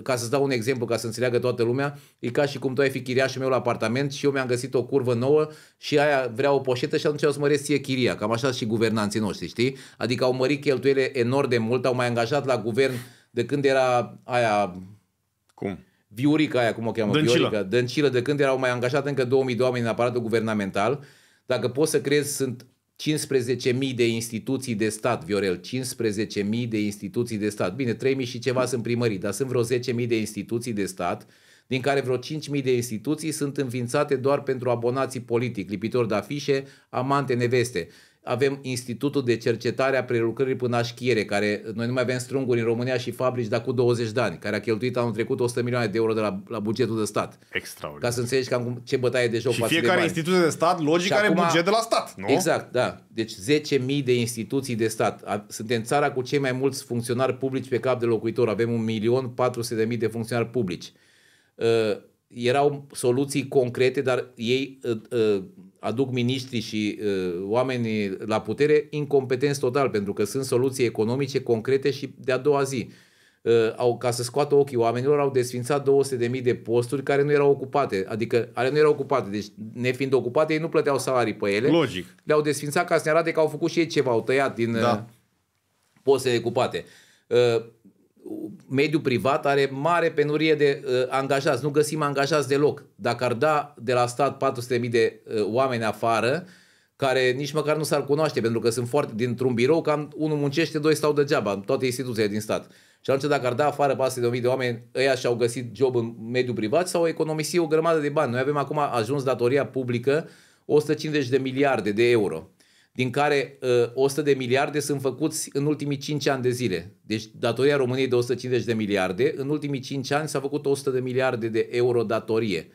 ca să-ți dau un exemplu, ca să înțeleagă toată lumea, e ca și cum tu ai fi chiriașul meu la apartament și eu mi-am găsit o curvă nouă și aia vrea o poșetă și atunci o să măresc ție chiria, cam așa și guvernanții noștri, știi? Adică au mărit cheltuielile enorm de mult, au mai angajat la guvern de când era aia... Cum? Viorica aia, cum o cheamă? Dăncilă. Viorica, Dăncilă, de când erau mai angajate încă 2000 de oameni în aparatul guvernamental. Dacă poți să crezi, sunt 15.000 de instituții de stat, Viorel, 15.000 de instituții de stat. Bine, 3.000 și ceva sunt primării, dar sunt vreo 10.000 de instituții de stat, din care vreo 5.000 de instituții sunt înființate doar pentru abonații politic, lipitori de afișe, amante, neveste avem Institutul de Cercetare a Prelucrării până Așchiere, care noi nu mai avem strunguri în România și fabrici, dar cu 20 de ani, care a cheltuit anul trecut 100 milioane de euro de la, la bugetul de stat. Extraordinar. Ca să înțelegi cam ce bătaie de joc și fiecare de instituție de stat, logic, și are acum, buget de la stat, nu? Exact, da. Deci 10.000 de instituții de stat. Suntem țara cu cei mai mulți funcționari publici pe cap de locuitor. Avem 1.400.000 de funcționari publici. Uh, erau soluții concrete, dar ei uh, uh, aduc miniștrii și uh, oamenii la putere incompetenți total, pentru că sunt soluții economice concrete și de-a doua zi. Uh, au, ca să scoată ochii oamenilor, au desfințat 200.000 de posturi care nu erau ocupate, adică ale nu erau ocupate, deci nefiind ocupate, ei nu plăteau salarii pe ele. Logic. Le-au desfințat ca să ne arate că au făcut și ei ceva, au tăiat din da. uh, postele ocupate. Uh, mediul privat are mare penurie de uh, angajați. Nu găsim angajați deloc. Dacă ar da de la stat 400.000 de uh, oameni afară, care nici măcar nu s-ar cunoaște, pentru că sunt foarte dintr-un birou, cam unul muncește, doi stau degeaba, în toate instituțiile din stat. Și atunci, dacă ar da afară 400.000 de de oameni, ăia și-au găsit job în mediul privat sau au economisit o grămadă de bani. Noi avem acum ajuns datoria publică 150 de miliarde de euro din care uh, 100 de miliarde sunt făcuți în ultimii 5 ani de zile. Deci datoria României de 150 de miliarde, în ultimii 5 ani s-a făcut 100 de miliarde de euro datorie.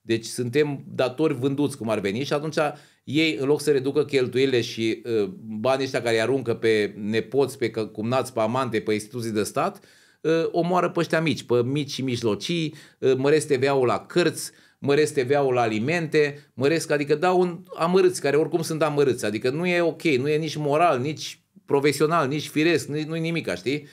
Deci suntem datori vânduți, cum ar veni, și atunci ei, în loc să reducă cheltuielile și uh, banii ăștia care îi aruncă pe nepoți, pe cumnați, pe amante, pe instituții de stat, uh, omoară pe ăștia mici, pe mici și mijlocii, uh, măresc TVA-ul la cărți, uh, măresc TVA-ul la alimente, măresc, adică dau un amărâți, care oricum sunt amărâți, adică nu e ok, nu e nici moral, nici profesional, nici firesc, nici, nu-i nimic, știi?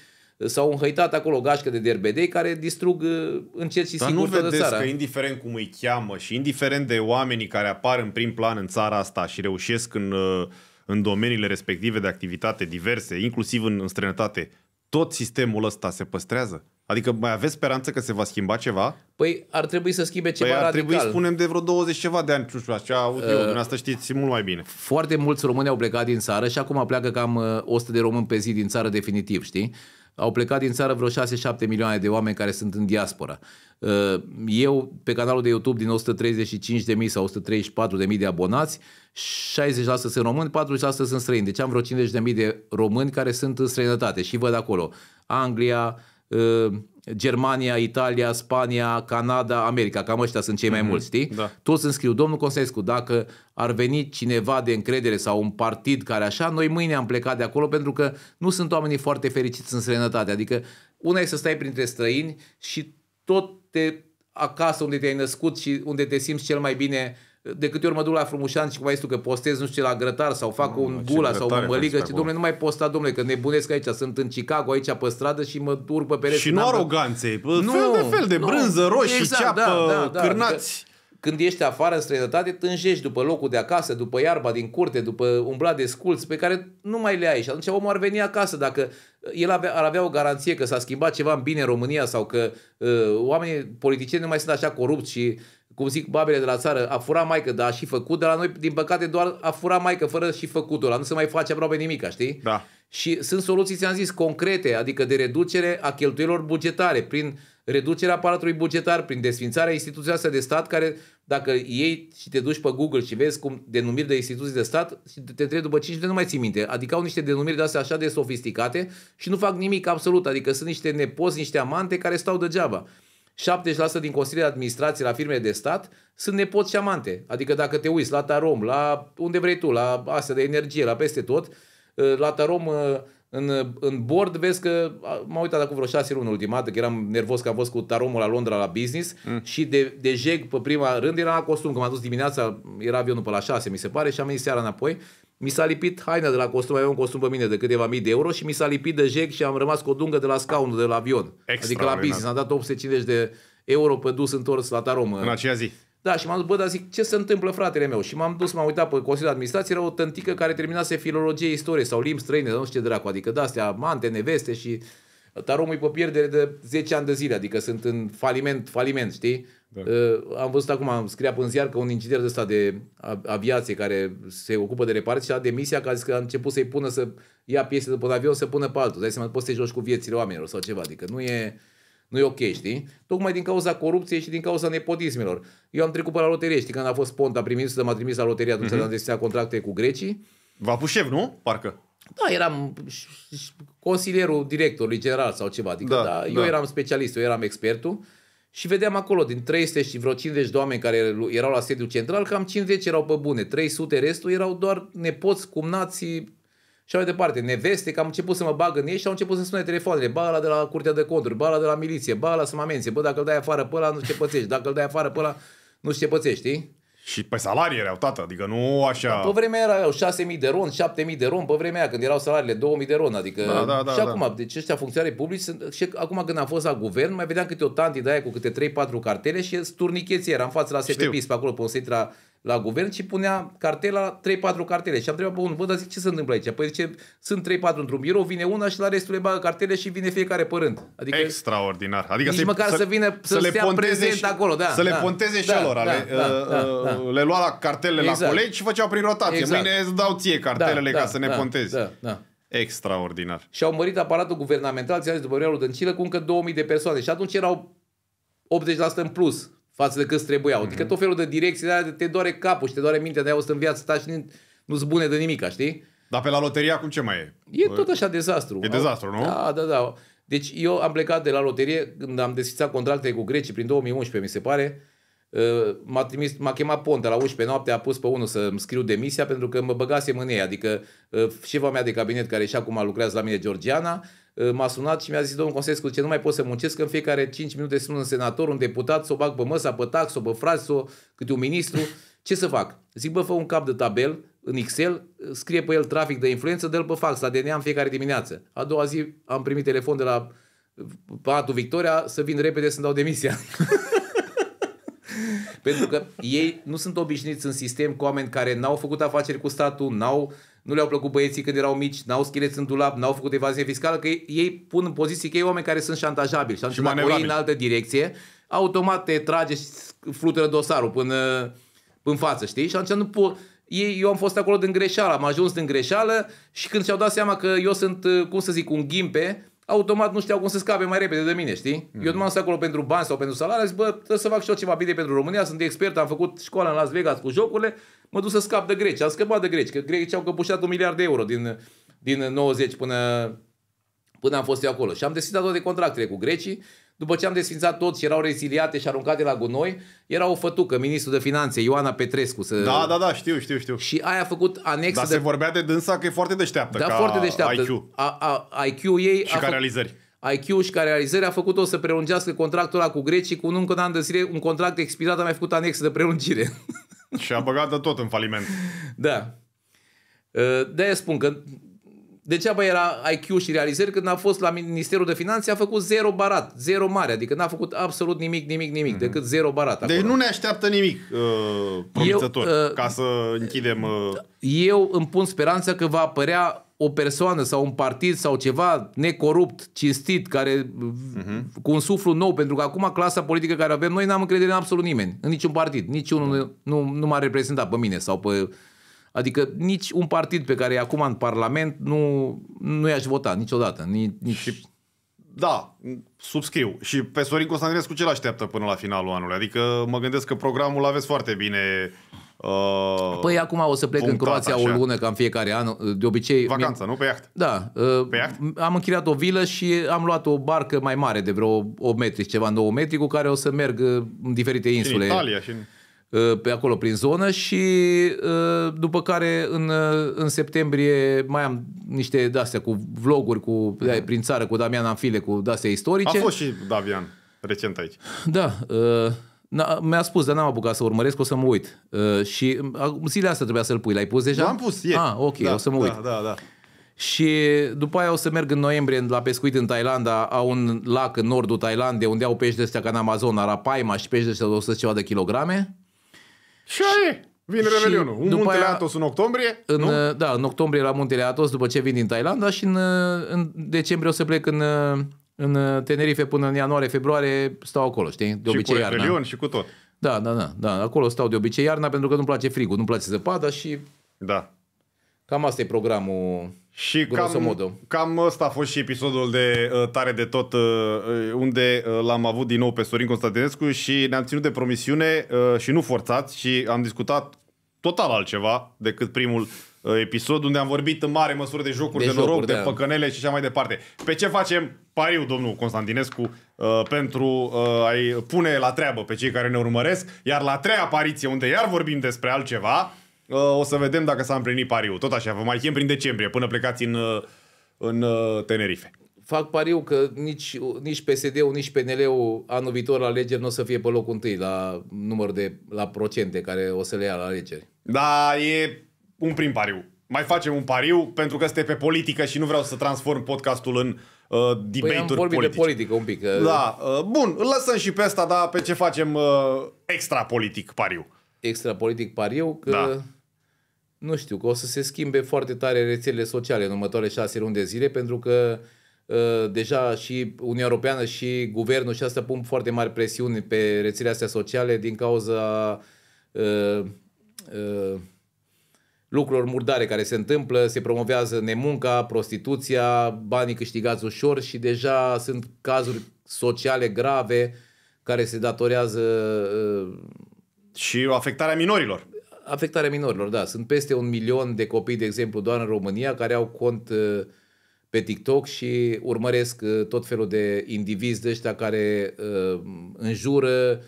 S-au înhăitat acolo gașcă de derbedei care distrug uh, încet și Dar sigur nu vedeți țara. că indiferent cum îi cheamă și indiferent de oamenii care apar în prim plan în țara asta și reușesc în, uh, în domeniile respective de activitate diverse, inclusiv în, în străinătate, tot sistemul ăsta se păstrează? Adică mai aveți speranță că se va schimba ceva? Păi ar trebui să schimbe ceva păi ar radical. trebui, spunem, de vreo 20 ceva de ani, nu știu, așa Eu uh, eu, dumneavoastră știți mult mai bine. Foarte mulți români au plecat din țară și acum pleacă cam 100 uh, de români pe zi din țară definitiv, știi? Au plecat din țară vreo 6-7 milioane de oameni care sunt în diaspora. Uh, eu, pe canalul de YouTube, din 135.000 sau 134.000 de abonați, 60% sunt români, 40% sunt străini. Deci am vreo 50.000 de români care sunt în străinătate și văd acolo Anglia, Ă, Germania, Italia, Spania, Canada, America, cam ăștia sunt cei mai mhm. mulți, știi? Da. Toți îmi scriu, domnul Consescu, dacă ar veni cineva de încredere sau un partid care așa, noi mâine am plecat de acolo pentru că nu sunt oamenii foarte fericiți în serenătate. Adică una e să stai printre străini și tot te acasă unde te-ai născut și unde te simți cel mai bine uh, de câte ori mă duc la Frumușan și cum ai zis tu că postez, nu știu ce, la grătar sau fac mm, un gula sau un măligă și domnule, nu mai posta, domnule, că nebunesc aici, sunt în Chicago, aici pe stradă și mă urc pe pereți. Și nu aroganțe, nu, fel de fel de nu, brânză, roșii, exact, ceapă, da, da, da, cârnați. Că, când ești afară în străinătate, tânjești după locul de acasă, după iarba din curte, după umbla de sculți pe care nu mai le ai. Și atunci omul ar veni acasă dacă uh, el avea, ar avea o garanție că s-a schimbat ceva în bine în România sau că uh, oamenii politicieni nu mai sunt așa corupți și uh, cum zic babele de la țară, a furat maică, dar a și făcut, de la noi, din păcate, doar a furat maică fără și făcutul ăla, nu se mai face aproape nimic, știi? Da. Și sunt soluții, ți-am zis, concrete, adică de reducere a cheltuielor bugetare, prin reducerea aparatului bugetar, prin desfințarea instituției astea de stat, care dacă iei și te duci pe Google și vezi cum denumiri de instituții de stat, și te întrebi după 5 de nu mai ții minte. Adică au niște denumiri de astea așa de sofisticate și nu fac nimic absolut, adică sunt niște nepoți, niște amante care stau degeaba. 70% din consiliile de administrație la firme de stat sunt nepoți și amante. Adică dacă te uiți la Tarom, la unde vrei tu, la astea de energie, la peste tot, ă, la Tarom ă, în, în board vezi că m-am uitat acum vreo șase luni ultima, că eram nervos că am fost cu taromul la Londra la business mm. și de, de jeg pe prima rând era la costum, că m-am dus dimineața, era avionul pe la șase mi se pare și am venit seara înapoi mi s-a lipit haina de la costum, aveam un costum pe mine de câteva mii de euro și mi s-a lipit de jec și am rămas cu o dungă de la scaunul de la avion. Adică la business. Am dat 850 de euro pe dus întors la Taromă. În aceea zi. Da, și m-am dus, bă, dar zic, ce se întâmplă, fratele meu? Și m-am dus, m-am uitat pe Consiliul de Administrație, era o tântică care terminase filologie, istorie sau limbi străine, nu știu ce dracu, adică de-astea, mante, neveste și taromul e pe pierdere de 10 ani de zile, adică sunt în faliment, faliment, știi? Da. Ă, am văzut acum, am scria în ziar că un inginer de ăsta de aviație care se ocupă de reparații a demisia că a zis că a început să-i pună să ia piese de pe avion să pună pe altul. Dai seama, poți să joci cu viețile oamenilor sau ceva. Adică nu e, nu e ok, știi? Tocmai din cauza corupției și din cauza nepotismilor. Eu am trecut pe la loterie, știi, când a fost Ponta primit să m-a trimis la loterie atunci mm-hmm. am contracte cu grecii. Vapușev, nu? Parcă. Da, eram consilierul directorului general sau ceva. Adică, da, da, da. eu da. eram specialist, eu eram expertul. Și vedeam acolo, din 300 și vreo 50 de oameni care erau la sediul central, cam 50 erau pe bune, 300 restul erau doar nepoți, cumnați și mai departe, neveste, că am început să mă bag în ei și au început să sune telefoanele, ba la de la curtea de conturi, ba la de la miliție, ba la să mă amențe, bă, dacă îl dai afară pe ăla, nu ce pățești, dacă îl dai afară pe ăla, nu ce pățești, știi? Și pe salarii erau, tată, adică nu așa... pe vremea era, 6.000 de ron, 7.000 de ron, pe vremea când erau salariile 2.000 de ron, adică... Da, da, da, și da. acum, deci ăștia funcționari publici, sunt, și acum când am fost la guvern, mai vedeam câte o tanti de aia cu câte 3-4 cartele și sturnicheții era în fața la SPP, pe acolo, pe un la la guvern și punea cartela, 3-4 cartele. Și am întrebat bun, unul, dar zic, ce se întâmplă aici? Păi zice, sunt 3-4 într-un birou, vine una și la restul le bagă cartele și vine fiecare pe rând. Adică Extraordinar. Adică nici măcar să, să vină să, să le stea prezent și, acolo. Da, să da, le ponteze da, și da, lor. Da, le, da, da, uh, da, da. le lua la cartelele exact. la colegi și făceau prin rotație. Exact. Mâine îți dau ție da, cartelele da, ca da, să ne da, pontezi. Da, da. Extraordinar. Și au mărit aparatul guvernamental, ți-am zis, după Dăncilă, cu încă 2000 de persoane. Și atunci erau 80% în plus față de cât trebuiau. Mm-hmm. Adică tot felul de direcții dar te doare capul și te doare mintea, de-aia o să în viață ta și nu-ți bune de nimic, știi? Dar pe la loteria acum ce mai e? E tot așa dezastru. E dezastru, nu? Da, da, da. Deci eu am plecat de la loterie când am desfițat contracte cu grecii prin 2011, mi se pare. Uh, m-a, trimis, m-a chemat Ponta la 11 noapte, a pus pe unul să-mi scriu demisia pentru că mă băgasem în ei. Adică uh, șefa mea de cabinet, care și acum lucrează la mine, Georgiana, Uh, m-a sunat și mi-a zis domnul Consescu, ce nu mai pot să muncesc, că în fiecare 5 minute sunt un senator, un deputat, să o bag pe măsa, pe tax, pe frați, o, câte un ministru. Ce să fac? Zic, bă, fă un cap de tabel în Excel, scrie pe el trafic de influență, dă-l pe fax la DNA în fiecare dimineață. A doua zi am primit telefon de la Patu Victoria să vin repede să-mi dau demisia. Pentru că ei nu sunt obișnuiți în sistem cu oameni care n-au făcut afaceri cu statul, n-au, nu le-au plăcut băieții când erau mici, n-au schileți în dulap, n-au făcut evazie fiscală, că ei, ei pun în poziții că ei oameni care sunt șantajabili. Și atunci dacă în altă direcție, automat te trage și flutură dosarul până, până în față, știi? Și atunci nu pot, ei, eu am fost acolo din greșeală, am ajuns din greșeală și când și-au dat seama că eu sunt, cum să zic, un ghimpe, automat nu știau cum să scape mai repede de mine, știi? Mm-hmm. Eu nu m-am stat acolo pentru bani sau pentru salarii, zic, bă, trebuie să fac și eu ceva bine pentru România, sunt expert, am făcut școala în Las Vegas cu jocurile, mă duc să scap de greci. Am scăpat de greci, că grecii au căpușat un miliard de euro din, din 90 până, până am fost eu acolo. Și am deschis toate contractele cu grecii după ce am desfințat tot și erau reziliate și aruncate la gunoi, era o fătucă, ministrul de finanțe, Ioana Petrescu. Să... Da, da, da, știu, știu, știu. Și aia a făcut anexă. Dar de... se vorbea de dânsa că e foarte deșteaptă. Da, foarte deșteaptă. IQ. A, a, IQ ei. Și a ca fă... realizări. IQ și ca realizări a făcut-o să prelungească contractul ăla cu grecii cu un încă de an de zile, un contract expirat, a mai făcut anexă de prelungire. Și a băgat tot în faliment. Da. Ă, de-aia spun că Degeaba era IQ și realizări când a fost la Ministerul de Finanțe, a făcut zero barat, zero mare, adică n-a făcut absolut nimic, nimic, nimic, mm-hmm. decât zero barat. Deci acolo. Deci nu ne așteaptă nimic uh, promițător, eu, uh, ca să închidem... Uh, uh... Eu îmi pun speranța că va apărea o persoană sau un partid sau ceva necorupt, cinstit, care uh-huh. cu un suflu nou, pentru că acum clasa politică care avem, noi n-am încredere în absolut nimeni, în niciun partid, niciunul uh-huh. Da. nu, nu, nu m-a reprezentat pe mine sau pe Adică nici un partid pe care e acum în Parlament nu, nu i-aș vota niciodată. Nici, nici... Da, subscriu. Și pe Sorin Constantinescu ce l-așteaptă până la finalul anului? Adică mă gândesc că programul aveți foarte bine Uh, păi acum o să plec în Croația așa. o lună, ca în fiecare an, de obicei... Vacanță, nu? Pe iaht. Da. Uh, pe iaht? Am închiriat o vilă și am luat o barcă mai mare, de vreo 8 metri, ceva 9 metri, cu care o să merg uh, în diferite insule. Și în Italia și în... Uh, pe acolo prin zonă și uh, după care în, uh, în septembrie mai am niște de cu vloguri cu, mhm. de prin țară cu Damian Anfile, cu de istorice. A fost și Davian recent aici. Da, mi-a spus, dar n-am apucat să urmăresc, o să mă uit. Și zile astea trebuia să-l pui, l-ai pus deja? L-am pus, e. Ah, ok, da, o să mă uit. Da, da, da. Și după aia o să merg în noiembrie la pescuit în Thailanda, au un lac în nordul Thailandei unde au pești de astea ca în Amazon, arapaima și pești de astea de 100 ceva de kilograme. Și aia Vine Revelionul. În Muntele aia, Atos în octombrie, în, nu? Uh, da, în octombrie la Muntele Atos, după ce vin din Thailanda și în, uh, în decembrie o să plec în, uh, în Tenerife până în ianuarie, februarie, stau acolo, știi? De și obicei cu iarna. și cu tot. Da, da, da, da. Acolo stau de obicei iarna pentru că nu-mi place frigul, nu-mi place zăpada și... Da. Cam asta e programul și cam, cam ăsta a fost și episodul de uh, Tare de Tot, uh, unde uh, l-am avut din nou pe Sorin Constantinescu și ne-am ținut de promisiune uh, și nu forțat și am discutat total altceva decât primul uh, episod, unde am vorbit în mare măsură de jocuri de, de jocuri, noroc, de, de da. păcănele și așa mai departe. Pe ce facem pariu, domnul Constantinescu, uh, pentru uh, a-i pune la treabă pe cei care ne urmăresc, iar la treia apariție, unde iar vorbim despre altceva, Uh, o să vedem dacă s-a împlinit pariu. Tot așa, vă mai chem prin decembrie, până plecați în, uh, în uh, Tenerife. Fac pariu că nici, nici PSD-ul, nici PNL-ul anul viitor la alegeri nu o să fie pe locul întâi la număr de la procente care o să le ia la alegeri. Da, e un prim pariu. Mai facem un pariu pentru că este pe politică și nu vreau să transform podcastul în uh, debate-uri păi am politice. de politică un pic. Uh... Da, uh, bun, îl lăsăm și pe asta, dar pe ce facem uh, extra politic pariu. Extra politic pariu? Că... Da nu știu, că o să se schimbe foarte tare rețelele sociale în următoarele șase luni de zile, pentru că ă, deja și Uniunea Europeană și guvernul și asta pun foarte mari presiuni pe rețelele astea sociale din cauza uh, uh, lucrurilor murdare care se întâmplă, se promovează nemunca, prostituția, banii câștigați ușor și deja sunt cazuri sociale grave care se datorează uh, și afectarea minorilor. Afectarea minorilor, da. Sunt peste un milion de copii, de exemplu, doar în România, care au cont uh, pe TikTok și urmăresc uh, tot felul de indivizi de ăștia care uh, înjură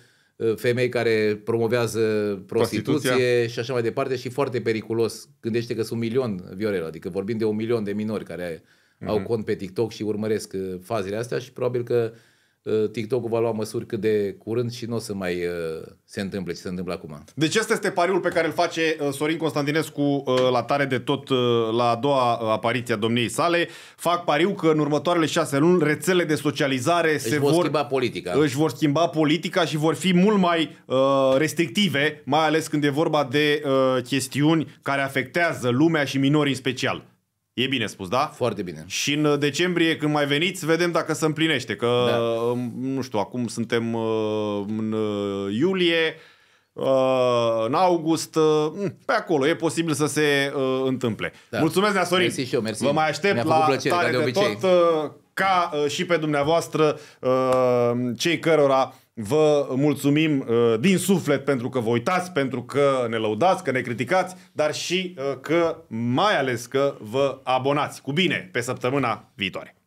femei care promovează prostituție și așa mai departe și foarte periculos. Gândește că sunt un milion, Viorel, adică vorbim de un milion de minori care mhm. au cont pe TikTok și urmăresc fazele astea și probabil că uh, Uh, TikTok-ul va lua măsuri cât de curând și nu o să mai uh, se întâmple ce se întâmplă acum. Deci asta este pariul pe care îl face uh, Sorin Constantinescu la tare de tot la a doua apariție a domniei sale. Fac pariu că în următoarele șase luni rețele de socializare își se vor, vor schimba politica. Își vor schimba politica și vor fi mult mai restrictive, mai ales când e vorba de chestiuni care afectează lumea și minorii în special. E bine spus, da? Foarte bine. Și în uh, decembrie, când mai veniți, vedem dacă se împlinește. Că, da. Uh, nu știu, acum suntem uh, în iulie, în august, mm, pe acolo. E posibil să se întâmple. Da. Mulțumesc, Nea Sorin. Mersi și eu, mersi. Vă mai aștept la plăcere, tare de, de obicei. tot, ca și pe dumneavoastră, cei cărora Vă mulțumim uh, din suflet pentru că vă uitați, pentru că ne lăudați, că ne criticați, dar și uh, că mai ales că vă abonați. Cu bine, pe săptămâna viitoare!